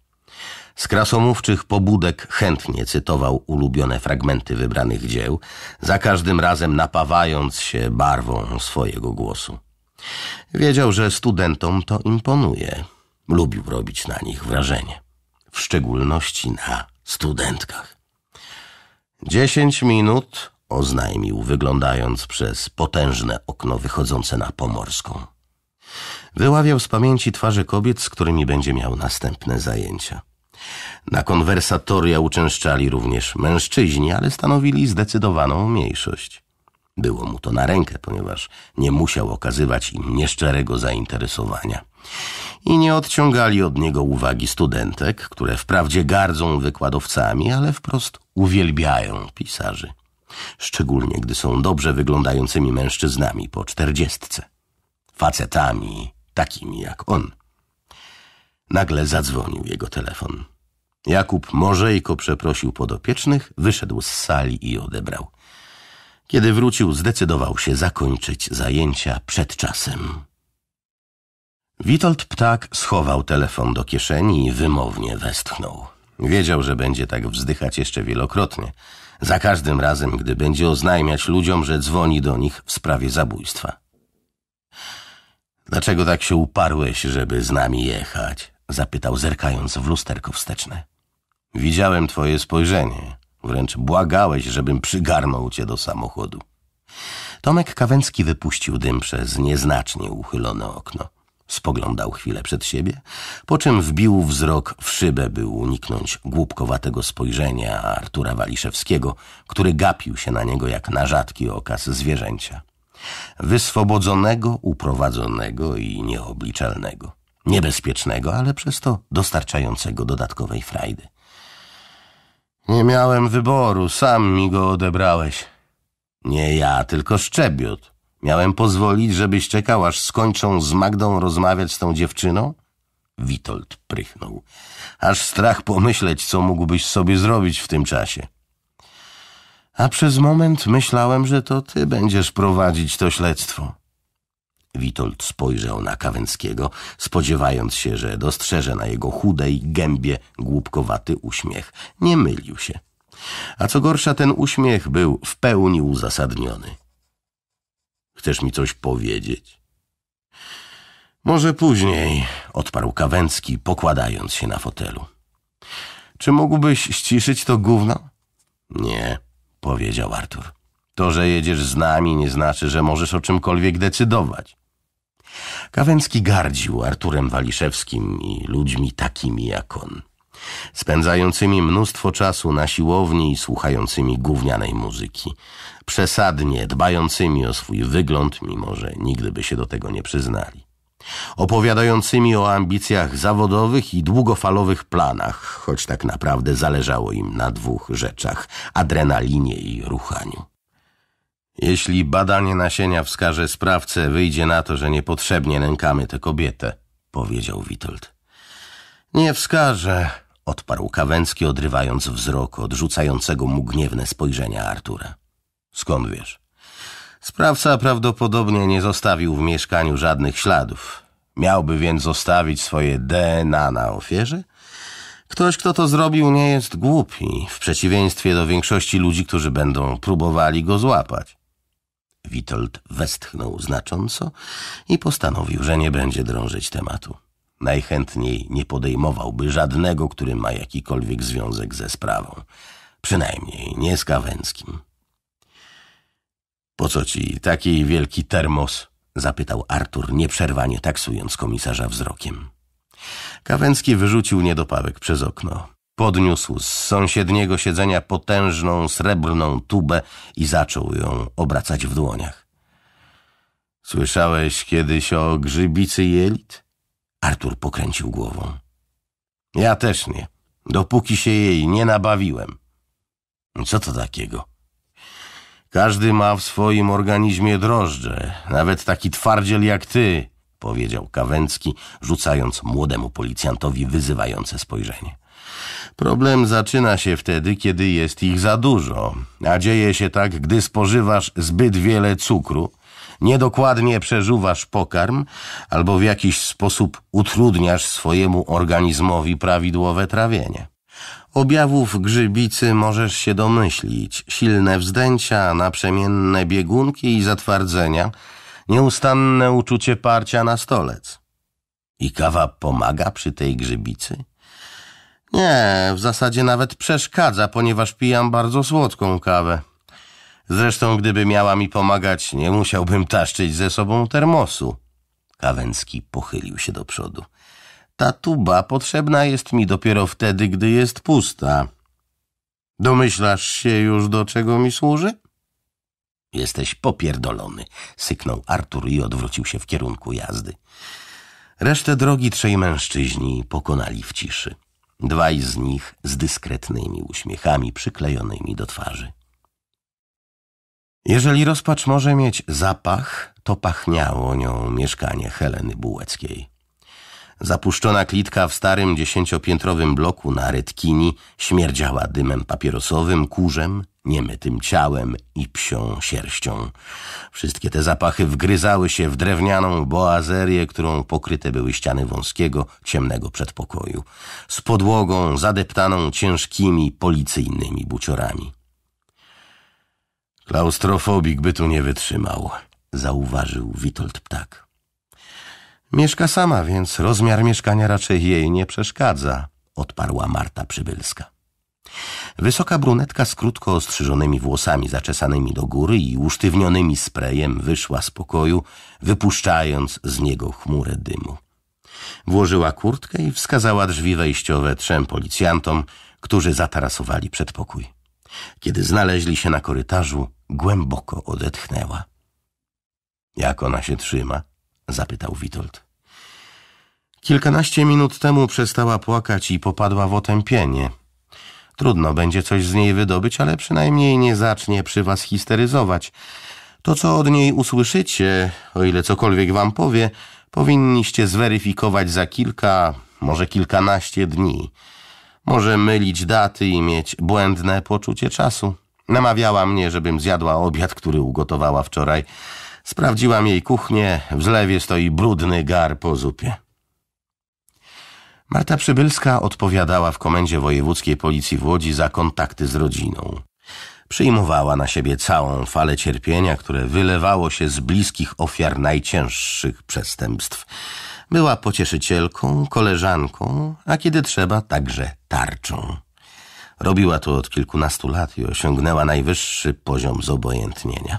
Speaker 1: Z krasomówczych pobudek chętnie cytował ulubione fragmenty wybranych dzieł, za każdym razem napawając się barwą swojego głosu. Wiedział, że studentom to imponuje – Lubił robić na nich wrażenie, w szczególności na studentkach. Dziesięć minut oznajmił, wyglądając przez potężne okno wychodzące na pomorską. Wyławiał z pamięci twarze kobiet, z którymi będzie miał następne zajęcia. Na konwersatoria uczęszczali również mężczyźni, ale stanowili zdecydowaną mniejszość. Było mu to na rękę, ponieważ nie musiał okazywać im nieszczerego zainteresowania i nie odciągali od niego uwagi studentek, które wprawdzie gardzą wykładowcami, ale wprost uwielbiają pisarzy. Szczególnie gdy są dobrze wyglądającymi mężczyznami po czterdziestce. Facetami, takimi jak on. Nagle zadzwonił jego telefon. Jakub Morzejko przeprosił podopiecznych, wyszedł z sali i odebrał. Kiedy wrócił, zdecydował się zakończyć zajęcia przed czasem. Witold Ptak schował telefon do kieszeni i wymownie westchnął. Wiedział, że będzie tak wzdychać jeszcze wielokrotnie. Za każdym razem, gdy będzie oznajmiać ludziom, że dzwoni do nich w sprawie zabójstwa. Dlaczego tak się uparłeś, żeby z nami jechać? Zapytał, zerkając w lusterko wsteczne. Widziałem twoje spojrzenie. Wręcz błagałeś, żebym przygarnął cię do samochodu. Tomek Kawęcki wypuścił dym przez nieznacznie uchylone okno. Spoglądał chwilę przed siebie, po czym wbił wzrok w szybę, by uniknąć głupkowatego spojrzenia Artura Waliszewskiego, który gapił się na niego jak na rzadki okaz zwierzęcia. Wyswobodzonego, uprowadzonego i nieobliczalnego. Niebezpiecznego, ale przez to dostarczającego dodatkowej frajdy. Nie miałem wyboru, sam mi go odebrałeś. Nie ja, tylko szczebiot. Miałem pozwolić, żebyś czekał, aż skończą z Magdą rozmawiać z tą dziewczyną? Witold prychnął. Aż strach pomyśleć, co mógłbyś sobie zrobić w tym czasie. A przez moment myślałem, że to ty będziesz prowadzić to śledztwo. Witold spojrzał na Kawęckiego, spodziewając się, że dostrzeże na jego chudej gębie głupkowaty uśmiech. Nie mylił się. A co gorsza, ten uśmiech był w pełni uzasadniony. Chcesz mi coś powiedzieć? Może później, odparł Kawęcki, pokładając się na fotelu. Czy mógłbyś ściszyć to gówno? Nie, powiedział Artur. To, że jedziesz z nami, nie znaczy, że możesz o czymkolwiek decydować. Kawęcki gardził Arturem Waliszewskim i ludźmi takimi jak on, spędzającymi mnóstwo czasu na siłowni i słuchającymi gównianej muzyki, przesadnie dbającymi o swój wygląd, mimo że nigdy by się do tego nie przyznali. Opowiadającymi o ambicjach zawodowych i długofalowych planach, choć tak naprawdę zależało im na dwóch rzeczach adrenalinie i ruchaniu. Jeśli badanie nasienia wskaże sprawcę, wyjdzie na to, że niepotrzebnie nękamy tę kobietę, powiedział Witold. Nie wskaże, odparł Kawęcki, odrywając wzrok od rzucającego mu gniewne spojrzenia Artura. Skąd wiesz? Sprawca prawdopodobnie nie zostawił w mieszkaniu żadnych śladów. Miałby więc zostawić swoje DNA na ofierze? Ktoś, kto to zrobił, nie jest głupi, w przeciwieństwie do większości ludzi, którzy będą próbowali go złapać. Witold westchnął znacząco i postanowił, że nie będzie drążyć tematu. Najchętniej nie podejmowałby żadnego, który ma jakikolwiek związek ze sprawą. Przynajmniej nie z Kawęckim. Po co ci taki wielki termos? Zapytał Artur, nieprzerwanie taksując komisarza wzrokiem. Kawęcki wyrzucił niedopałek przez okno. Podniósł z sąsiedniego siedzenia potężną, srebrną tubę i zaczął ją obracać w dłoniach. Słyszałeś kiedyś o grzybicy jelit? Artur pokręcił głową. Ja też nie, dopóki się jej nie nabawiłem. Co to takiego? Każdy ma w swoim organizmie drożdże, nawet taki twardziel jak ty, powiedział Kawęcki, rzucając młodemu policjantowi wyzywające spojrzenie. Problem zaczyna się wtedy, kiedy jest ich za dużo, a dzieje się tak, gdy spożywasz zbyt wiele cukru, niedokładnie przeżuwasz pokarm albo w jakiś sposób utrudniasz swojemu organizmowi prawidłowe trawienie. Objawów grzybicy możesz się domyślić. Silne wzdęcia, naprzemienne biegunki i zatwardzenia, nieustanne uczucie parcia na stolec. I kawa pomaga przy tej grzybicy? Nie, w zasadzie nawet przeszkadza, ponieważ pijam bardzo słodką kawę. Zresztą, gdyby miała mi pomagać, nie musiałbym taszczyć ze sobą termosu. Kawęcki pochylił się do przodu. Ta tuba potrzebna jest mi dopiero wtedy, gdy jest pusta. Domyślasz się już, do czego mi służy? Jesteś popierdolony, syknął Artur i odwrócił się w kierunku jazdy. Resztę drogi trzej mężczyźni pokonali w ciszy. Dwaj z nich z dyskretnymi uśmiechami przyklejonymi do twarzy. Jeżeli rozpacz może mieć zapach, to pachniało nią mieszkanie Heleny Bułeckiej. Zapuszczona klitka w starym dziesięciopiętrowym bloku na Redkini śmierdziała dymem papierosowym, kurzem, niemytym ciałem i psią sierścią. Wszystkie te zapachy wgryzały się w drewnianą boazerię, którą pokryte były ściany wąskiego, ciemnego przedpokoju, z podłogą zadeptaną ciężkimi, policyjnymi buciorami. Klaustrofobik by tu nie wytrzymał, zauważył Witold Ptak. Mieszka sama, więc rozmiar mieszkania raczej jej nie przeszkadza, odparła Marta Przybylska. Wysoka brunetka z krótko ostrzyżonymi włosami zaczesanymi do góry i usztywnionymi sprejem wyszła z pokoju, wypuszczając z niego chmurę dymu. Włożyła kurtkę i wskazała drzwi wejściowe trzem policjantom, którzy zatarasowali przedpokój. Kiedy znaleźli się na korytarzu, głęboko odetchnęła. Jak ona się trzyma? zapytał Witold. Kilkanaście minut temu przestała płakać i popadła w otępienie. Trudno będzie coś z niej wydobyć, ale przynajmniej nie zacznie przy was histeryzować. To, co od niej usłyszycie, o ile cokolwiek wam powie, powinniście zweryfikować za kilka, może kilkanaście dni. Może mylić daty i mieć błędne poczucie czasu. Namawiała mnie, żebym zjadła obiad, który ugotowała wczoraj. Sprawdziłam jej kuchnię, w zlewie stoi brudny gar po zupie. Marta Przybylska odpowiadała w Komendzie Wojewódzkiej Policji w Łodzi za kontakty z rodziną. Przyjmowała na siebie całą falę cierpienia, które wylewało się z bliskich ofiar najcięższych przestępstw. Była pocieszycielką, koleżanką, a kiedy trzeba także tarczą. Robiła to od kilkunastu lat i osiągnęła najwyższy poziom zobojętnienia.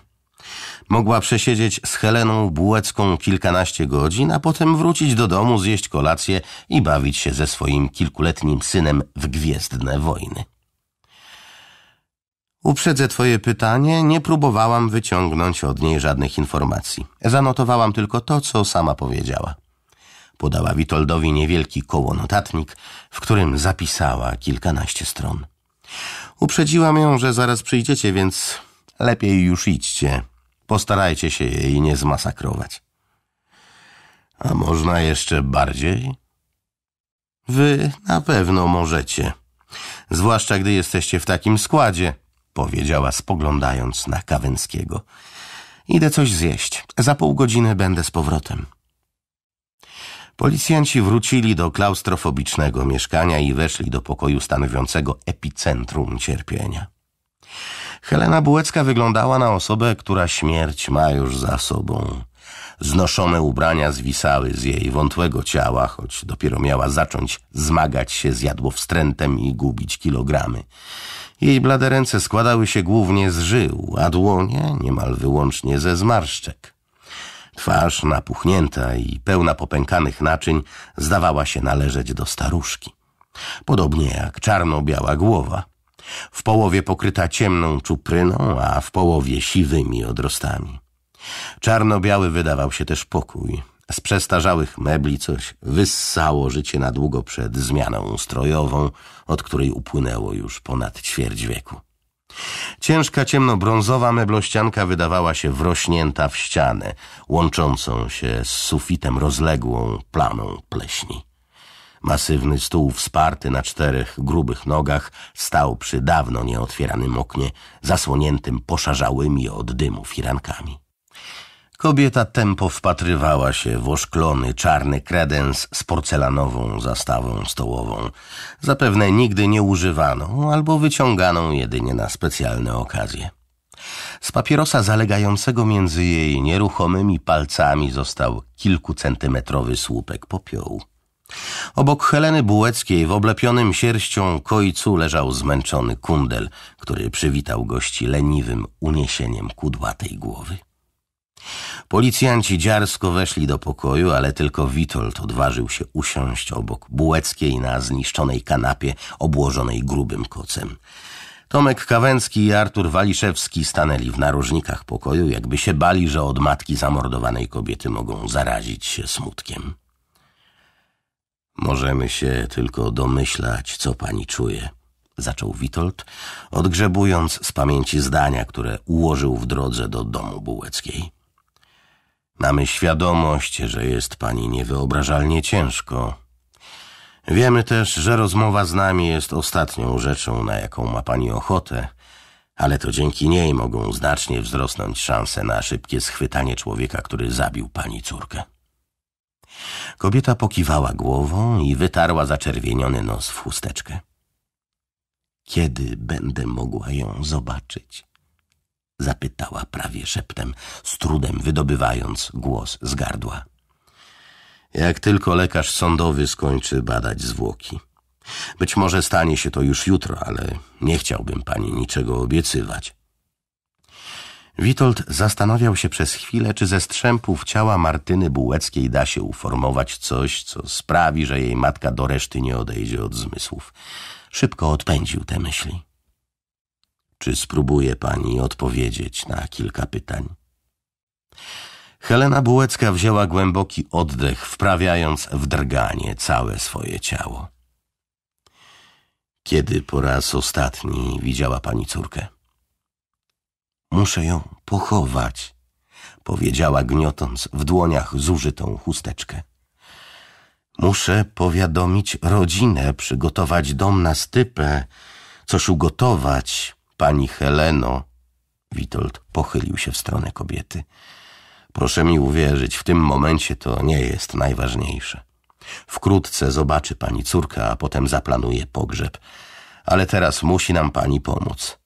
Speaker 1: Mogła przesiedzieć z Heleną Bułecką kilkanaście godzin, a potem wrócić do domu, zjeść kolację i bawić się ze swoim kilkuletnim synem w Gwiezdne Wojny. Uprzedzę twoje pytanie, nie próbowałam wyciągnąć od niej żadnych informacji. Zanotowałam tylko to, co sama powiedziała. Podała Witoldowi niewielki kołonotatnik, w którym zapisała kilkanaście stron. Uprzedziłam ją, że zaraz przyjdziecie, więc lepiej już idźcie, Postarajcie się jej nie zmasakrować. A można jeszcze bardziej? Wy na pewno możecie. Zwłaszcza gdy jesteście w takim składzie, powiedziała spoglądając na Kawęckiego. Idę coś zjeść. Za pół godziny będę z powrotem. Policjanci wrócili do klaustrofobicznego mieszkania i weszli do pokoju stanowiącego epicentrum cierpienia. Helena Bułecka wyglądała na osobę, która śmierć ma już za sobą. Znoszone ubrania zwisały z jej wątłego ciała, choć dopiero miała zacząć zmagać się z jadłowstrętem i gubić kilogramy. Jej blade ręce składały się głównie z żył, a dłonie niemal wyłącznie ze zmarszczek. Twarz napuchnięta i pełna popękanych naczyń zdawała się należeć do staruszki. Podobnie jak czarno-biała głowa – w połowie pokryta ciemną czupryną, a w połowie siwymi odrostami. Czarno-biały wydawał się też pokój. Z przestarzałych mebli coś wyssało życie na długo przed zmianą ustrojową, od której upłynęło już ponad ćwierć wieku. Ciężka ciemnobrązowa meblościanka wydawała się wrośnięta w ścianę, łączącą się z sufitem rozległą plamą pleśni. Masywny stół wsparty na czterech grubych nogach stał przy dawno nieotwieranym oknie, zasłoniętym poszarzałymi od dymu firankami. Kobieta tempo wpatrywała się w oszklony, czarny kredens z porcelanową zastawą stołową, zapewne nigdy nie używaną albo wyciąganą jedynie na specjalne okazje. Z papierosa zalegającego między jej nieruchomymi palcami został kilkucentymetrowy słupek popiołu. Obok Heleny Bułeckiej w oblepionym sierścią kojcu leżał zmęczony kundel, który przywitał gości leniwym uniesieniem kudłatej głowy. Policjanci dziarsko weszli do pokoju, ale tylko Witold odważył się usiąść obok Bułeckiej na zniszczonej kanapie obłożonej grubym kocem. Tomek Kawęcki i Artur Waliszewski stanęli w narożnikach pokoju, jakby się bali, że od matki zamordowanej kobiety mogą zarazić się smutkiem. Możemy się tylko domyślać, co pani czuje, zaczął Witold, odgrzebując z pamięci zdania, które ułożył w drodze do domu Bułeckiej. Mamy świadomość, że jest pani niewyobrażalnie ciężko. Wiemy też, że rozmowa z nami jest ostatnią rzeczą, na jaką ma pani ochotę, ale to dzięki niej mogą znacznie wzrosnąć szanse na szybkie schwytanie człowieka, który zabił pani córkę. Kobieta pokiwała głową i wytarła zaczerwieniony nos w chusteczkę. Kiedy będę mogła ją zobaczyć? Zapytała prawie szeptem, z trudem wydobywając głos z gardła. Jak tylko lekarz sądowy skończy badać zwłoki. Być może stanie się to już jutro, ale nie chciałbym pani niczego obiecywać. Witold zastanawiał się przez chwilę, czy ze strzępów ciała Martyny Bułeckiej da się uformować coś, co sprawi, że jej matka do reszty nie odejdzie od zmysłów. Szybko odpędził te myśli. Czy spróbuje pani odpowiedzieć na kilka pytań? Helena Bułecka wzięła głęboki oddech, wprawiając w drganie całe swoje ciało. Kiedy po raz ostatni widziała pani córkę? Muszę ją pochować, powiedziała gniotąc w dłoniach zużytą chusteczkę. Muszę powiadomić rodzinę, przygotować dom na stypę, coś ugotować, pani Heleno. Witold pochylił się w stronę kobiety. Proszę mi uwierzyć, w tym momencie to nie jest najważniejsze. Wkrótce zobaczy pani córka, a potem zaplanuje pogrzeb. Ale teraz musi nam pani pomóc.